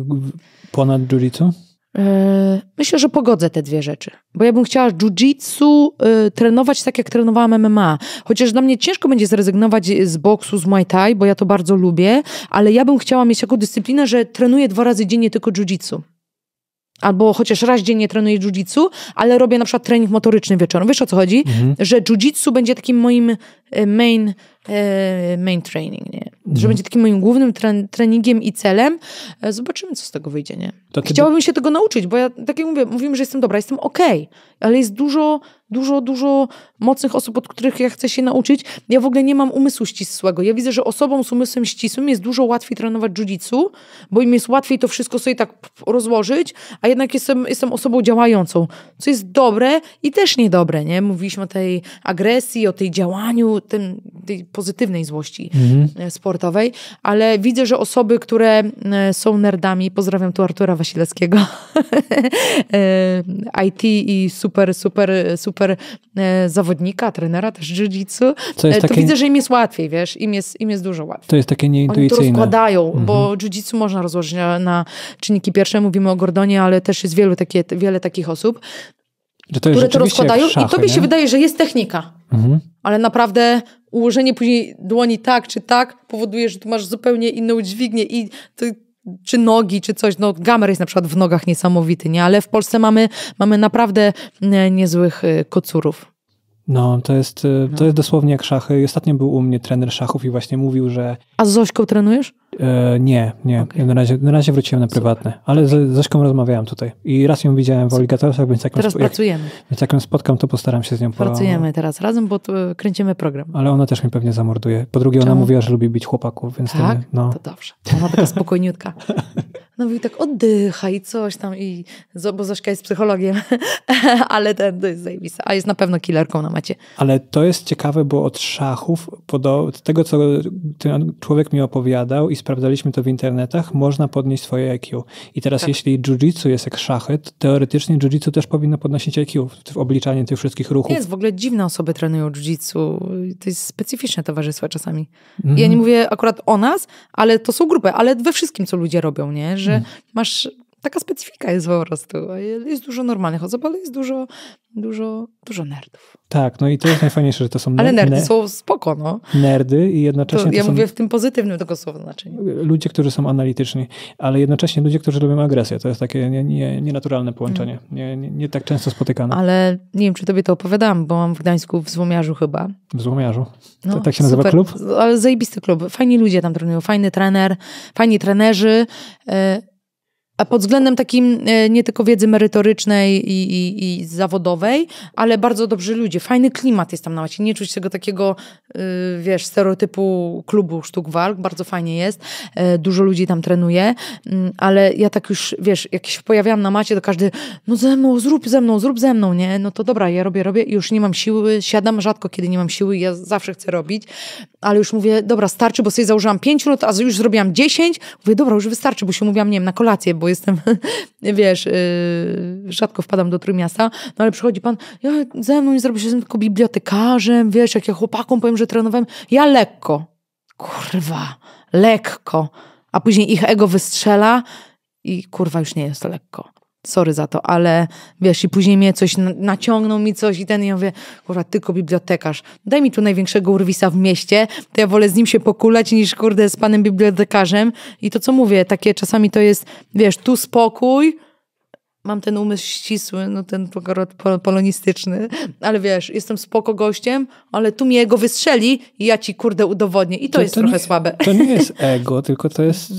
ponad jiu-jitsu? E, myślę, że pogodzę te dwie rzeczy, bo ja bym chciała jiu-jitsu e, trenować tak, jak trenowałam MMA. Chociaż dla mnie ciężko będzie zrezygnować z boksu, z muay thai, bo ja to bardzo lubię, ale ja bym chciała mieć taką dyscyplinę, że trenuję dwa razy dziennie tylko jiu-jitsu albo chociaż raz dziennie trenuję jiu-jitsu, ale robię na przykład trening motoryczny wieczorem. Wiesz o co chodzi? Mhm. Że jiu-jitsu będzie takim moim e, main, e, main training, nie? Że mhm. będzie takim moim głównym treningiem i celem. E, zobaczymy, co z tego wyjdzie, nie? Chciałabym się tego nauczyć, bo ja, tak jak mówię, mówimy, że jestem dobra, jestem okej, okay, ale jest dużo dużo, dużo mocnych osób, od których ja chcę się nauczyć. Ja w ogóle nie mam umysłu ścisłego. Ja widzę, że osobom z umysłem ścisłym jest dużo łatwiej trenować jiu bo im jest łatwiej to wszystko sobie tak rozłożyć, a jednak jestem, jestem osobą działającą, co jest dobre i też niedobre, nie? Mówiliśmy o tej agresji, o tej działaniu, tym, tej pozytywnej złości mhm. E, sportowej, ale widzę, że osoby, które e, są nerdami, pozdrawiam tu Artura Wasileckiego, (laughs) e, IT i super, super, super super e, zawodnika, trenera też jiu-jitsu, e, to takie... widzę, że im jest łatwiej, wiesz, im jest, im jest dużo łatwiej. To jest takie nieintuicyjne. Oni to rozkładają, mhm. bo jiu-jitsu można rozłożyć na, na czynniki pierwsze, mówimy o Gordonie, ale też jest wielu takie, wiele takich osób, to które to rozkładają szachy, i tobie nie? się wydaje, że jest technika, mhm. ale naprawdę ułożenie później dłoni tak czy tak powoduje, że tu masz zupełnie inną dźwignię i to czy nogi, czy coś. No, gamer jest na przykład w nogach niesamowity, nie? Ale w Polsce mamy, mamy naprawdę e, niezłych e, kocurów. No, to jest, y, to jest dosłownie jak szachy. Ostatnio był u mnie trener szachów i właśnie mówił, że... A z Zośką trenujesz? E, nie, nie. Okay. Na, razie, na razie wróciłem na prywatne. Super. Ale z Zośką rozmawiałem tutaj. I raz ją widziałem w Oligatorach, więc jak teraz ją, pracujemy. Jak, więc jak ją spotkam, to postaram się z nią... porozmawiać. Pracujemy teraz razem, bo e, kręcimy program. Ale ona też mnie pewnie zamorduje. Po drugie, Czemu? ona mówiła, że lubi bić chłopaków, więc... Tak? Ten, no. To dobrze. Ona taka spokojniutka. (laughs) No mówi tak oddycha i coś tam i... Bo Zośka jest psychologiem, (laughs) ale ten to jest zajebista. A jest na pewno killerką na ale to jest ciekawe, bo od szachów, od tego co ten człowiek mi opowiadał i sprawdzaliśmy to w internetach, można podnieść swoje IQ. I teraz tak. jeśli jiu-jitsu jest jak szachy, to teoretycznie jiu-jitsu też powinno podnosić IQ w obliczaniu tych wszystkich ruchów. Nie Jest, w ogóle dziwne osoby trenują jiu-jitsu. To jest specyficzne towarzystwo czasami. Mm. Ja mhm. nie mówię akurat o nas, ale to są grupy, ale we wszystkim, co ludzie robią, nie? Że mm. masz taka specyfika jest po prostu. Jest dużo normalnych osób, ale jest dużo, dużo, dużo nerdów. Tak, no i to jest najfajniejsze, że to są nerdy. Ale nerdy są spoko, no. Nerdy i jednocześnie to Ja mówię w tym pozytywnym tego słowa znaczeniu. Ludzie, którzy są analityczni, ale jednocześnie ludzie, którzy robią agresję. To jest takie nie, nie, nienaturalne połączenie. Mm. Nie, nie, nie tak często spotykane. Ale nie wiem, czy tobie to opowiadałam, bo mam w Gdańsku w Złomiarzu chyba. W Złomiarzu? No, to, tak się nazywa super. klub? Ale zajebisty klub. Fajni ludzie tam trenują, fajny trener, fajni trenerzy. E, a pod względem takim e, nie tylko wiedzy merytorycznej i, i, i, zawodowej, ale bardzo dobrzy ludzie. Fajny klimat jest tam na macie. Nie czuć tego takiego, y, wiesz, stereotypu klubu sztuk walk. Bardzo fajnie jest. E, dużo ludzi tam trenuje, mm, ale ja tak już, wiesz, jak się pojawiałam na macie, to każdy, no ze mną, zrób ze mną, zrób ze mną, nie? No to dobra, ja robię, robię i już nie mam siły, siadam rzadko, kiedy nie mam siły, ja zawsze chcę robić ale już mówię, dobra, starczy, bo sobie założyłam 5 minut, a już zrobiłam 10. Mówię, dobra, już wystarczy, bo się mówiłam, nie wiem, na kolację, bo jestem, (laughs) wiesz, yy, rzadko wpadam do Trójmiasta. No ale przychodzi pan, ja ze mną nie zrobię się, jestem tylko bibliotekarzem, wiesz, jak ja chłopakom powiem, że trenowałem. Ja lekko. Kurwa, lekko. A później ich ego wystrzela i kurwa, już nie jest to lekko sorry za to, ale wiesz, i później mnie coś, naciągnął mi coś i ten, i ja mówię, kurwa, tylko bibliotekarz, daj mi tu największego urwisa w mieście, to ja wolę z nim się pokulać niż, kurde, z panem bibliotekarzem i to, co mówię, takie czasami to jest, wiesz, tu spokój, mam ten umysł ścisły, no ten polonistyczny, ale wiesz, jestem spoko gościem, ale tu mnie ego wystrzeli i ja ci kurde udowodnię. I to, to jest to trochę nie, słabe. To nie jest ego, (laughs) tylko to jest e,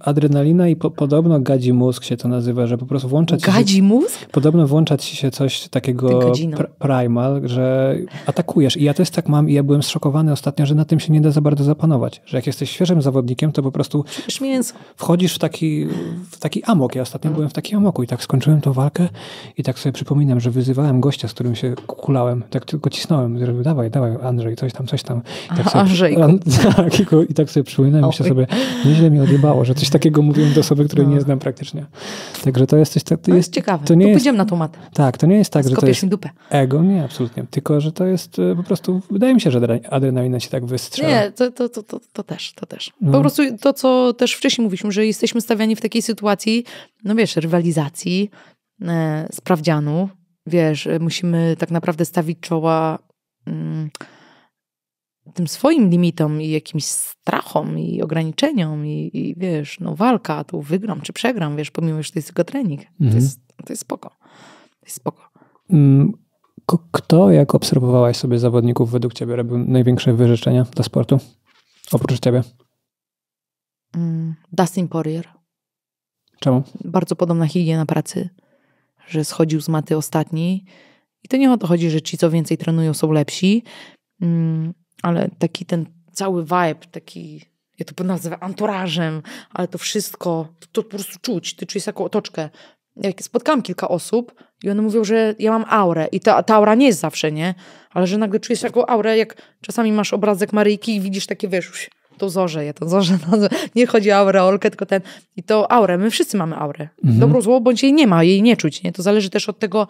adrenalina i po, podobno gadzi mózg się to nazywa, że po prostu włączać gadzi się... Gadzi mózg? Podobno włączać się coś takiego pr primal, że atakujesz. I ja też tak mam i ja byłem zszokowany ostatnio, że na tym się nie da za bardzo zapanować. Że jak jesteś świeżym zawodnikiem, to po prostu wchodzisz w taki, w taki amok. Ja ostatnio byłem w takim amoku i tak skończyłem tą walkę i tak sobie przypominam, że wyzywałem gościa, z którym się kulałem, tak tylko cisnąłem, że dawaj, dawaj Andrzej, coś tam, coś tam. I tak Aha, sobie, an, (laughs) tak, i, tak sobie przypominam i się sobie, nieźle mi odjebało, że coś takiego mówiłem do osoby, której no. nie znam praktycznie. Także to jest coś, tak- to, to no, jest, ciekawe, to nie pójdziemy na tą Tak, to nie jest tak, Skopiesz że to jest mi dupę. ego, nie, absolutnie, tylko, że to jest e, po prostu, wydaje mi się, że adrenalina się tak wystrzela. Nie, to, to, to, to, to też, to też. Po no. prostu to, co też wcześniej mówiliśmy, że jesteśmy stawiani w takiej sytuacji, no wiesz, rywalizacji, z e, sprawdzianu. Wiesz, e, musimy tak naprawdę stawić czoła mm, tym swoim limitom i jakimś strachom i ograniczeniom i, i, wiesz, no walka, tu wygram czy przegram, wiesz, pomimo, że to jest tylko trening. Mhm. To, jest, to jest spoko. To jest spoko. Mm, kto, jak obserwowałaś sobie zawodników według ciebie robił największe wyrzeczenia dla sportu? Oprócz ciebie. Mm, Dustin Poirier. Czemu? Bardzo podobna higiena pracy, że schodził z maty ostatni. I to nie o to chodzi, że ci, co więcej trenują, są lepsi, mm, ale taki ten cały vibe, taki, ja to nazywam anturażem, ale to wszystko, to, to po prostu czuć, ty czujesz taką otoczkę. Jak spotkałam kilka osób i one mówią, że ja mam aurę i ta, ta aura nie jest zawsze, nie? Ale że nagle czujesz taką aurę, jak czasami masz obrazek Maryjki i widzisz takie, wiesz, to Zorze, ja to Zorze, no, nie chodzi o aureolkę, tylko ten, i to aurę, my wszyscy mamy aurę. Mhm. Dobrą, zło, bądź jej nie ma, jej nie czuć, nie? To zależy też od tego,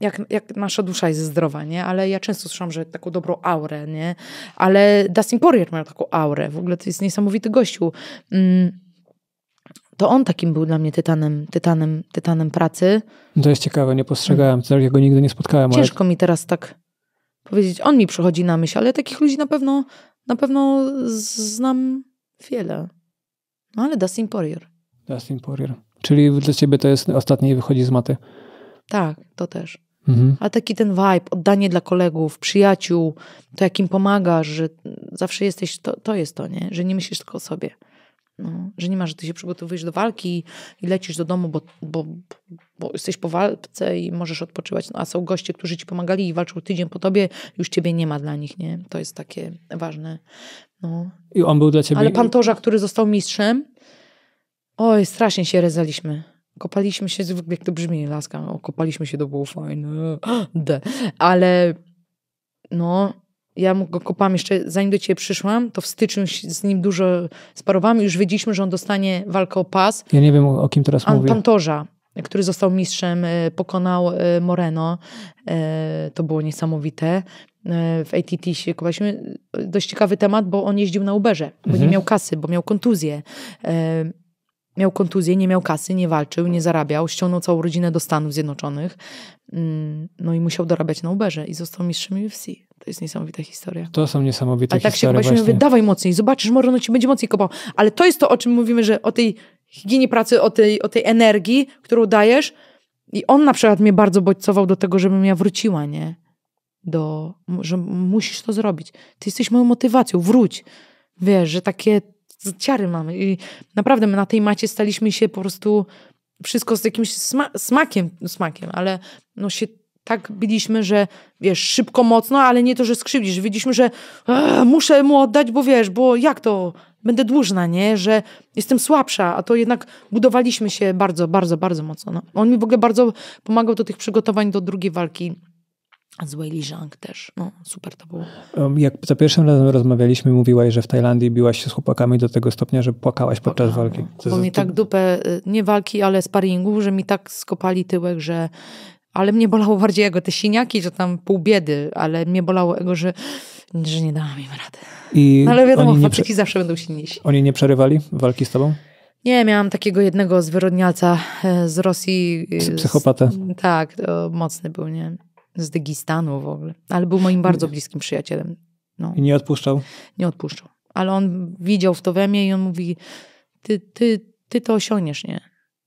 jak, jak nasza dusza jest zdrowa, nie? Ale ja często słyszałam, że taką dobrą aurę, nie? Ale Dustin Poirier miał taką aurę, w ogóle to jest niesamowity gościu. Mm to on takim był dla mnie tytanem, tytanem, tytanem pracy. No to jest ciekawe, nie postrzegałem, ja go nigdy nie spotkałem. Ciężko ale... mi teraz tak powiedzieć. On mi przychodzi na myśl, ale takich ludzi na pewno na pewno znam wiele. No ale Dustin Poirier. Dustin Poirier. Czyli dla ciebie to jest ostatni wychodzi z maty. Tak, to też. Mhm. taki ten vibe, oddanie dla kolegów, przyjaciół, to jakim pomagasz, że zawsze jesteś, to, to jest to, nie? Że nie myślisz tylko o sobie. No, że nie ma, że ty się przygotowujesz do walki i lecisz do domu, bo, bo, bo jesteś po walce i możesz odpoczywać. No, a są goście, którzy ci pomagali i walczył tydzień po tobie, już ciebie nie ma dla nich, nie? To jest takie ważne. No. I on był dla ciebie... Ale Pantorza, który został mistrzem, oj, strasznie się rezaliśmy. Kopaliśmy się, jak to brzmi, laska, okopaliśmy no, kopaliśmy się, to było fajne, (gasps) ale no, ja go kopałam jeszcze, zanim do ciebie przyszłam, to w styczniu z nim dużo sparowałam i już wiedzieliśmy, że on dostanie walkę o pas. Ja nie wiem, o kim teraz An mówię. Pantorza, który został mistrzem, e, pokonał e, Moreno. E, to było niesamowite. W ATT się kopaliśmy. Dość ciekawy temat, bo on jeździł na Uberze, mhm. bo nie mhm. miał kasy, bo miał kontuzję miał kontuzję, nie miał kasy, nie walczył, nie zarabiał, ściągnął całą rodzinę do Stanów Zjednoczonych, mm, no i musiał dorabiać na Uberze i został mistrzem UFC. To jest niesamowita historia. To są niesamowite Ale tak historie. Tak się właśnie śmiejemy, dawaj mocniej, zobaczysz, może ono ci będzie mocniej kopał. Ale to jest to, o czym mówimy, że o tej higienie pracy, o tej, o tej energii, którą dajesz. I on na przykład mnie bardzo bodźcował do tego, żebym ja wróciła, nie? Do, że musisz to zrobić. Ty jesteś moją motywacją, wróć. Wiesz, że takie ciary mamy. I naprawdę my na tej macie staliśmy się po prostu wszystko z jakimś sma smakiem, smakiem, ale no się tak byliśmy, że wiesz, szybko, mocno, ale nie to, że skrzywdzisz. Widzieliśmy, że muszę mu oddać, bo wiesz, bo jak to? Będę dłużna, nie? Że jestem słabsza, a to jednak budowaliśmy się bardzo, bardzo, bardzo mocno. No. On mi w ogóle bardzo pomagał do tych przygotowań do drugiej walki z Weili Zhang też. No, super to było. Um, jak za pierwszym razem rozmawialiśmy, mówiłaś, że w Tajlandii biłaś się z chłopakami do tego stopnia, że płakałaś podczas Płakałam. walki. No. To, bo mi tak dupę, y, nie walki, ale sparingu, że mi tak skopali tyłek, że ale mnie bolało bardziej jego te siniaki, że tam pół biedy, ale mnie bolało jego, że, że nie dałam im rady. I no, ale wiadomo, chłopczyki prze... zawsze będą silniejsi. Oni nie przerywali walki z tobą? Nie, miałam takiego jednego zwyrodnialca e, z Rosji. E, psychopatę. Z, tak, mocny był, nie? Z Dygistanu w ogóle. Ale był moim bardzo bliskim przyjacielem. No. I nie odpuszczał? Nie odpuszczał. Ale on widział w to we mnie i on mówi, ty, ty, ty to osiągniesz, nie?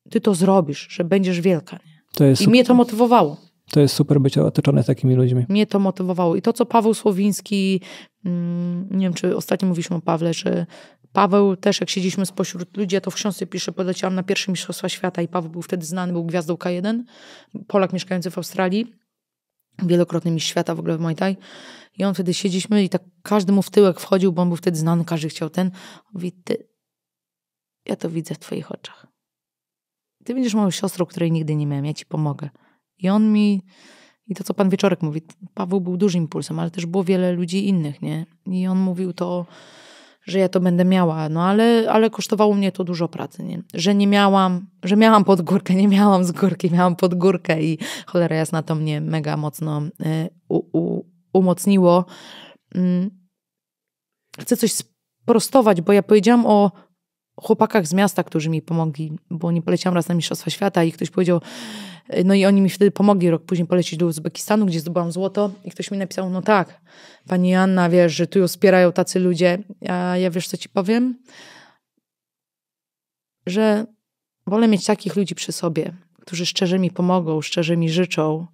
Ty to zrobisz, że będziesz wielka, nie? To jest I super. mnie to motywowało. To jest super być otoczony takimi ludźmi. Mnie to motywowało. I to, co Paweł Słowiński, mm, nie wiem, czy ostatnio mówiliśmy o Pawle, czy Paweł też, jak siedzieliśmy spośród ludzi, ja to w książce piszę, poleciałam na pierwsze Mistrzostwa Świata i Paweł był wtedy znany, był gwiazdą K1, Polak mieszkający w Australii, wielokrotny mistrz świata w ogóle w Muay Thai. I on wtedy siedzieliśmy i tak każdy mu w tyłek wchodził, bo on był wtedy znany, każdy chciał ten. Mówi, ty, ja to widzę w twoich oczach ty będziesz moją siostrą, której nigdy nie miałem, ja ci pomogę. I on mi, i to co pan Wieczorek mówi, Paweł był dużym impulsem, ale też było wiele ludzi innych, nie? I on mówił to, że ja to będę miała, no ale, ale kosztowało mnie to dużo pracy, nie? Że nie miałam, że miałam podgórkę, nie miałam z górki, miałam podgórkę i cholera jasna to mnie mega mocno e, u, u, umocniło. Mm. Chcę coś sprostować, bo ja powiedziałam o chłopakach z miasta, którzy mi pomogli, bo nie poleciałam raz na Mistrzostwa Świata i ktoś powiedział, e, no i oni mi wtedy pomogli rok później polecić do Uzbekistanu, gdzie zdobyłam złoto i ktoś mi napisał, no tak, pani Anna, wiesz, że tu ją wspierają tacy ludzie, a ja wiesz, co ci powiem? Że wolę mieć takich ludzi przy sobie, którzy szczerze mi pomogą, szczerze mi życzą,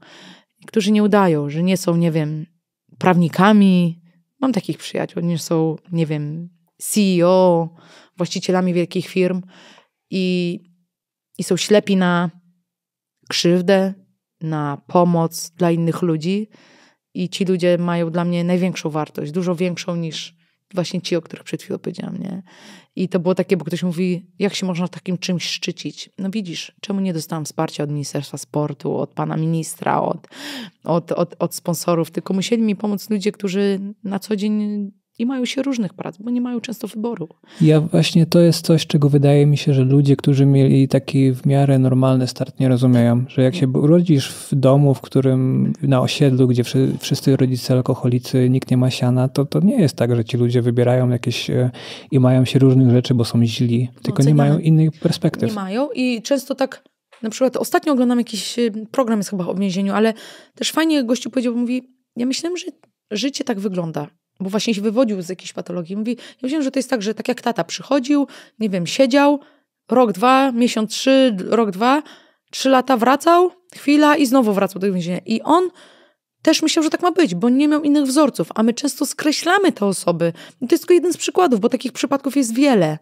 którzy nie udają, że nie są, nie wiem, prawnikami. Mam takich przyjaciół, nie są, nie wiem, CEO, właścicielami wielkich firm i, i są ślepi na krzywdę, na pomoc dla innych ludzi. I ci ludzie mają dla mnie największą wartość, dużo większą niż właśnie ci, o których przed chwilą powiedziałam, nie? I to było takie, bo ktoś mówi, jak się można takim czymś szczycić? No widzisz, czemu nie dostałam wsparcia od Ministerstwa Sportu, od pana ministra, od, od, od, od sponsorów, tylko musieli mi pomóc ludzie, którzy na co dzień i mają się różnych prac, bo nie mają często wyboru. Ja właśnie to jest coś, czego wydaje mi się, że ludzie, którzy mieli taki w miarę normalny start, nie rozumieją, że jak się urodzisz w domu, w którym na osiedlu, gdzie wszyscy rodzice alkoholicy, nikt nie ma siana, to, to nie jest tak, że ci ludzie wybierają jakieś e, i mają się różnych rzeczy, bo są źli, tylko nie mają innych perspektyw. Nie mają i często tak na przykład ostatnio oglądam jakiś e, program, jest chyba o więzieniu, ale też fajnie gościu powiedział, mówi, ja myślałem, że życie tak wygląda, bo właśnie się wywodził z jakiejś patologii. Mówi, ja wiem, że to jest tak, że tak jak tata przychodził, nie wiem, siedział, rok, dwa, miesiąc, trzy, rok, dwa, trzy lata wracał, chwila i znowu wracał do więzienia. I on też myślał, że tak ma być, bo nie miał innych wzorców, a my często skreślamy te osoby. I to jest tylko jeden z przykładów, bo takich przypadków jest wiele.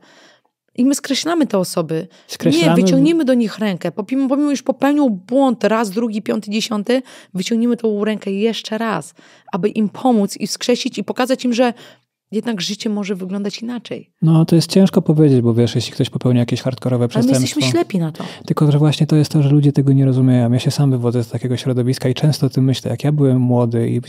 I my skreślamy te osoby. Skreślamy... Nie, wyciągnijmy do nich rękę. Pomimo, pomimo już popełnił błąd raz, drugi, piąty, dziesiąty, wyciągnijmy tą rękę jeszcze raz, aby im pomóc i skrzesić i pokazać im, że jednak życie może wyglądać inaczej. No, to jest ciężko powiedzieć, bo wiesz, jeśli ktoś popełni jakieś hardkorowe przestępstwo... Ale my jesteśmy ślepi na to. Tylko, że właśnie to jest to, że ludzie tego nie rozumieją. Ja się sam wywodzę z takiego środowiska i często o tym myślę. Jak ja byłem młody i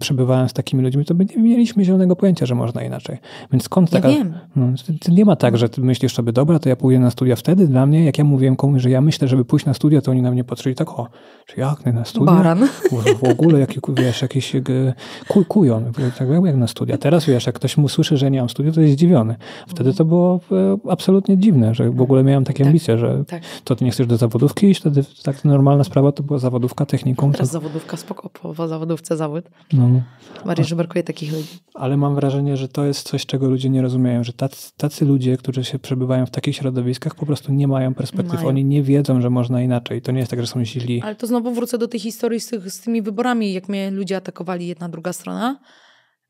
przebywałem z takimi ludźmi, to my nie mieliśmy zielonego pojęcia, że można inaczej. Więc skąd taka... Ja wiem. No, nie ma tak, że ty myślisz sobie, dobra, to ja pójdę na studia wtedy. Dla mnie, jak ja mówiłem komuś, że ja myślę, żeby pójść na studia, to oni na mnie patrzyli tak, o, czy jak na studia? Baran. W ogóle, jaki, wiesz, jakiś e, kuj, kujon, tak jak na studia. Teraz, wiesz, jak ktoś mu słyszy, że nie mam studiów, to jest zdziwiony. Wtedy to było e, absolutnie dziwne, że w ogóle miałem takie tak, ambicje, że tak. to ty nie chcesz do zawodówki iść, wtedy tak normalna sprawa to była zawodówka, techniką. Teraz to... zawodówka, spoko, po zawodówce zawód. No. Bardziej, że brakuje takich ludzi. Ale mam wrażenie, że to jest coś, czego ludzie nie rozumieją, że tacy, tacy ludzie, którzy się przebywają w takich środowiskach, po prostu nie mają perspektyw. Mają. Oni nie wiedzą, że można inaczej. To nie jest tak, że są źli. Ale to znowu wrócę do tej historii z, tych, z tymi wyborami, jak mnie ludzie atakowali jedna, druga strona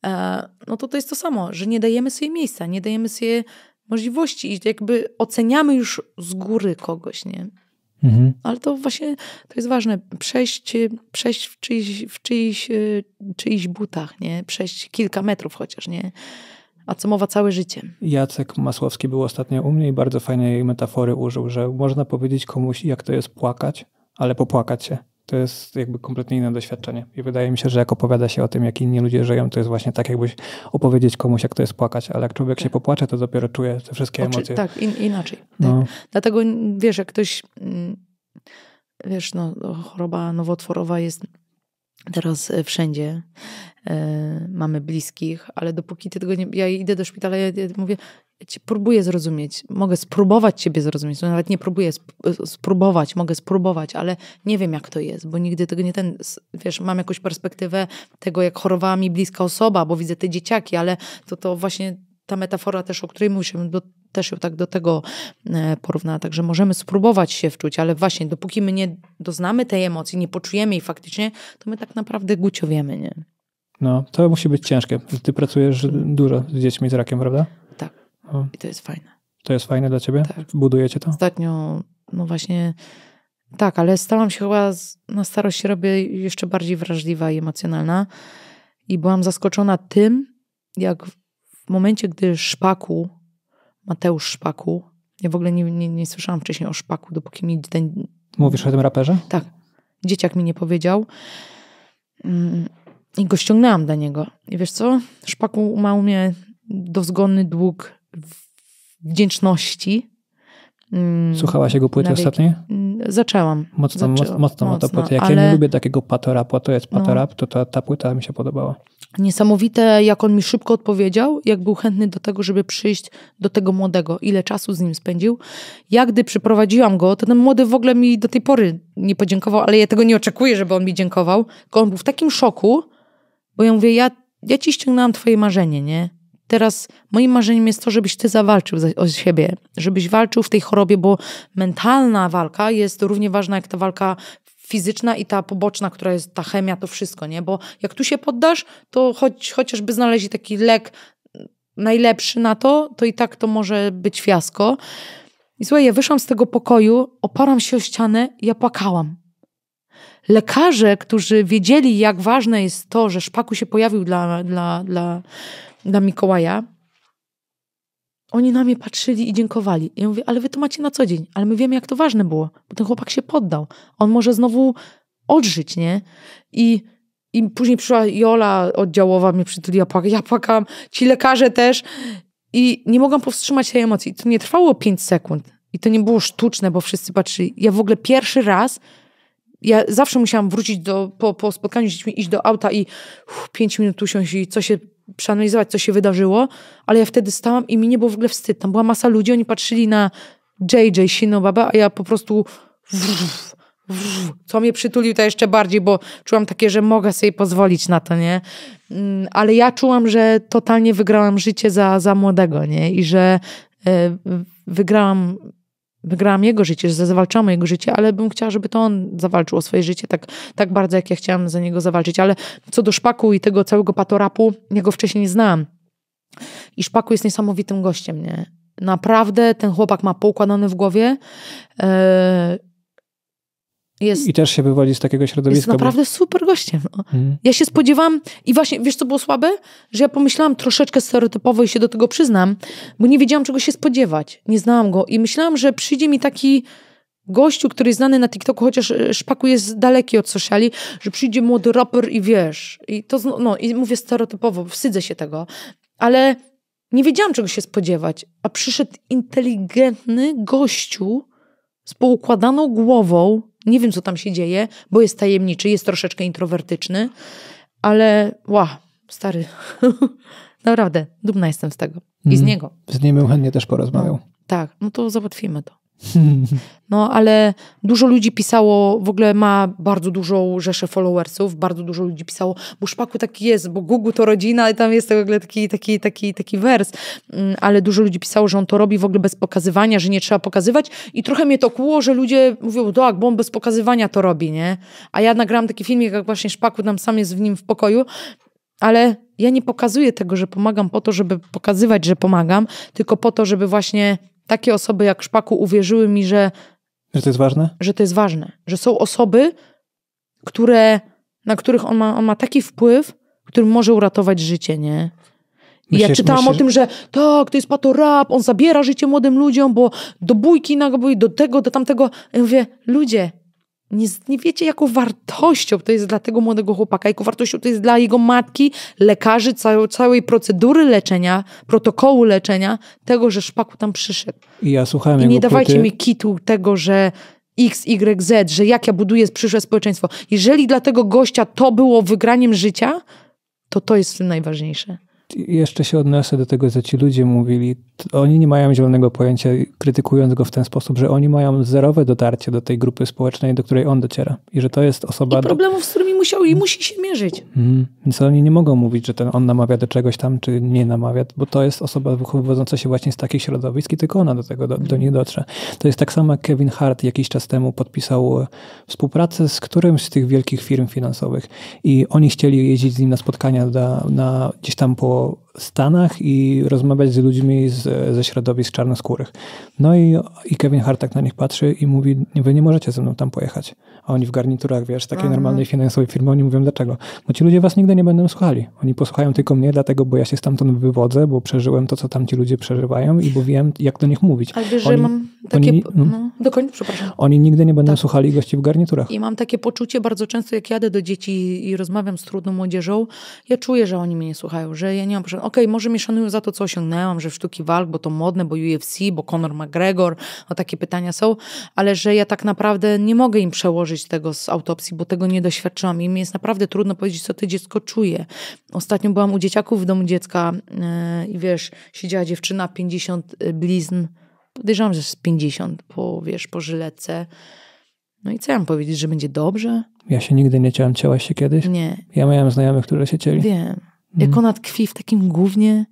E, no to to jest to samo, że nie dajemy sobie miejsca, nie dajemy sobie możliwości i jakby oceniamy już z góry kogoś, nie? Mhm. No, ale to właśnie, to jest ważne, przejść, y, przejść w, czyjś, w czyjś, y, czyichś butach, nie? Przejść kilka metrów chociaż, nie? A co mowa całe życie. Jacek Masłowski był ostatnio u mnie i bardzo fajnej metafory użył, że można powiedzieć komuś, jak to jest płakać, ale popłakać się. To jest jakby kompletnie inne doświadczenie. I wydaje mi się, że jak opowiada się o tym, jak inni ludzie żyją, to jest właśnie tak, jakbyś opowiedzieć komuś, jak to jest płakać. Ale jak człowiek się tak. popłacze, to dopiero czuje te wszystkie Oczy, emocje. Tak, in, inaczej. No. Tak. Dlatego wiesz, jak ktoś. Mm, wiesz, no, choroba nowotworowa jest Teraz e, wszędzie y, mamy bliskich, ale dopóki ty tego nie. Ja idę do szpitala, ja, ja mówię, ja cię próbuję zrozumieć, mogę spróbować ciebie zrozumieć. No, nawet nie próbuję sp e, spróbować, mogę spróbować, ale nie wiem, jak to jest, bo nigdy tego nie ten. Wiesz, mam jakąś perspektywę tego, jak chorowała mi bliska osoba, bo widzę te dzieciaki, ale to, to właśnie ta metafora też, o której mówiliśmy, bo też ją tak do tego e, porównała. Także możemy spróbować się wczuć, ale właśnie dopóki my nie doznamy tej emocji, nie poczujemy jej faktycznie, to my tak naprawdę guciowiemy, nie? No, to musi być ciężkie. Ty pracujesz dużo z dziećmi z rakiem, prawda? Tak. O. I to jest fajne. To jest fajne dla ciebie? Tak. Budujecie to? Ostatnio, no właśnie... Tak, ale stałam się chyba na starość robię jeszcze bardziej wrażliwa i emocjonalna. I byłam zaskoczona tym, jak w momencie, gdy szpaku Mateusz Szpaku. Ja w ogóle nie, nie, nie słyszałam wcześniej o Szpaku, dopóki mi ten... Mówisz o tym raperze? Tak. Dzieciak mi nie powiedział. Mm, I go ściągnęłam dla niego. I wiesz co? Szpaku ma u mnie dozgonny dług wdzięczności Mm, Słuchałaś jego płyty ostatniej? Zaczęłam. Mm, mocno, Zaczęłam. mocno, mocno, mocno płytę. Jak ale... ja nie lubię takiego patorapa, to jest patorap, no. to ta, ta płyta mi się podobała. Niesamowite, jak on mi szybko odpowiedział, jak był chętny do tego, żeby przyjść do tego młodego, ile czasu z nim spędził. Ja gdy przyprowadziłam go, to ten młody w ogóle mi do tej pory nie podziękował, ale ja tego nie oczekuję, żeby on mi dziękował. Tylko on był w takim szoku, bo ja mówię, ja, ja ci ściągnęłam twoje marzenie, nie? teraz moim marzeniem jest to, żebyś ty zawalczył o siebie, żebyś walczył w tej chorobie, bo mentalna walka jest równie ważna jak ta walka fizyczna i ta poboczna, która jest ta chemia, to wszystko, nie? Bo jak tu się poddasz, to choć, chociażby znaleźli taki lek najlepszy na to, to i tak to może być fiasko. I słuchaj, ja wyszłam z tego pokoju, oparam się o ścianę, ja płakałam. Lekarze, którzy wiedzieli, jak ważne jest to, że szpaku się pojawił dla, dla, dla, na Mikołaja, oni na mnie patrzyli i dziękowali. I ja mówię, ale wy to macie na co dzień, ale my wiemy, jak to ważne było, bo ten chłopak się poddał. On może znowu odżyć, nie? I, i później przyszła Jola oddziałowa, mnie przytuliła, płaka, ja płakam, ci lekarze też. I nie mogłam powstrzymać tej emocji. I to nie trwało 5 sekund. I to nie było sztuczne, bo wszyscy patrzyli. Ja w ogóle pierwszy raz, ja zawsze musiałam wrócić do, po, po spotkaniu z dziećmi, iść do auta i pięć 5 minut usiąść i co się przeanalizować, co się wydarzyło, ale ja wtedy stałam i mi nie było w ogóle wstyd. Tam była masa ludzi, oni patrzyli na JJ Shinobaba, a ja po prostu co mnie przytulił to jeszcze bardziej, bo czułam takie, że mogę sobie pozwolić na to, nie? Mm, ale ja czułam, że totalnie wygrałam życie za, za młodego, nie? I że e, wygrałam wygrałam jego życie, że zawalczamy jego życie, ale bym chciała, żeby to on zawalczył o swoje życie tak, tak bardzo, jak ja chciałam za niego zawalczyć. Ale co do szpaku i tego całego patorapu, jego wcześniej nie znałam. I szpaku jest niesamowitym gościem, nie? Naprawdę ten chłopak ma poukładane w głowie. Yy jest, I też się wywodzi z takiego środowiska. Jest naprawdę bo... super gościem. No. Ja się spodziewałam i właśnie, wiesz co było słabe? Że ja pomyślałam troszeczkę stereotypowo i się do tego przyznam, bo nie wiedziałam czego się spodziewać. Nie znałam go i myślałam, że przyjdzie mi taki gościu, który jest znany na TikToku, chociaż e, szpaku jest daleki od sociali, że przyjdzie młody raper i wiesz. I to, no, i mówię stereotypowo, wstydzę się tego. Ale nie wiedziałam czego się spodziewać, a przyszedł inteligentny gościu z poukładaną głową, nie wiem, co tam się dzieje, bo jest tajemniczy, jest troszeczkę introwertyczny, ale ła, stary. (laughs) Naprawdę, dumna jestem z tego i mm. z mhm. niego. Z nim bym chętnie też porozmawiał. No, tak, no to załatwimy to. No, ale dużo ludzi pisało, w ogóle ma bardzo dużą rzeszę followersów, bardzo dużo ludzi pisało, bo Szpaku taki jest, bo Google to rodzina i tam jest w ogóle taki, taki, taki, taki wers. Mm, ale dużo ludzi pisało, że on to robi w ogóle bez pokazywania, że nie trzeba pokazywać i trochę mnie to kłuło, że ludzie mówią, tak, bo on bez pokazywania to robi, nie? A ja nagrałam taki filmik, jak właśnie Szpaku tam sam jest w nim w pokoju, ale ja nie pokazuję tego, że pomagam po to, żeby pokazywać, że pomagam, tylko po to, żeby właśnie takie osoby jak Szpaku uwierzyły mi, że. Że to jest ważne? Że to jest ważne. Że są osoby, które, na których on ma, on ma taki wpływ, który może uratować życie, nie? I myślisz, ja czytałam myślisz, o tym, że tak, to jest pato rap, on zabiera życie młodym ludziom, bo do bójki nagabuje, do tego, do tamtego. Ja mówię, ludzie, nie, nie wiecie, jaką wartością to jest dla tego młodego chłopaka, jaką wartością to jest dla jego matki, lekarzy, całej, całej procedury leczenia, protokołu leczenia, tego, że szpaku tam przyszedł. I ja słuchałem I nie dawajcie płyty. mi kitu tego, że X, Y, Z, że jak ja buduję przyszłe społeczeństwo. Jeżeli dla tego gościa to było wygraniem życia, to to jest w tym najważniejsze. jeszcze się odniosę do tego, co ci ludzie mówili oni nie mają zielonego pojęcia, krytykując go w ten sposób, że oni mają zerowe dotarcie do tej grupy społecznej, do której on dociera. I że to jest osoba. I problemów, do... z którymi musiał i musi się mierzyć. Mm. Więc oni nie mogą mówić, że ten on namawia do czegoś tam, czy nie namawia, bo to jest osoba wywodząca się właśnie z takich środowisk i tylko ona do tego do, do nich dotrze. To jest tak samo, jak Kevin Hart jakiś czas temu podpisał e, współpracę z którymś z tych wielkich firm finansowych i oni chcieli jeździć z nim na spotkania na, na gdzieś tam po Stanach i rozmawiać z ludźmi z, ze środowisk czarnoskórych. No i, i Kevin Hartak na nich patrzy i mówi, wy nie możecie ze mną tam pojechać. A oni w garniturach, wiesz, takiej mhm. normalnej finansowej firmy, oni mówią dlaczego? Bo ci ludzie was nigdy nie będą słuchali. Oni posłuchają tylko mnie, dlatego, bo ja się stamtąd wywodzę, bo przeżyłem to, co tam ci ludzie przeżywają i bo wiem, jak do nich mówić. Albo że mam takie, oni, no, przepraszam. Oni nigdy nie będą tak. słuchali gości w garniturach. I mam takie poczucie bardzo często, jak jadę do dzieci i rozmawiam z trudną młodzieżą, ja czuję, że oni mnie nie słuchają, że ja nie mam okej, okay, może mnie szanują za to, co osiągnęłam, że w sztuki walk, bo to modne, bo UFC, bo Conor McGregor, no takie pytania są, ale że ja tak naprawdę nie mogę im przełożyć tego z autopsji, bo tego nie doświadczyłam i mi jest naprawdę trudno powiedzieć, co to dziecko czuje. Ostatnio byłam u dzieciaków w domu dziecka e, i wiesz, siedziała dziewczyna 50 e, blizn, Podejrzewam, że z 50 po, wiesz, po żyletce. No i co ja mam powiedzieć, że będzie dobrze? Ja się nigdy nie ciałem. Ciałaś się kiedyś? Nie. Ja miałem znajomych, które się cieli. Wiem. Mhm. Jak ona tkwi w takim głównie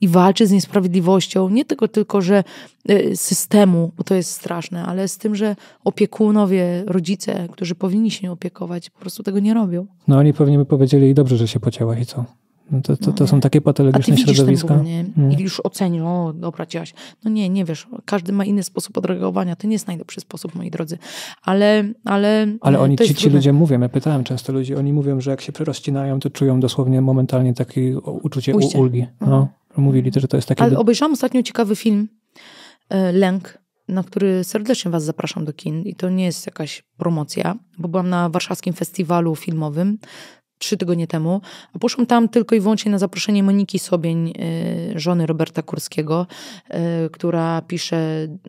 i walczy z niesprawiedliwością, nie tylko tylko, że e, systemu, bo to jest straszne, ale z tym, że opiekunowie, rodzice, którzy powinni się opiekować, po prostu tego nie robią. No oni pewnie by powiedzieli i dobrze, że się pocięłaś i co? No to, to, to no są takie patologiczne środowiska. Ten ból, nie? Mm. I już ocenił, o dobra, działaś. No nie, nie wiesz, każdy ma inny sposób odreagowania, to nie jest najlepszy sposób, moi drodzy. Ale, ale, ale oni, e, ci, ci ludzie mówią, ja pytałem często ludzi, oni mówią, że jak się przerozcinają, to czują dosłownie momentalnie takie uczucie ulgi. Mhm. No, mm. Mówili, że to jest takie... Ale do... obejrzałam ostatnio ciekawy film, e, Lęk, na który serdecznie Was zapraszam do kin. I to nie jest jakaś promocja, bo byłam na warszawskim festiwalu filmowym trzy tygodnie temu, a poszłam tam tylko i wyłącznie na zaproszenie Moniki Sobień, e, żony Roberta Kurskiego, e, która pisze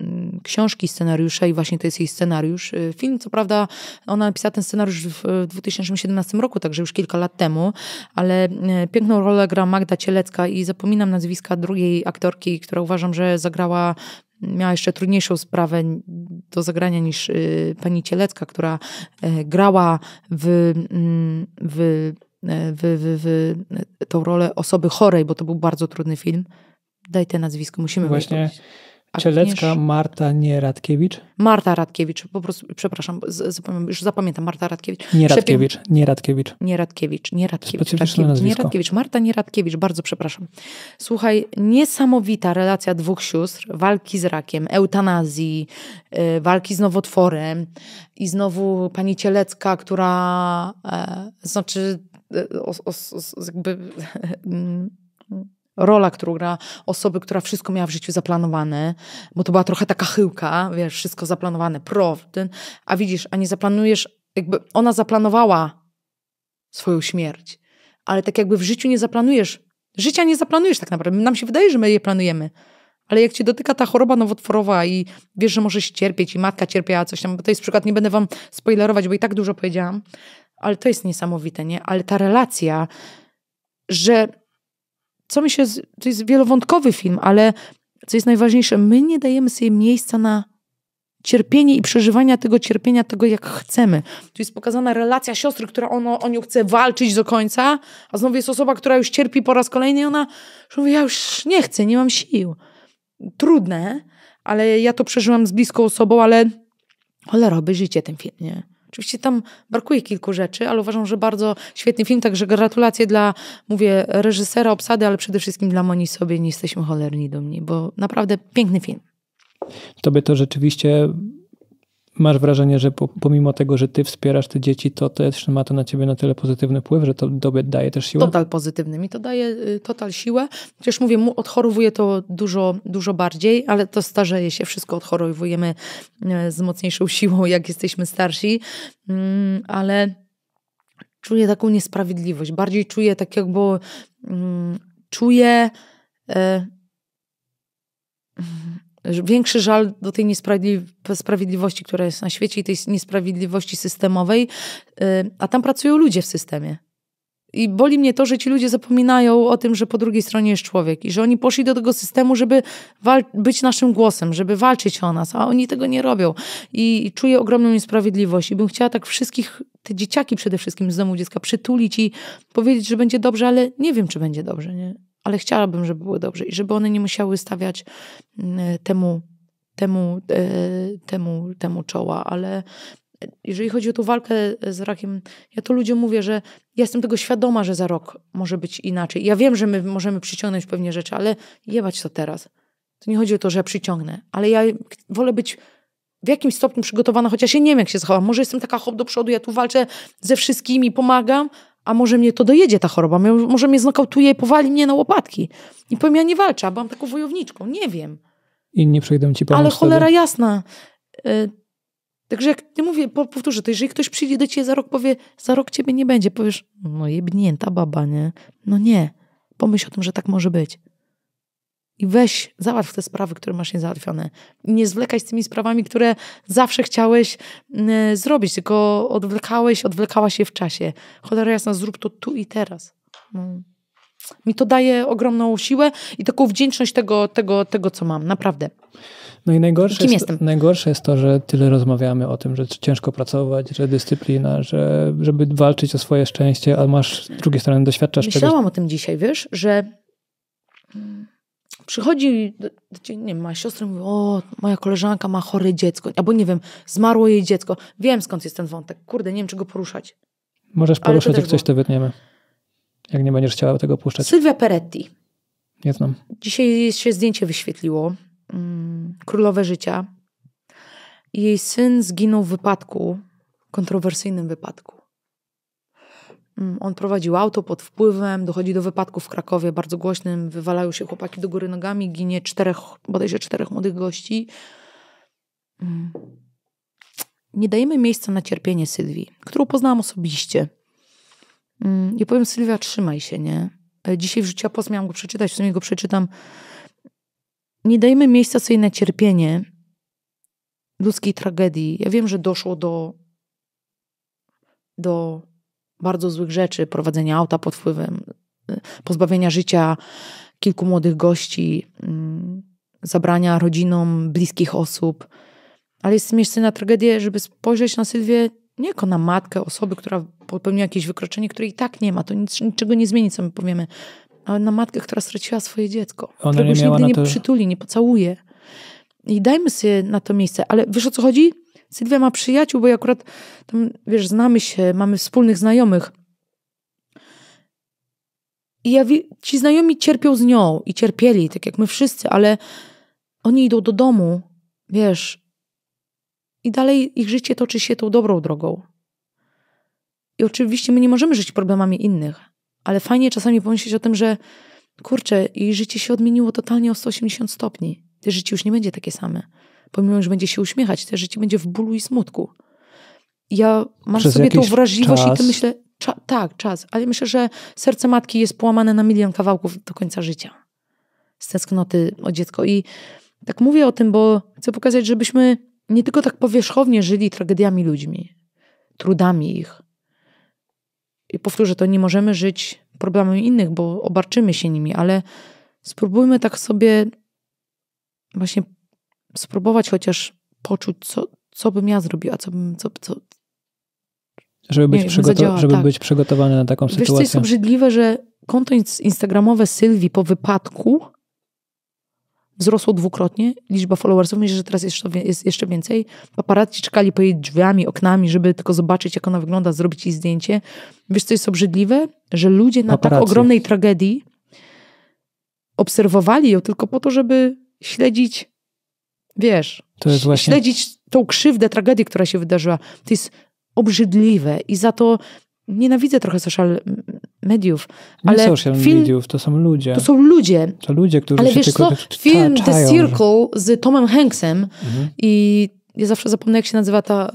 mm, książki, scenariusze i właśnie to jest jej scenariusz. E, film, co prawda, ona napisała ten scenariusz w 2017 roku, także już kilka lat temu, ale piękną rolę gra Magda Cielecka i zapominam nazwiska drugiej aktorki, która uważam, że zagrała miała jeszcze trudniejszą sprawę do zagrania niż y, pani Cielecka, która e, grała mm, e, w, w, w, w, e, w tą rolę osoby chorej, bo to był bardzo trudny film. Daj te nazwisko, musimy Właśnie... Cielecka Marta, nie Radkiewicz? Marta Radkiewicz, po prostu, przepraszam, z, z, już zapamiętam, Marta Radkiewicz. Nie Radkiewicz, nie Radkiewicz. Nie Radkiewicz, tak, nie Radkiewicz. Radkiewicz nazwisko. nie Radkiewicz, Marta nie Radkiewicz, bardzo przepraszam. Słuchaj, niesamowita relacja dwóch sióstr, walki z rakiem, eutanazji, y, walki z nowotworem i znowu pani Cielecka, która, e, znaczy, yy, e, os, os, os, jakby (laughs) mm, rola, którą gra osoby, która wszystko miała w życiu zaplanowane, bo to była trochę taka chyłka, wiesz, wszystko zaplanowane, pro, ten, a widzisz, a nie zaplanujesz, jakby ona zaplanowała swoją śmierć, ale tak jakby w życiu nie zaplanujesz, życia nie zaplanujesz tak naprawdę, nam się wydaje, że my je planujemy, ale jak cię dotyka ta choroba nowotworowa i wiesz, że możesz cierpieć i matka cierpiała coś tam, bo to jest przykład, nie będę wam spoilerować, bo i tak dużo powiedziałam, ale to jest niesamowite, nie? Ale ta relacja, że co mi się. To jest wielowątkowy film, ale co jest najważniejsze, my nie dajemy sobie miejsca na cierpienie i przeżywania tego cierpienia, tego jak chcemy. Tu jest pokazana relacja siostry, która ono, o nią chce walczyć do końca, a znowu jest osoba, która już cierpi po raz kolejny i ona mówi, ja już nie chcę, nie mam sił. Trudne, ale ja to przeżyłam z bliską osobą, ale cholera, obejrzyjcie ten film, nie? Oczywiście tam brakuje kilku rzeczy, ale uważam, że bardzo świetny film, także gratulacje dla, mówię, reżysera, obsady, ale przede wszystkim dla Moni sobie nie jesteśmy cholerni dumni, bo naprawdę piękny film. Tobie to rzeczywiście masz wrażenie, że po, pomimo tego, że ty wspierasz te dzieci, to też ma to na ciebie na tyle pozytywny wpływ, że to dobie daje też siłę? Total pozytywny. Mi to daje y, total siłę. Chociaż mówię, odchorowuję odchorowuje to dużo, dużo bardziej, ale to starzeje się. Wszystko odchorowujemy y, z mocniejszą siłą, jak jesteśmy starsi. Mm, ale czuję taką niesprawiedliwość. Bardziej czuję tak jakby... Mm, czuję... Y, większy żal do tej niesprawiedliwości, która jest na świecie i tej niesprawiedliwości systemowej, y, a tam pracują ludzie w systemie. I boli mnie to, że ci ludzie zapominają o tym, że po drugiej stronie jest człowiek i że oni poszli do tego systemu, żeby być naszym głosem, żeby walczyć o nas, a oni tego nie robią. I, I czuję ogromną niesprawiedliwość i bym chciała tak wszystkich, te dzieciaki przede wszystkim z domu dziecka przytulić i powiedzieć, że będzie dobrze, ale nie wiem, czy będzie dobrze, nie? ale chciałabym, żeby były dobrze i żeby one nie musiały stawiać mm, temu, temu, e, temu, temu czoła, ale jeżeli chodzi o tą walkę z rakiem, ja to ludziom mówię, że ja jestem tego świadoma, że za rok może być inaczej. Ja wiem, że my możemy przyciągnąć pewnie rzeczy, ale jebać to teraz. To nie chodzi o to, że ja przyciągnę, ale ja wolę być w jakimś stopniu przygotowana, chociaż ja nie wiem, jak się zachowam. Może jestem taka hop do przodu, ja tu walczę ze wszystkimi, pomagam, a może mnie to dojedzie ta choroba, może mnie znokautuje i powali mnie na łopatki. I powiem, ja nie walczę, bo mam taką wojowniczką, nie wiem. I nie przejdę ci pomóc. Ale cholera wtedy. jasna. Y Także jak nie mówię, powtórzę to, jeżeli ktoś przyjdzie do ciebie za rok, powie, za rok ciebie nie będzie, powiesz, no jebnięta baba, nie? No nie, pomyśl o tym, że tak może być i weź, załatw te sprawy, które masz niezałatwione. nie zwlekaj z tymi sprawami, które zawsze chciałeś y, zrobić, tylko odwlekałeś, odwlekałaś je w czasie. Cholera jasna, zrób to tu i teraz. No. Mi to daje ogromną siłę i taką wdzięczność tego, tego, tego co mam, naprawdę. No i najgorsze Kim jest, jestem? najgorsze jest to, że tyle rozmawiamy o tym, że ciężko pracować, że dyscyplina, że żeby walczyć o swoje szczęście, a masz z drugiej strony doświadczasz Myślałam czegoś. Myślałam o tym dzisiaj, wiesz, że przychodzi, nie wiem, siostrę, siostra mówi, o, moja koleżanka ma chore dziecko, albo nie wiem, zmarło jej dziecko. Wiem skąd jest ten wątek. Kurde, nie wiem, czego poruszać. Możesz poruszać, jak coś to wytniemy. Jak nie będziesz chciała tego puszczać. Sylwia Peretti. Nie znam. Dzisiaj się zdjęcie wyświetliło. Mm, królowe życia. Jej syn zginął w wypadku, kontrowersyjnym wypadku. Mm, on prowadził auto pod wpływem, dochodzi do wypadku w Krakowie bardzo głośnym, wywalają się chłopaki do góry nogami, ginie czterech, bodajże czterech młodych gości. Mm. Nie dajemy miejsca na cierpienie Sylwii, którą poznałam osobiście. I mm, powiem, Sylwia, trzymaj się, nie? E, dzisiaj wrzuciła post, miałam go przeczytać, w sumie go przeczytam. Nie dajmy miejsca sobie na cierpienie ludzkiej tragedii. Ja wiem, że doszło do, do bardzo złych rzeczy, prowadzenia auta pod wpływem, y, pozbawienia życia kilku młodych gości, y, zabrania rodzinom bliskich osób. Ale jest miejsce na tragedię, żeby spojrzeć na Sylwię nie jako na matkę osoby, która popełniła jakieś wykroczenie, której i tak nie ma. To nic, niczego nie zmieni, co my powiemy. Ale na matkę, która straciła swoje dziecko. Ona którego nie nigdy nie przytuli, nie pocałuje. I dajmy sobie na to miejsce. Ale wiesz o co chodzi? Sylwia ma przyjaciół, bo ja akurat tam, wiesz, znamy się, mamy wspólnych znajomych. I ja, ci znajomi cierpią z nią i cierpieli, tak jak my wszyscy, ale oni idą do domu, wiesz, i dalej ich życie toczy się tą dobrą drogą. I oczywiście my nie możemy żyć problemami innych, ale fajnie czasami pomyśleć o tym, że kurczę, jej życie się odmieniło totalnie o 180 stopni. Te życie już nie będzie takie same pomimo, że będzie się uśmiechać, też życie będzie w bólu i smutku. Ja mam Przez sobie tą wrażliwość czas. i to myślę, cza, tak, czas, ale myślę, że serce matki jest połamane na milion kawałków do końca życia. Z tęsknoty o dziecko. I tak mówię o tym, bo chcę pokazać, żebyśmy nie tylko tak powierzchownie żyli tragediami ludźmi, trudami ich. I powtórzę to, nie możemy żyć problemami innych, bo obarczymy się nimi, ale spróbujmy tak sobie właśnie spróbować chociaż poczuć, co, co bym ja zrobiła, co bym, co, co... Żeby, być, wiem, przygoto żeby tak. być przygotowany na taką sytuację. Wiesz, co jest obrzydliwe, że konto instagramowe Sylwii po wypadku wzrosło dwukrotnie. Liczba followersów, myślę, że teraz jest jeszcze więcej. Paparazzi czekali po jej drzwiami, oknami, żeby tylko zobaczyć, jak ona wygląda, zrobić jej zdjęcie. Wiesz, co jest obrzydliwe? Że ludzie na tak Paparazzi. tak ogromnej tragedii obserwowali ją tylko po to, żeby śledzić Wiesz, to jest właśnie... śledzić tą krzywdę, tragedię, która się wydarzyła. To jest obrzydliwe i za to nienawidzę trochę social mediów. Ale social film, mediów, to są ludzie. To są ludzie. To ludzie, którzy ale się wiesz tylko co? Tak film The Circle z Tomem Hanksem mhm. i ja zawsze zapomnę, jak się nazywa ta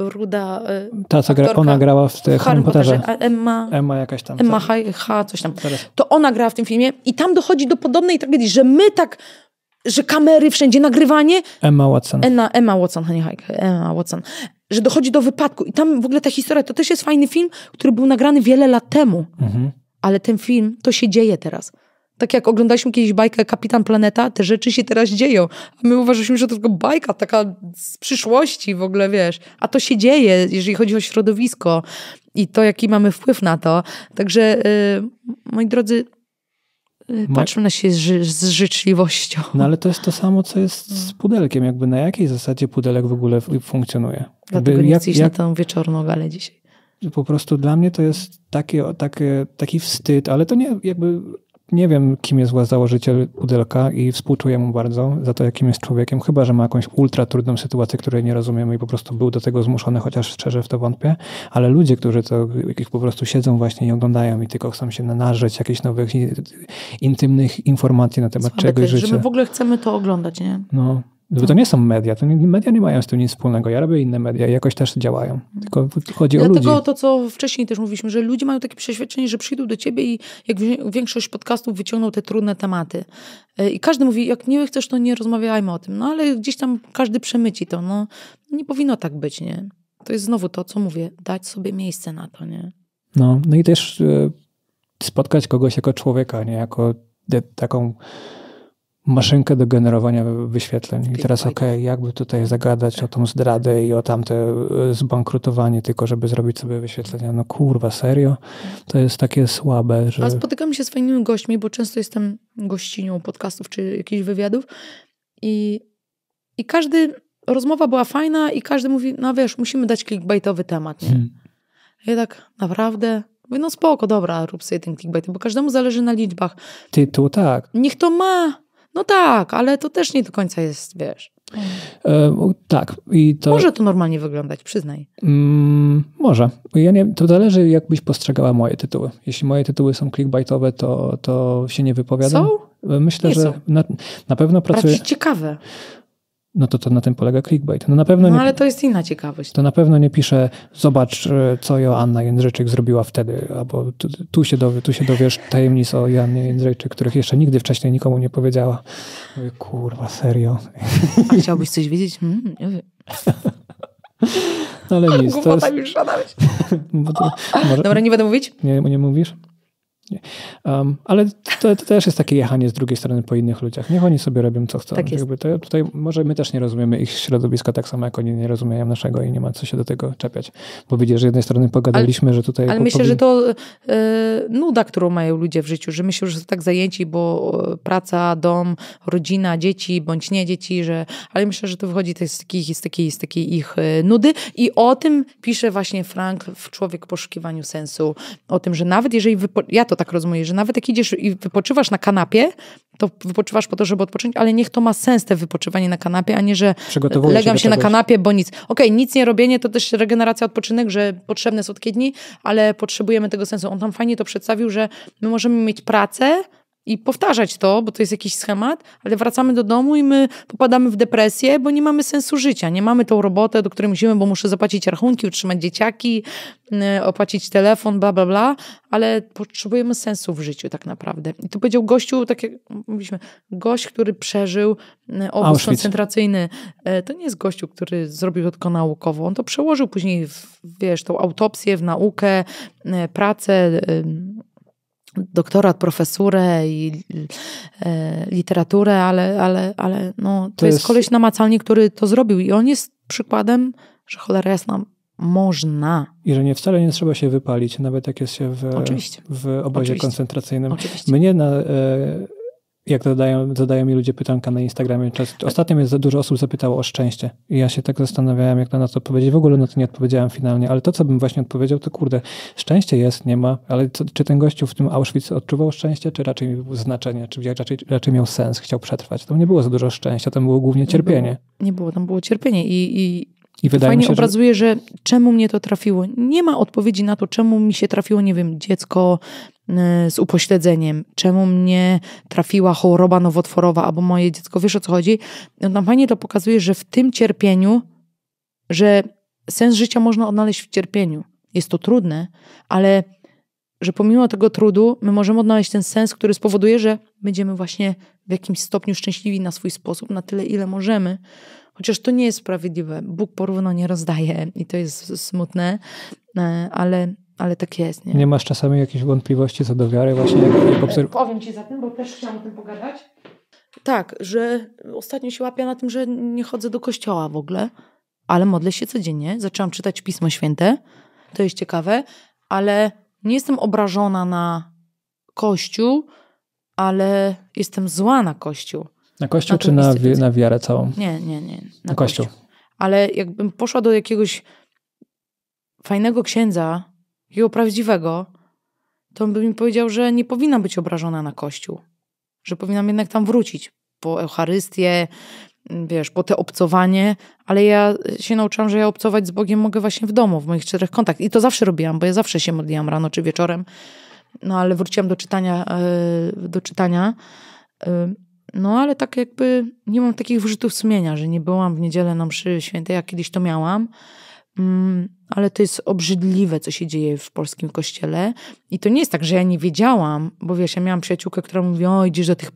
y, ruda. Y, ta, co gra, ona grała w, w Harry Potterze. Potterze. Emma, Emma jakaś tam. Emma H, H, coś tam. To ona grała w tym filmie i tam dochodzi do podobnej tragedii, że my tak że kamery wszędzie, nagrywanie. Emma Watson. Emma, Emma Watson, hajk, Emma Watson. Że dochodzi do wypadku. I tam w ogóle ta historia, to też jest fajny film, który był nagrany wiele lat temu. Mhm. Ale ten film, to się dzieje teraz. Tak jak oglądaliśmy kiedyś bajkę Kapitan Planeta, te rzeczy się teraz dzieją. A my uważaliśmy, że to tylko bajka taka z przyszłości w ogóle, wiesz. A to się dzieje, jeżeli chodzi o środowisko i to, jaki mamy wpływ na to. Także, yy, moi drodzy, Y, patrzą na siebie z, z życzliwością. No ale to jest to samo, co jest z pudelkiem. Jakby na jakiej zasadzie pudelek w ogóle funkcjonuje? Dlatego jakby, nie chcę jak, iść jak... na tę wieczorną galę dzisiaj. Po prostu dla mnie to jest takie, takie, taki wstyd, ale to nie jakby nie wiem, kim jest założyciel Pudelka i współczuję mu bardzo za to, jakim jest człowiekiem, chyba, że ma jakąś ultra trudną sytuację, której nie rozumiemy i po prostu był do tego zmuszony, chociaż szczerze w to wątpię, ale ludzie, którzy to ich po prostu siedzą właśnie i oglądają i tylko chcą się nanarzeć jakichś nowych, intymnych informacji na temat Słabe czegoś życia. że my w ogóle chcemy to oglądać, nie? No, no bo to no. nie są media, to nie, media nie mają z tym nic wspólnego. Ja robię inne media i jakoś też działają. Tylko chodzi Dlatego o ludzi. Dlatego to, co wcześniej też mówiliśmy, że ludzie mają takie przeświadczenie, że przyjdą do ciebie i jak większość podcastów wyciągną te trudne tematy. E, I każdy mówi, jak nie chcesz, to nie rozmawiajmy o tym. No ale gdzieś tam każdy przemyci to. No nie powinno tak być, nie? To jest znowu to, co mówię, dać sobie miejsce na to, nie? No, no i też e, spotkać kogoś jako człowieka, nie? Jako taką maszynkę do generowania wyświetleń. I teraz okej, okay, jakby tutaj zagadać o tą zdradę i o tamte e, zbankrutowanie, tylko żeby zrobić sobie wyświetlenia. No kurwa, serio? To jest takie słabe, że... A spotykam się z fajnymi gośćmi, bo często jestem gościnią podcastów czy jakichś wywiadów i, i każdy... Rozmowa była fajna i każdy mówi, no wiesz, musimy dać clickbaitowy temat, nie? Hmm. Ja tak, naprawdę? no spoko, dobra, rób sobie ten clickbait, bo każdemu zależy na liczbach. Tytuł, tak. Niech to ma no tak, ale to też nie do końca jest, wiesz. E, tak. I to, może to normalnie wyglądać, przyznaj. Mm, może. Ja nie, to zależy, jak byś postrzegała moje tytuły. Jeśli moje tytuły są clickbaitowe, to, to się nie wypowiadam. Są? E, myślę, nie że są. Na, na pewno pracuję. jest ciekawe no to to na tym polega clickbait. No na pewno no, nie, ale to jest inna ciekawość. To na pewno nie pisze, zobacz, e, co Joanna Jędrzejczyk zrobiła wtedy, albo tu, tu się, dowiesz, tu się dowiesz tajemnic o Joannie Jędrzejczyk, których jeszcze nigdy wcześniej nikomu nie powiedziała. Mówię, kurwa, serio. A chciałbyś coś wiedzieć? Hmm, nie wiem. No ale (laughs) nic. To jest... już (laughs) Dobra, nie będę mówić? Nie, nie mówisz? Nie. Um, ale to, to, też jest takie jechanie z drugiej strony po innych ludziach. Niech oni sobie robią co chcą. Tak to, tutaj może my też nie rozumiemy ich środowiska tak samo, jak oni nie rozumieją naszego i nie ma co się do tego czepiać. Bo widzisz, z jednej strony pogadaliśmy, ale, że tutaj... Ale po, myślę, że to e, nuda, którą mają ludzie w życiu, że myślą, że są tak zajęci, bo e, praca, dom, rodzina, dzieci, bądź nie dzieci, że... Ale myślę, że to wychodzi z takiej, z takiej, z takiej ich e, nudy i o tym pisze właśnie Frank w Człowiek poszukiwaniu sensu. O tym, że nawet jeżeli... Wypo... Ja to tak tak rozumiem, że nawet jak idziesz i wypoczywasz na kanapie, to wypoczywasz po to, żeby odpocząć, ale niech to ma sens, te wypoczywanie na kanapie, a nie, że legam się, na kanapie, bo nic. Okej, okay, nic nie robienie to też regeneracja, odpoczynek, że potrzebne są takie dni, ale potrzebujemy tego sensu. On tam fajnie to przedstawił, że my możemy mieć pracę, i powtarzać to, bo to jest jakiś schemat, ale wracamy do domu i my popadamy w depresję, bo nie mamy sensu życia. Nie mamy tą robotę, do której musimy, bo muszę zapłacić rachunki, utrzymać dzieciaki, y, opłacić telefon, bla, bla, bla, ale potrzebujemy sensu w życiu tak naprawdę. I to powiedział gościu, tak jak mówiliśmy, gość, który przeżył y, obóz Auschwitz. koncentracyjny. E, to nie jest gościu, który zrobił to tylko naukowo. On to przełożył później, w, wiesz, tą autopsję w naukę, y, pracę, doktorat, profesurę i e, literaturę, ale, ale, ale no, to, to jest, jest koleś namacalnie, który to zrobił i on jest przykładem, że cholera jasna, można. I że nie wcale nie trzeba się wypalić, nawet jak jest się w, Oczywiście. w obozie Oczywiście. koncentracyjnym. Oczywiście. Mnie na... E, jak zadają, zadają mi ludzie pytanka na Instagramie, ostatnio mnie za dużo osób zapytało o szczęście i ja się tak zastanawiałem, jak na to odpowiedzieć. W ogóle na to nie odpowiedziałem finalnie, ale to, co bym właśnie odpowiedział, to kurde, szczęście jest, nie ma, ale co, czy ten gościu w tym Auschwitz odczuwał szczęście, czy raczej miał znaczenie, czy raczej, raczej miał sens, chciał przetrwać. Tam nie było za dużo szczęścia, tam było głównie cierpienie. Nie było, nie było tam było cierpienie i, i... I wydaje fajnie mi się, obrazuje, że... że... czemu mnie to trafiło. Nie ma odpowiedzi na to, czemu mi się trafiło, nie wiem, dziecko, Y, z upośledzeniem, czemu mnie trafiła choroba nowotworowa albo moje dziecko, wiesz o co chodzi? No, tam fajnie to pokazuje, że w tym cierpieniu, że sens życia można odnaleźć w cierpieniu. Jest to trudne, ale że pomimo tego trudu my możemy odnaleźć ten sens, który spowoduje, że będziemy właśnie w jakimś stopniu szczęśliwi na swój sposób, na tyle ile możemy. Chociaż to nie jest sprawiedliwe. Bóg porówno nie rozdaje i to jest smutne, e, ale ale tak jest, nie? Nie masz czasami jakichś wątpliwości co do wiary właśnie? Jak e, obserw- Powiem Ci za tym, bo też chciałam o tym pogadać. Tak, że ostatnio się łapię na tym, że nie chodzę do kościoła w ogóle, ale modlę się codziennie. Zaczęłam czytać Pismo Święte, to jest ciekawe, ale nie jestem obrażona na kościół, ale jestem zła na kościół. Na kościół na czy na, wi- na wiarę całą? Nie, nie, nie. Na, na kościół. kościół. Ale jakbym poszła do jakiegoś fajnego księdza, jego prawdziwego, to on by mi powiedział, że nie powinna być obrażona na Kościół. Że powinnam jednak tam wrócić po Eucharystię, mm, wiesz, po te obcowanie, ale ja się nauczyłam, że ja obcować z Bogiem mogę właśnie w domu, w moich czterech kontaktach. I to zawsze robiłam, bo ja zawsze się modliłam rano czy wieczorem. No ale wróciłam do czytania, e, do czytania. E, no ale tak jakby nie mam takich wyrzutów sumienia, że nie byłam w niedzielę na mszy świętej, jak kiedyś to miałam. Mm, ale to jest obrzydliwe, co się dzieje w polskim kościele. I to nie jest tak, że ja nie wiedziałam, bo wiesz, ja miałam przyjaciółkę, która mówi, o, idziesz do tych,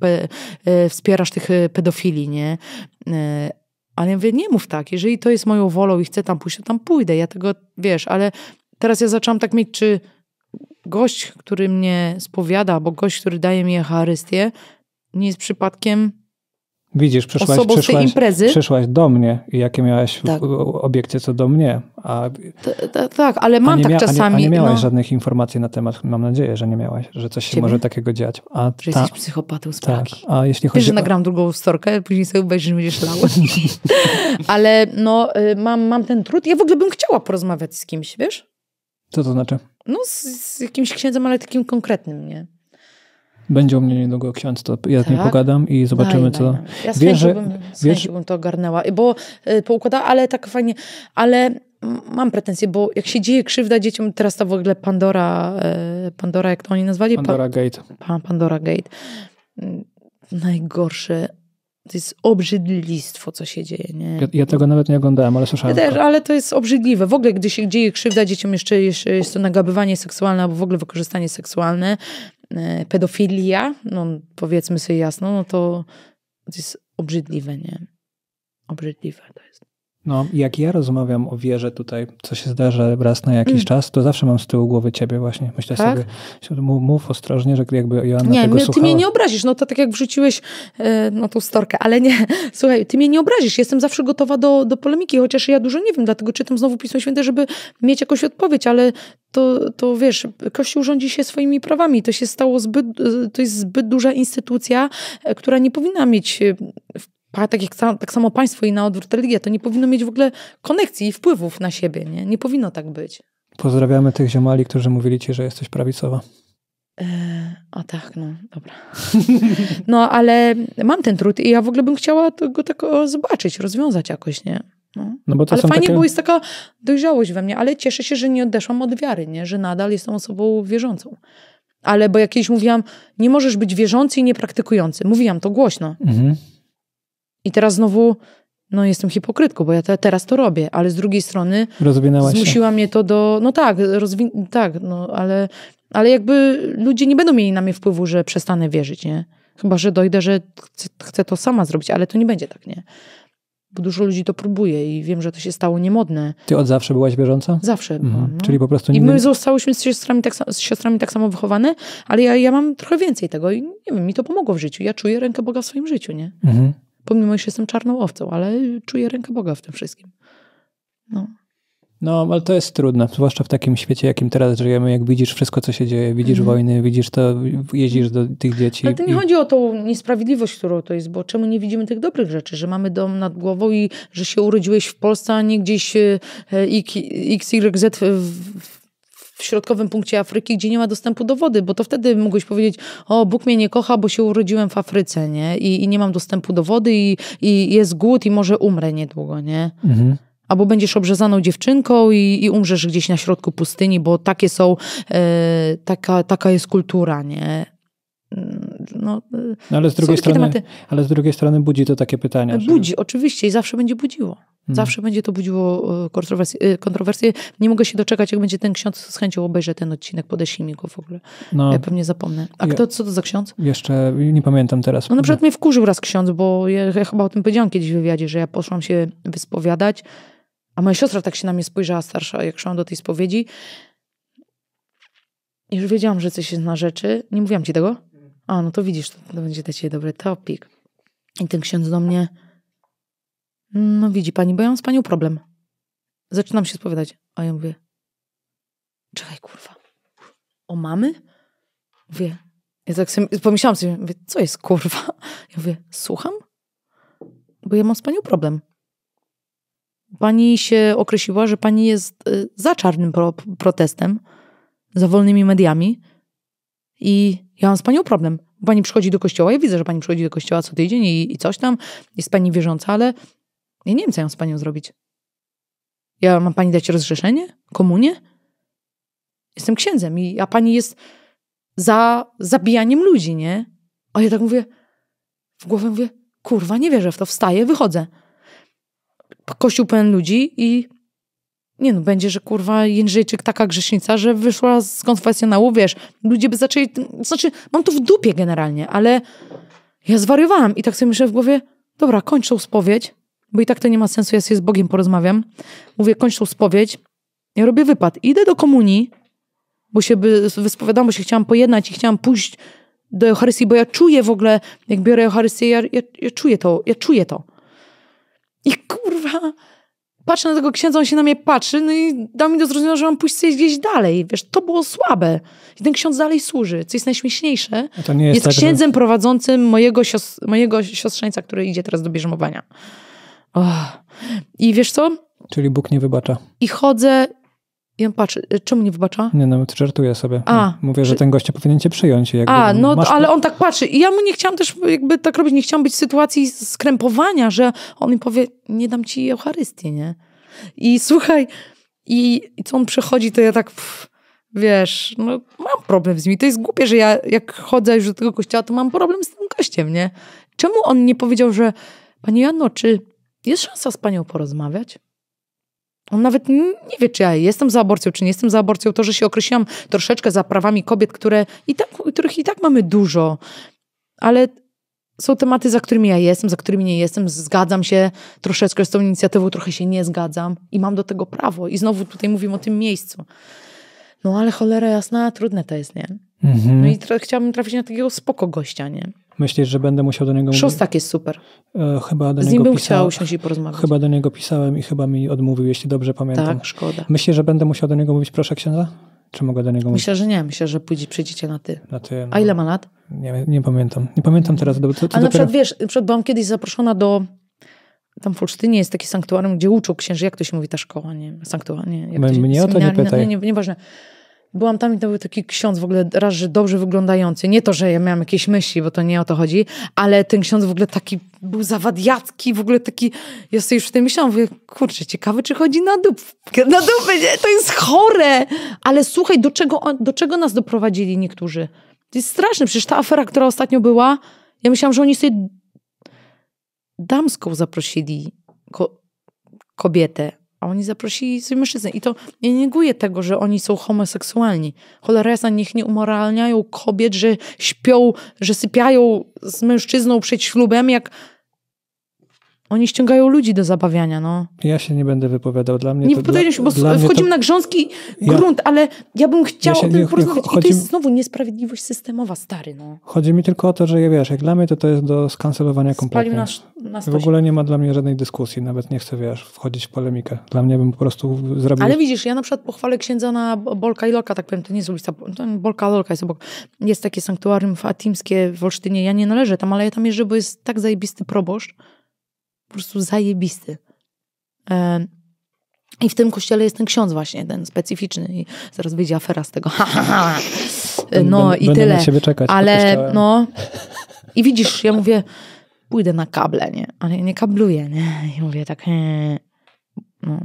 e, wspierasz tych e, pedofili, nie? E, ale ja mówię, nie mów tak, jeżeli to jest moją wolą i chcę tam pójść, to tam pójdę, ja tego, wiesz, ale teraz ja zaczęłam tak mieć, czy gość, który mnie spowiada, albo gość, który daje mi Eucharystię, nie jest przypadkiem Widzisz, przyszłaś, osobą przyszłaś, z tej imprezy. Przyszłaś do mnie i jakie miałaś tak. obiekcje co do mnie. A, tak, ale mam tak mia, czasami. A nie, a nie miałaś no. żadnych informacji na temat, mam nadzieję, że nie miałaś, że coś Ciebie? się może takiego dziać. A że ta, jesteś psychopatą z tak, a jeśli chodzi Wiesz, o... że nagram drugą storkę, później sobie obejrzysz, będziesz lał. (laughs) ale no, y, mam, mam ten trud. Ja w ogóle bym chciała porozmawiać z kimś, wiesz? Co to znaczy? No, z, z jakimś księdzem, ale takim konkretnym, nie? Będzie u mnie niedługo ksiądz, to ja z nim tak? pogadam i zobaczymy, daj, co. Daj. Ja z wiesz, wiesz... bym to ogarnęła, bo y, po układa, ale tak fajnie, ale mam pretensje, bo jak się dzieje krzywda dzieciom, teraz ta w ogóle Pandora, y, Pandora, jak to oni nazwali? Pandora pa Gate. Pa Pandora Gate. Mm, najgorsze to jest obrzydlistwo, co się dzieje. Nie? Ja, ja, tego nawet nie oglądałem, ale słyszałem. Ja też, ale to jest obrzydliwe. W ogóle, gdy się dzieje krzywda dzieciom, jeszcze, jeszcze jest to nagabywanie seksualne albo w ogóle wykorzystanie seksualne, E, pedofilia, no powiedzmy sobie jasno, no to, to jest obrzydliwe, nie? Obrzydliwe to jest. No, jak ja rozmawiam o wierze tutaj, co się zdarza raz na jakiś mm. czas, to zawsze mam z tyłu głowy ciebie właśnie. Myślę tak? sobie, mów, mów ostrożnie, że jakby Joanna nie, tego słuchała. Nie, ty mnie nie obrazisz, no to tak jak wrzuciłeś yy, no tą storkę, ale nie, (laughs) słuchaj, ty mnie nie obrazisz, jestem zawsze gotowa do, do polemiki, chociaż ja dużo nie wiem, dlatego czytam znowu Pismo Święte, żeby mieć jakąś odpowiedź, ale to, to wiesz, Kościół rządzi się swoimi prawami, to się stało zbyt, e, to jest zbyt duża instytucja, e, która nie powinna mieć tak, jak, tak samo państwo i na odwrót religia, to nie powinno mieć w ogóle konekcji i wpływów na siebie, nie? Nie powinno tak być. Pozdrawiamy tych ziomali, którzy mówili ci, że jesteś prawicowa. o e, tak, no dobra. (laughs) No ale mam ten trud i ja w ogóle bym chciała go tak zobaczyć, rozwiązać jakoś, nie? No. no ale fajnie, takie... bo jest taka dojrzałość we mnie, ale cieszę się, że nie odeszłam od wiary, nie? Że nadal jestem osobą wierzącą. Ale bo jak kiedyś mówiłam, nie możesz być wierzący i niepraktykujący. Mówiłam to głośno. Mhm. I teraz znowu, no jestem hipokrytką, bo ja te, teraz to robię, ale z drugiej strony Rozwinęła zmusiła się. mnie to do, no tak, rozwin- tak, no ale, ale jakby ludzie nie będą mieli na mnie wpływu, że przestanę wierzyć, nie? Chyba, że dojdę, że chcę, chcę to sama zrobić, ale to nie będzie tak, nie? Bo dużo ludzi to próbuje i wiem, że to się stało niemodne. Ty od zawsze byłaś wierząca? Zawsze. Mhm. Byłam, no. Czyli po prostu nie. I my zostałyśmy z siostrami, tak, z siostrami tak samo wychowane, ale ja, ja mam trochę więcej tego i nie wiem, mi to pomogło w życiu. Ja czuję rękę Boga w swoim życiu, nie? Mhm. Pomimo, że jestem czarną owcą, ale czuję rękę Boga w tym wszystkim. No. No, ale to jest trudne, zwłaszcza w takim świecie, jakim teraz żyjemy, jak widzisz wszystko, co się dzieje, widzisz mhm. wojny, widzisz to, jeździsz do tych dzieci. Ale to nie i... chodzi o tą niesprawiedliwość, którą to jest, bo czemu nie widzimy tych dobrych rzeczy, że mamy dom nad głową i że się urodziłeś w Polsce, a nie gdzieś e, XYZ w, w w środkowym punkcie Afryki, gdzie nie ma dostępu do wody, bo to wtedy mógłbyś powiedzieć, o Bóg mnie nie kocha, bo się urodziłem w Afryce, nie? I, i nie mam dostępu do wody i, i jest głód i może umrę niedługo, nie? Mhm. Albo będziesz obrzezaną dziewczynką i, i, umrzesz gdzieś na środku pustyni, bo takie są, e, taka, taka jest kultura, nie? No, no ale, z drugiej strony, ale z drugiej strony budzi to takie pytania. Budzi, że... oczywiście i zawsze będzie budziło. Mm. Zawsze hmm. będzie to budziło e, kontrowersje, e, kontrowersje. Nie mogę się doczekać, jak będzie ten ksiądz, z chęcią obejrzeć ten odcinek, podeślij go w ogóle. No, ja pewnie zapomnę. A kto, co to za ksiądz? Jeszcze nie pamiętam teraz. No na przykład mnie wkurzył raz ksiądz, bo ja, ja chyba o tym powiedziałam kiedyś w wywiadzie, że ja poszłam się wyspowiadać, a moja siostra tak się na mnie spojrzała, starsza, jak szłam do tej spowiedzi. I już wiedziałam, że coś jest na rzeczy. Nie mówiłam ci tego? A, no to widzisz, to, to będzie dla ciebie dobry topik. I ten ksiądz do mnie, no widzi pani, bo ja mam z panią problem. Zaczynam się spowiadać, a ja mówię, czekaj kurwa, o mamy? Mówię, ja tak sobie, pomyślałam sobie, mówię, co jest kurwa? Ja mówię, słucham? Bo ja mam z panią problem. Pani się określiła, że pani jest y, za czarnym pro protestem, za wolnymi mediami i ja mam z panią problem. Pani przychodzi do kościoła, ja widzę, że pani przychodzi do kościoła co tydzień i, i coś tam, jest pani wierząca, ale ja nie wiem, co ja mam z panią zrobić. Ja mam pani dać rozrzeszenie? Komunię? Jestem księdzem, i, a pani jest za zabijaniem ludzi, nie? A ja tak mówię, w głowę mówię, kurwa, nie wierzę w to, wstaję, wychodzę. Kościół pełen ludzi i nie no, będzie, że kurwa Jędrzejczyk taka grzesznica, że wyszła z konfesjonału, wiesz, ludzie by zaczęli, znaczy mam to w dupie generalnie, ale ja zwariowałam i tak sobie myślę w głowie, dobra, kończę spowiedź, bo i tak to nie ma sensu, ja sobie z Bogiem porozmawiam. Mówię, kończę spowiedź, ja robię wypad, idę do komunii, bo się by, wyspowiadałam, bo się chciałam pojednać i chciałam pójść do Eucharystii, bo ja czuję w ogóle, jak biorę Eucharystię, ja, ja, ja czuję to, ja czuję to. I kurwa, patrzę na tego księdza, on się na mnie patrzy, no i dał mi do zrozumienia, że mam pójść sobie gdzieś dalej. Wiesz, to było słabe. I ten ksiądz dalej służy. Co jest najśmieszniejsze, jest, jest tak, księdzem że... prowadzącym mojego, mojego siostrzeńca, który idzie teraz do bierzmowania. Oh. I wiesz co? Czyli Bóg nie wybacza. I chodzę i on patrzy, y, czemu nie wybacza? Nie, nawet no, żartuję sobie. A, Mówię, że ten gościa powinien cię przyjąć. Jakby a, no masz... ale on tak patrzy. I ja mu nie chciałam też jakby tak robić, nie chciałam być w sytuacji skrępowania, że on mi powie, nie dam ci Eucharystii, nie? I słuchaj, i, i co on przychodzi, to ja tak, pff, wiesz, no mam problem z nim. to jest głupie, że ja jak chodzę już do tego kościoła, to mam problem z tym gościem, nie? Czemu on nie powiedział, że pani Jano, czy jest szansa z panią porozmawiać? On nawet nie wie, czy ja jestem za aborcją, czy nie jestem za aborcją. To, że się określiłam troszeczkę za prawami kobiet, które i tak, których i tak mamy dużo, ale są tematy, za którymi ja jestem, za którymi nie jestem. Zgadzam się troszeczkę z tą inicjatywą, trochę się nie zgadzam i mam do tego prawo. I znowu tutaj mówimy o tym miejscu. No ale cholera jasna, trudne to jest, nie? Mhm. No i tra- chciałabym trafić na takiego spoko gościa, nie? Myślisz, że będę musiał do niego... mówić. Szóstak jest super. E, chyba do Z niego nim bym pisał... chciał usiąść i porozmawiać. Chyba do niego pisałem i chyba mi odmówił, jeśli dobrze pamiętam. Tak, szkoda. Myślisz, że będę musiał do niego mówić proszę księdza? Czy mogę do niego mówić? Myślę, że nie. Myślę, że pójdzie, przyjdziecie na ty. Na ty no. A ile ma lat? Nie, nie pamiętam. Nie pamiętam teraz. Co, to, to Ale na przykład, wiesz, na przykład byłam kiedyś zaproszona do... Tam w Olsztynie jest taki sanktuarium, gdzie uczą księży. Jak to się mówi ta szkoła? Nie, sanktuarium. Nie, jak My, się... Mnie o to nie no, pytaj. nie, nieważne. Nie byłam tam i to był taki ksiądz w ogóle raz, że dobrze wyglądający. Nie to, że ja miałam jakieś myśli, bo to nie o to chodzi, ale ten ksiądz w ogóle taki był zawadiacki, w ogóle taki, ja sobie już w tym myślałam, mówię, kurczę, ciekawy, czy chodzi na dup, (laughs) na dupę, nie? to jest chore, ale słuchaj, do czego, do czego nas doprowadzili niektórzy? To jest straszne, przecież ta afera, która ostatnio była, ja myślałam, że oni sobie damską zaprosili ko kobietę, a oni zaprosili sobie mężczyznę. I to nie neguję tego, że oni są homoseksualni. Cholera jasna, niech nie umoralniają kobiet, że śpią, że sypiają z mężczyzną przed ślubem, jak oni ściągają ludzi do zabawiania, no. Ja się nie będę wypowiadał dla mnie. Nie wypowiadaj się, bo wchodzimy to... na grząski grunt, ja... ale ja bym chciał ja o tym nie... porozmawiać. Chodzi... I to jest znowu niesprawiedliwość systemowa, stary, no. Chodzi mi tylko o to, że ja wiesz, jak dla mnie to to jest do skancelowania kompletnie. Nas, nas w ogóle nie ma dla mnie żadnej dyskusji, nawet nie chcę, wiesz, wchodzić w polemikę. Dla mnie bym po prostu zrobił... Ale widzisz, ja na przykład pochwalę księdza na Bolka i Loka, tak powiem, to nie jest ulica, Bolka, Loka jest obok. Jest takie sanktuarium fatimskie w Olsztynie, ja nie należę tam, ale ja tam jeżdżę, bo jest tak zajebisty proboszcz, prostu zajebisty. I w tym kościele jest ten ksiądz właśnie, ten specyficzny. I zaraz wyjdzie afera z tego. (laughs) no Będę i tyle. Ale no. I widzisz, ja mówię, pójdę na kable, nie? Ale nie kabluję, nie? I mówię tak, eee, no.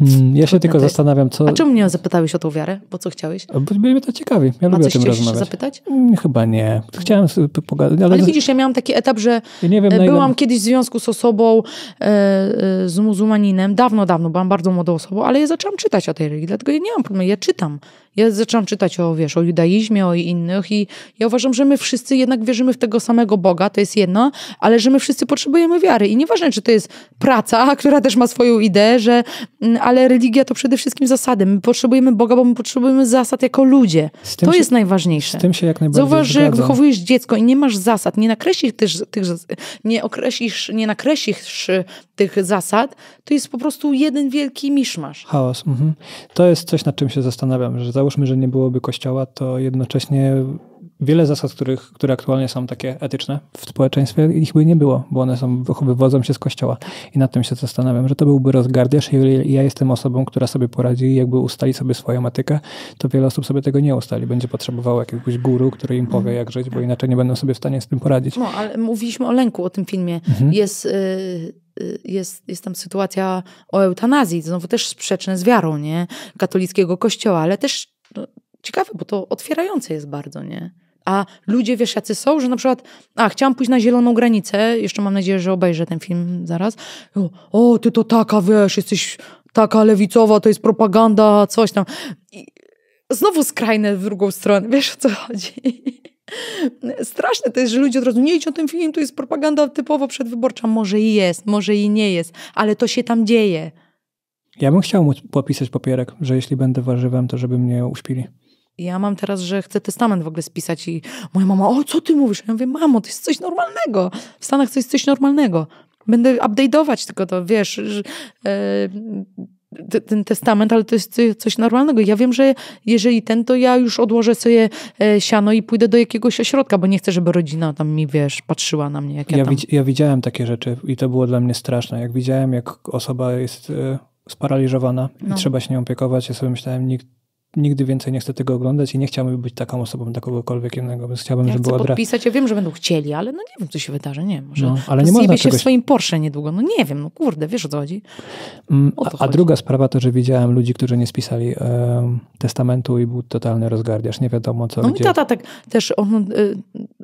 Mm, ja się tylko zastanawiam, co. A czemu mnie zapytałeś o tą wiarę? bo co chciałeś? Bo mnie to ciekawi. Ja A lubię o tym rozmawiać. zapytać? Mm, chyba nie. Chciałem pogadać. Ale... ale... widzisz, ja miałam taki etap, że ja wiem, e, byłam ile... kiedyś w związku z osobą, e, e, z muzułmaninem. Dawno, dawno, byłam bardzo młodą osobą, ale ja zaczęłam czytać o tej religii, dlatego ja nie mam problemu. Ja czytam. Ja zaczęłam czytać o, wiesz, o judaizmie, o innych i ja uważam, że my wszyscy jednak wierzymy w tego samego Boga, to jest jedno, ale że my wszyscy potrzebujemy wiary i nieważne, czy to jest praca, (laughs) która też ma swoją ideę, że, mm, ale religia to przede wszystkim zasady. My potrzebujemy Boga, bo my potrzebujemy zasad jako ludzie. To się, jest najważniejsze. Z tym się jak najbardziej Zauważ, że jak wychowujesz dziecko i nie masz zasad, nie nakreślisz tych, nie określisz, nie nakreślisz y, tych zasad, to jest po prostu jeden wielki miszmasz. Chaos. Mhm. To jest coś, nad czym się zastanawiam, że załóżmy, że nie byłoby kościoła, to jednocześnie wiele zasad, których, które aktualnie są takie etyczne w społeczeństwie, ich by nie było, bo one są, wywodzą się z kościoła. I nad tym się zastanawiam, że to byłby rozgardiasz, jeżeli ja jestem osobą, która sobie poradzi i jakby ustali sobie swoją etykę, to wiele osób sobie tego nie ustali. Będzie potrzebowało jakiegoś guru, który im powie, jak żyć, bo inaczej nie będą sobie w stanie z tym poradzić. No, ale mówiliśmy o lęku, o tym filmie. Mhm. Jest... Y, y jest, jest tam sytuacja o eutanazji, znowu też sprzeczne z wiarą, nie? Katolickiego kościoła, ale też no, ciekawe, bo to otwierające jest bardzo, nie? A ludzie, wiesz, jacy są, że na przykład, a chciałam pójść na zieloną granicę, jeszcze mam nadzieję, że obejrzę ten film zaraz. O, o ty to taka, wiesz, jesteś taka lewicowa, to jest propaganda, coś tam. I znowu skrajne w drugą stronę, wiesz o co chodzi. (laughs) Straszne to jest, że ludzie od razu nie idź o ten film, to jest propaganda typowo przedwyborcza. Może i jest, może i nie jest, ale to się tam dzieje. Ja bym chciał móc popisać papierek, że jeśli będę warzywem, to żeby mnie uśpili. Ja mam teraz, że chcę testament w ogóle spisać i moja mama, o co ty mówisz? Ja mówię, mamo, to jest coś normalnego. W Stanach to jest coś normalnego. Będę update'ować tylko to, wiesz, że, e, ten testament, ale to jest coś normalnego. Ja wiem, że jeżeli ten, to ja już odłożę sobie e, siano i pójdę do jakiegoś ośrodka, bo nie chcę, żeby rodzina tam mi, wiesz, patrzyła na mnie. Jak ja, ja, tam... ja widziałem takie rzeczy i to było dla mnie straszne. Jak widziałem, jak osoba jest... E, sparaliżowana no. i trzeba się nią opiekować. Ja sobie myślałem, nikt nigdy więcej nie chcę tego oglądać i nie chciałbym być taką osobą dla kogokolwiek innego, więc chciałbym, ja żeby była podpisać, ja wiem, że będą chcieli, ale no nie wiem, co się wydarzy, nie może no, ale nie można się w swoim Porsche niedługo, no nie wiem, no kurde, wiesz o co chodzi. Mm, o a, a druga sprawa to, że widziałem ludzi, którzy nie spisali testamentu i był totalny rozgardiaż, nie wiadomo co, No gdzie... tata tak też, on, y,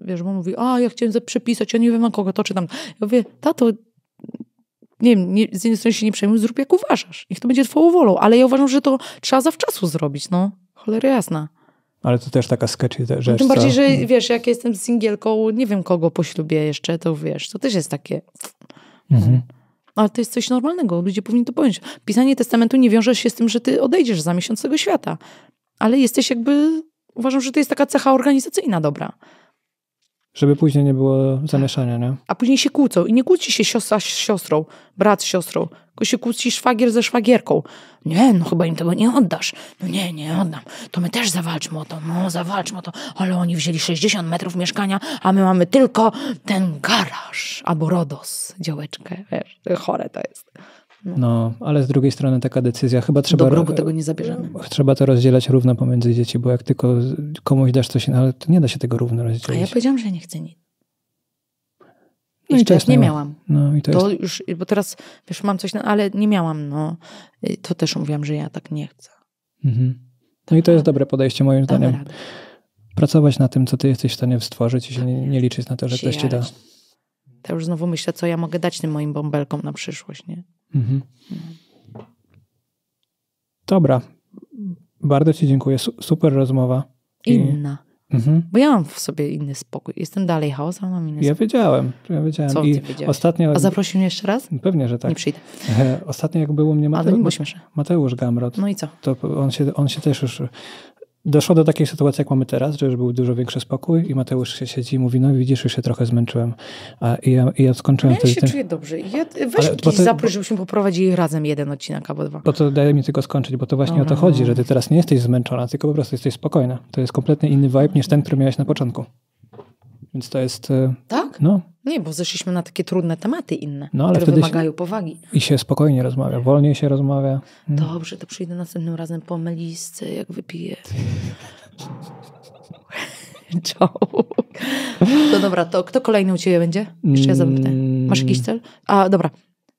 wiesz, on mówi, a ja chciałem przepisać, ja nie wiem na kogo to czytam. Ja mówię, tato, nie wiem, nie, z jednej strony się nie przejmuj, zrób jak uważasz. Niech to będzie twoją wolą, ale ja uważam, że to trzeba zawczasu zrobić, no. Cholera jasna. Ale to też taka sketchy rzecz. No, tym bardziej, co? że wiesz, jak jestem singielką, nie wiem kogo po ślubie jeszcze, to wiesz, to też jest takie... Mhm. Ale to jest coś normalnego, ludzie powinni to pojąć. Pisanie testamentu nie wiąże się z tym, że ty odejdziesz za miesiąc tego świata. Ale jesteś jakby... Uważam, że to jest taka cecha organizacyjna dobra. Żeby później nie było zamieszania, nie? A później się kłócą. I nie kłóci się siostra z siostrą, brat z siostrą, tylko się kłóci szwagier ze szwagierką. Nie, no chyba im tego nie oddasz. No nie, nie oddam. To my też zawalczmy o to, no zawalczmy o to. Ale oni wzięli 60 metrów mieszkania, a my mamy tylko ten garaż albo Rodos, działeczkę. Wiesz, chore to jest. No. no. ale z drugiej strony taka decyzja chyba trzeba. Do grobu tego nie zabierzemy. Trzeba to rozdzielać równo pomiędzy dzieci, bo jak tylko komuś dasz coś, no, ale to nie da się tego równo rozdzielić. A ja powiedziałam, że nie chcę nic. No Jeszcze nie miałam. No, i to, to jest... już, bo teraz wiesz, mam coś, ale nie miałam, no. Y, to też mówiłam, że ja tak nie chcę. Mhm. No i to jest dobre podejście moim zdaniem. Pracować na tym, co ty jesteś w stanie stworzyć i się nie, nie liczyć na to, że ktoś ci da. To już znowu myślę, co ja mogę dać tym moim bąbelkom na przyszłość, nie? Mhm. Dobra. Bardzo Ci dziękuję. Super rozmowa. Inna. I... Mhm. Bo ja mam w sobie inny spokój. Jestem dalej chaos, ale mam inny ja Wiedziałem, ja wiedziałem. Co I ostatnio... A zaprosił mnie jeszcze raz? Pewnie, że tak. Nie przyjdę. E, ostatnio jak było mnie Mateusz, ale Mateusz Gamrot. No i co? To on się, on się też już doszło do takiej sytuacji, jak mamy teraz, że już był dużo większy spokój i Mateusz się siedzi i mówi, no widzisz, już się trochę zmęczyłem. A, i, ja, I ja skończyłem... Ale ja się ten... czuję dobrze. Ja, weź Ale, kiedyś zaproś, żebyśmy poprowadzili razem jeden odcinek albo dwa. Bo to daje mi tylko skończyć, bo to właśnie o to chodzi, że ty teraz nie jesteś zmęczona, tylko po prostu jesteś spokojna. To jest kompletnie inny vibe niż ten, który miałeś na początku. Więc to jest... Y, tak? No, nie, bo zeszliśmy na takie trudne tematy inne, no, ale które wymagają się, powagi. I się spokojnie rozmawia, wolniej się rozmawia. Mm. Dobrze, to przyjdę następnym razem po melisce, jak wypiję. (laughs) Ciao. To dobra, to kto kolejny u Ciebie będzie? Jeszcze ja mm. zapytam. Masz jakiś cel? A, dobra.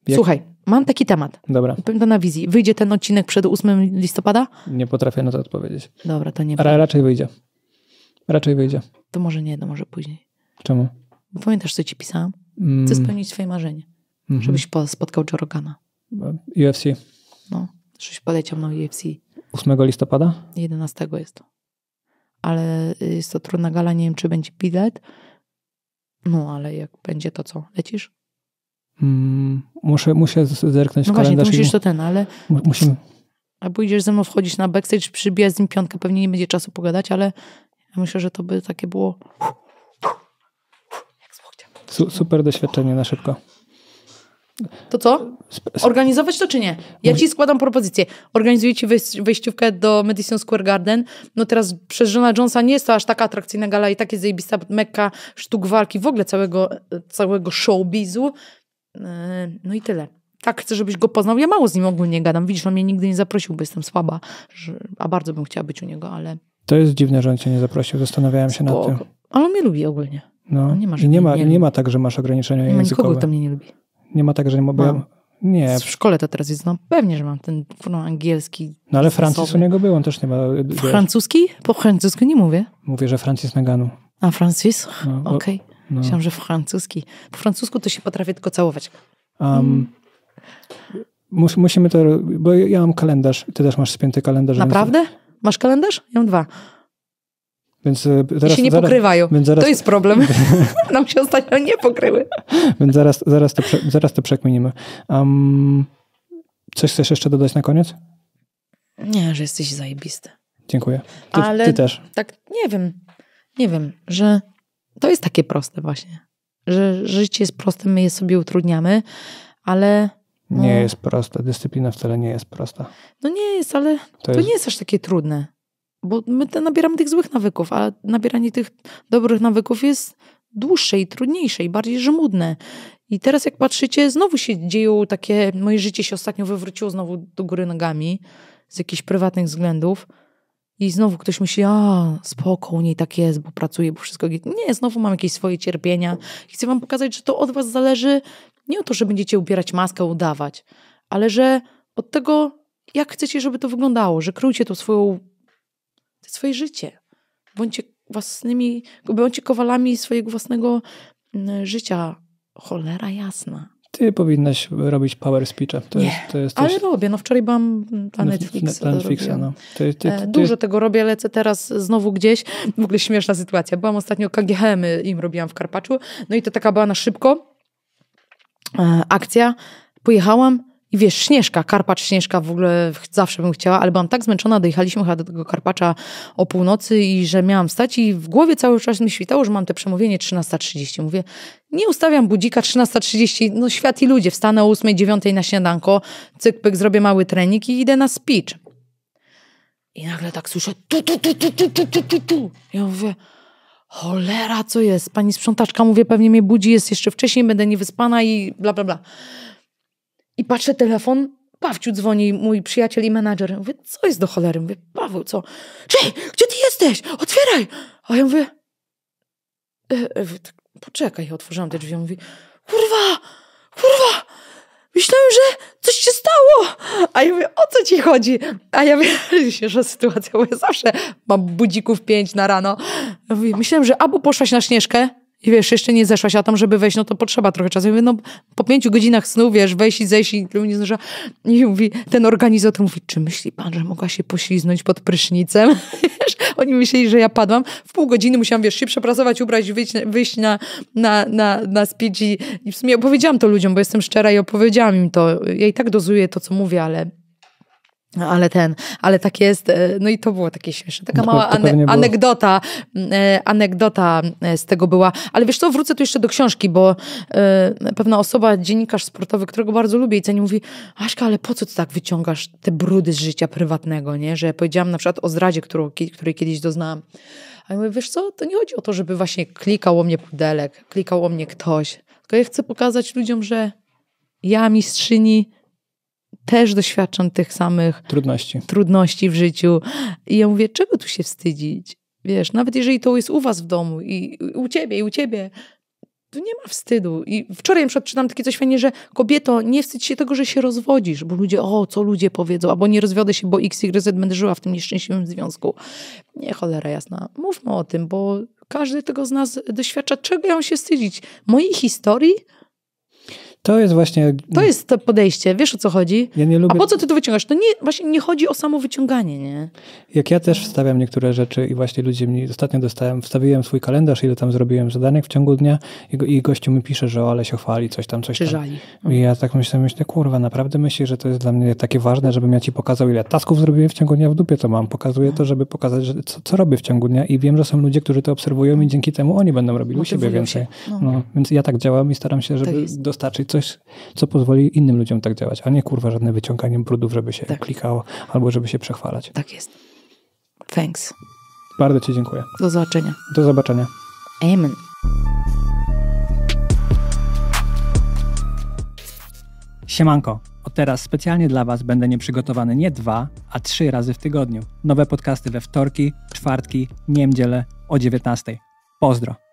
Jak? Słuchaj, mam taki temat. Dobra. to na wizji. Wyjdzie ten odcinek przed 8 listopada? Nie potrafię na to odpowiedzieć. Dobra, to nie. Ra raczej wyjdzie. Raczej wyjdzie. To może nie, to może później. Czemu? Pamiętasz, co ci pisałam? Mm. Chcę spełnić swoje marzenie. Mm -hmm. Żebyś spotkał Joe Rogana. UFC. No, żebyś poleciał na UFC. 8 listopada? 11 jest to. Ale jest to trudna gala, nie wiem, czy będzie bilet. No, ale jak będzie, to co? Lecisz? Mm, muszę, muszę zerknąć no w kalendarz. No właśnie, musisz to ten, ale... Musimy... Albo idziesz ze mną wchodzić na backstage, przybijać z nim piątkę, pewnie nie będzie czasu pogadać, ale ja myślę, że to by takie było... Uff. Su super doświadczenie na szybko. To co? Organizować to czy nie? Ja ci składam propozycję. ci wejściówkę do Madison Square Garden. No teraz przez żona Jonesa nie jest to aż taka atrakcyjna gala i takie zajebista mekka sztuk walki, w ogóle całego, całego showbizu. E, no i tyle. Tak, chcę, żebyś go poznał. Ja mało z nim ogólnie gadam. Widzisz, on mnie nigdy nie zaprosił, bo jestem słaba, a bardzo bym chciała być u niego, ale... To jest dziwne, że on cię nie zaprosił. Zastanawiałem się Spoko. nad tym. Ale on mnie lubi ogólnie. No. Nie masz, I nie ma, nie, nie ma tak, że masz ograniczenia nie językowe. Nikogo, to mnie nie lubi. Nie ma tak, że nie mogę... Mam. Nie. W szkole to teraz jest, no pewnie, że mam ten no, angielski. No ale Francis u niego był, on też nie ma. Y, francuski? Po francusku nie mówię. Mówię, że Francis Meganu. A, Francis? No, Okej. Okay. No. Myślałam, że francuski. Po francusku to się potrafię tylko całować. Um, mus, musimy to, bo ja mam kalendarz. Ty też masz spięty kalendarz. Naprawdę? Więc... Masz kalendarz? Ja mam dwa. Więc e, I się nie zaraz, pokrywają. Zaraz, to jest problem. (laughs) Nam się ostatnio nie pokryły. więc zaraz, zaraz, to, zaraz to przekminimy. Um, coś chcesz jeszcze dodać na koniec? Nie, że jesteś zajebisty. Dziękuję. Ty, Ale ty też. Tak, nie wiem. Nie wiem, że to jest takie proste właśnie. Że życie jest proste, my je sobie utrudniamy, ale no, nie jest proste. Dyscyplina wcale nie jest prosta. No nie jest, ale to, to jest... nie jest aż takie trudne. Bo my te nabieramy tych złych nawyków, a nabieranie tych dobrych nawyków jest dłuższe i trudniejsze i bardziej żmudne. I teraz jak patrzycie, znowu się dzieją takie, moje życie się ostatnio wywróciło znowu do góry nogami z jakichś prywatnych względów. I znowu ktoś myśli, a spoko, nie tak jest, bo pracuje, bo wszystko. Nie, znowu mam jakieś swoje cierpienia. I chcę wam pokazać, że to od was zależy nie o to, że będziecie ubierać maskę, udawać, ale że od tego, jak chcecie, żeby to wyglądało, że krójcie tą swoją swoje życie. Bądźcie własnymi, bądźcie kowalami swojego własnego mm, życia. Cholera jasna. Ty powinnaś robić power speecha. To nie, jest, to jest ale robię. No wczoraj byłam na Netflixie. no. ty, ty, e, ty, Dużo tego robię, lecę teraz znowu gdzieś. W ogóle śmieszna sytuacja. Byłam ostatnio KGHM, im robiłam w Karpaczu. No i to taka była na szybko e, akcja. Pojechałam, i wiesz, Śnieżka, Karpacz Śnieżka w ogóle zawsze bym chciała, ale byłam tak zmęczona, dojechaliśmy chyba do tego Karpacza o północy i że miałam stać i w głowie cały czas mi świtało, że mam te przemówienie 13.30. Mówię, nie ustawiam budzika 13.30, no świat i ludzie, wstanę o 8.09 na śniadanko, cyk pyk, zrobię mały trening i idę na speech. I nagle tak słyszę tu, tu, tu, tu, tu, tu, tu, tu, tu. Ja mówię, cholera, co jest? Pani sprzątaczka, mówię, pewnie mnie budzi, jest jeszcze wcześniej, będę niewyspana i bla, bla, bla. I patrzę telefon, Pawciu dzwoni, mój przyjaciel i menadżer. Mówię, co jest do cholery? Mówię, Paweł, co? Czy, gdzie ty jesteś? Otwieraj! A ja mówię, e, e, tak, poczekaj. Otworzyłam te drzwi, on mówi, kurwa, kurwa, myślałem, że coś się stało. A ja mówię, o co ci chodzi? A ja wiem, (laughs) że sytuacja, bo ja zawsze mam budzików pięć na rano. Ja mówię, myślałem, że albo poszłaś na Śnieżkę, i wiesz, jeszcze nie zeszłaś, a tam, żeby wejść, no to potrzeba trochę czasu. I mówię, no po pięciu godzinach snu, wiesz, wejść i zejść i nie zdążyła. I mówi, ten organizator mówi, czy myśli pan, że mogła się pośliznąć pod prysznicem? (laughs) Wiesz, oni myśleli, że ja padłam. W pół godziny musiałam, wiesz, się przepracować, ubrać, wyjść, wyjść na, na, na, na speech i, i w sumie opowiedziałam to ludziom, bo jestem szczera i opowiedziałam im to. Ja i tak dozuję to, co mówię, ale ale ten, ale tak jest, e, no i to było takie śmieszne. Taka mała ane anegdota, e, anegdota e, z tego była. Ale wiesz co, wrócę tu jeszcze do książki, bo pewna osoba, dziennikarz sportowy, którego bardzo lubię i cenię, mówi, Aśka, ale po co ty tak wyciągasz te brudy z życia prywatnego, nie? Że ja powiedziałam na przykład o zdradzie, którą, której kiedyś doznałam. A ja mówię, wiesz co, to nie chodzi o to, żeby właśnie klikał o mnie pudelek, klikał o mnie ktoś. Tylko ja chcę pokazać ludziom, że ja mistrzyni też doświadczam tych samych trudności, trudności w życiu. I ja mówię, czego tu się wstydzić? Wiesz, nawet jeżeli to jest u was w domu i u ciebie, i u ciebie, tu nie ma wstydu. I wczoraj na przykład czytam takie coś fajnie, że kobieto, nie wstydź się tego, że się rozwodzisz, bo ludzie, o, co ludzie powiedzą, albo nie rozwiodę się, bo x, y, z będę żyła w tym nieszczęśliwym związku. Nie, cholera jasna. Mówmy o tym, bo każdy tego z nas doświadcza. Czego ja mam się wstydzić? Mojej historii? To jest właśnie... To jest to podejście, wiesz o co chodzi? Ja nie lubię... A po co ty to wyciągasz? To nie, właśnie nie chodzi o samo wyciąganie, nie? Jak ja też wstawiam niektóre rzeczy i właśnie ludzie mi... Ostatnio dostałem, wstawiłem swój kalendarz, ile tam zrobiłem zadanek w ciągu dnia i, i gościu mi pisze, że ale się chwali, coś tam, coś tam. I ja tak myślę, myślę, kurwa, naprawdę myślisz, że to jest dla mnie takie ważne, żebym ja ci pokazał, ile tasków zrobiłem w ciągu dnia w dupie, to mam. Pokazuję to, żeby pokazać, że, co, co robię w ciągu dnia i wiem, że są ludzie, którzy to obserwują i dzięki temu oni będą robili u siebie więcej. No. No, więc ja tak działam i staram się, żeby tak dostarczyć coś, co pozwoli innym ludziom tak działać, a nie kurwa żadne wyciąganie brudów, żeby się tak. klikało albo żeby się przechwalać. Tak jest. Thanks. Bardzo Ci dziękuję. Do zobaczenia. Do zobaczenia. Amen. Siemanko. Od teraz specjalnie dla Was będę nieprzygotowany nie dwa, a trzy razy w tygodniu. Nowe podcasty we wtorki, czwartki, niemdzielę o 19. Pozdro.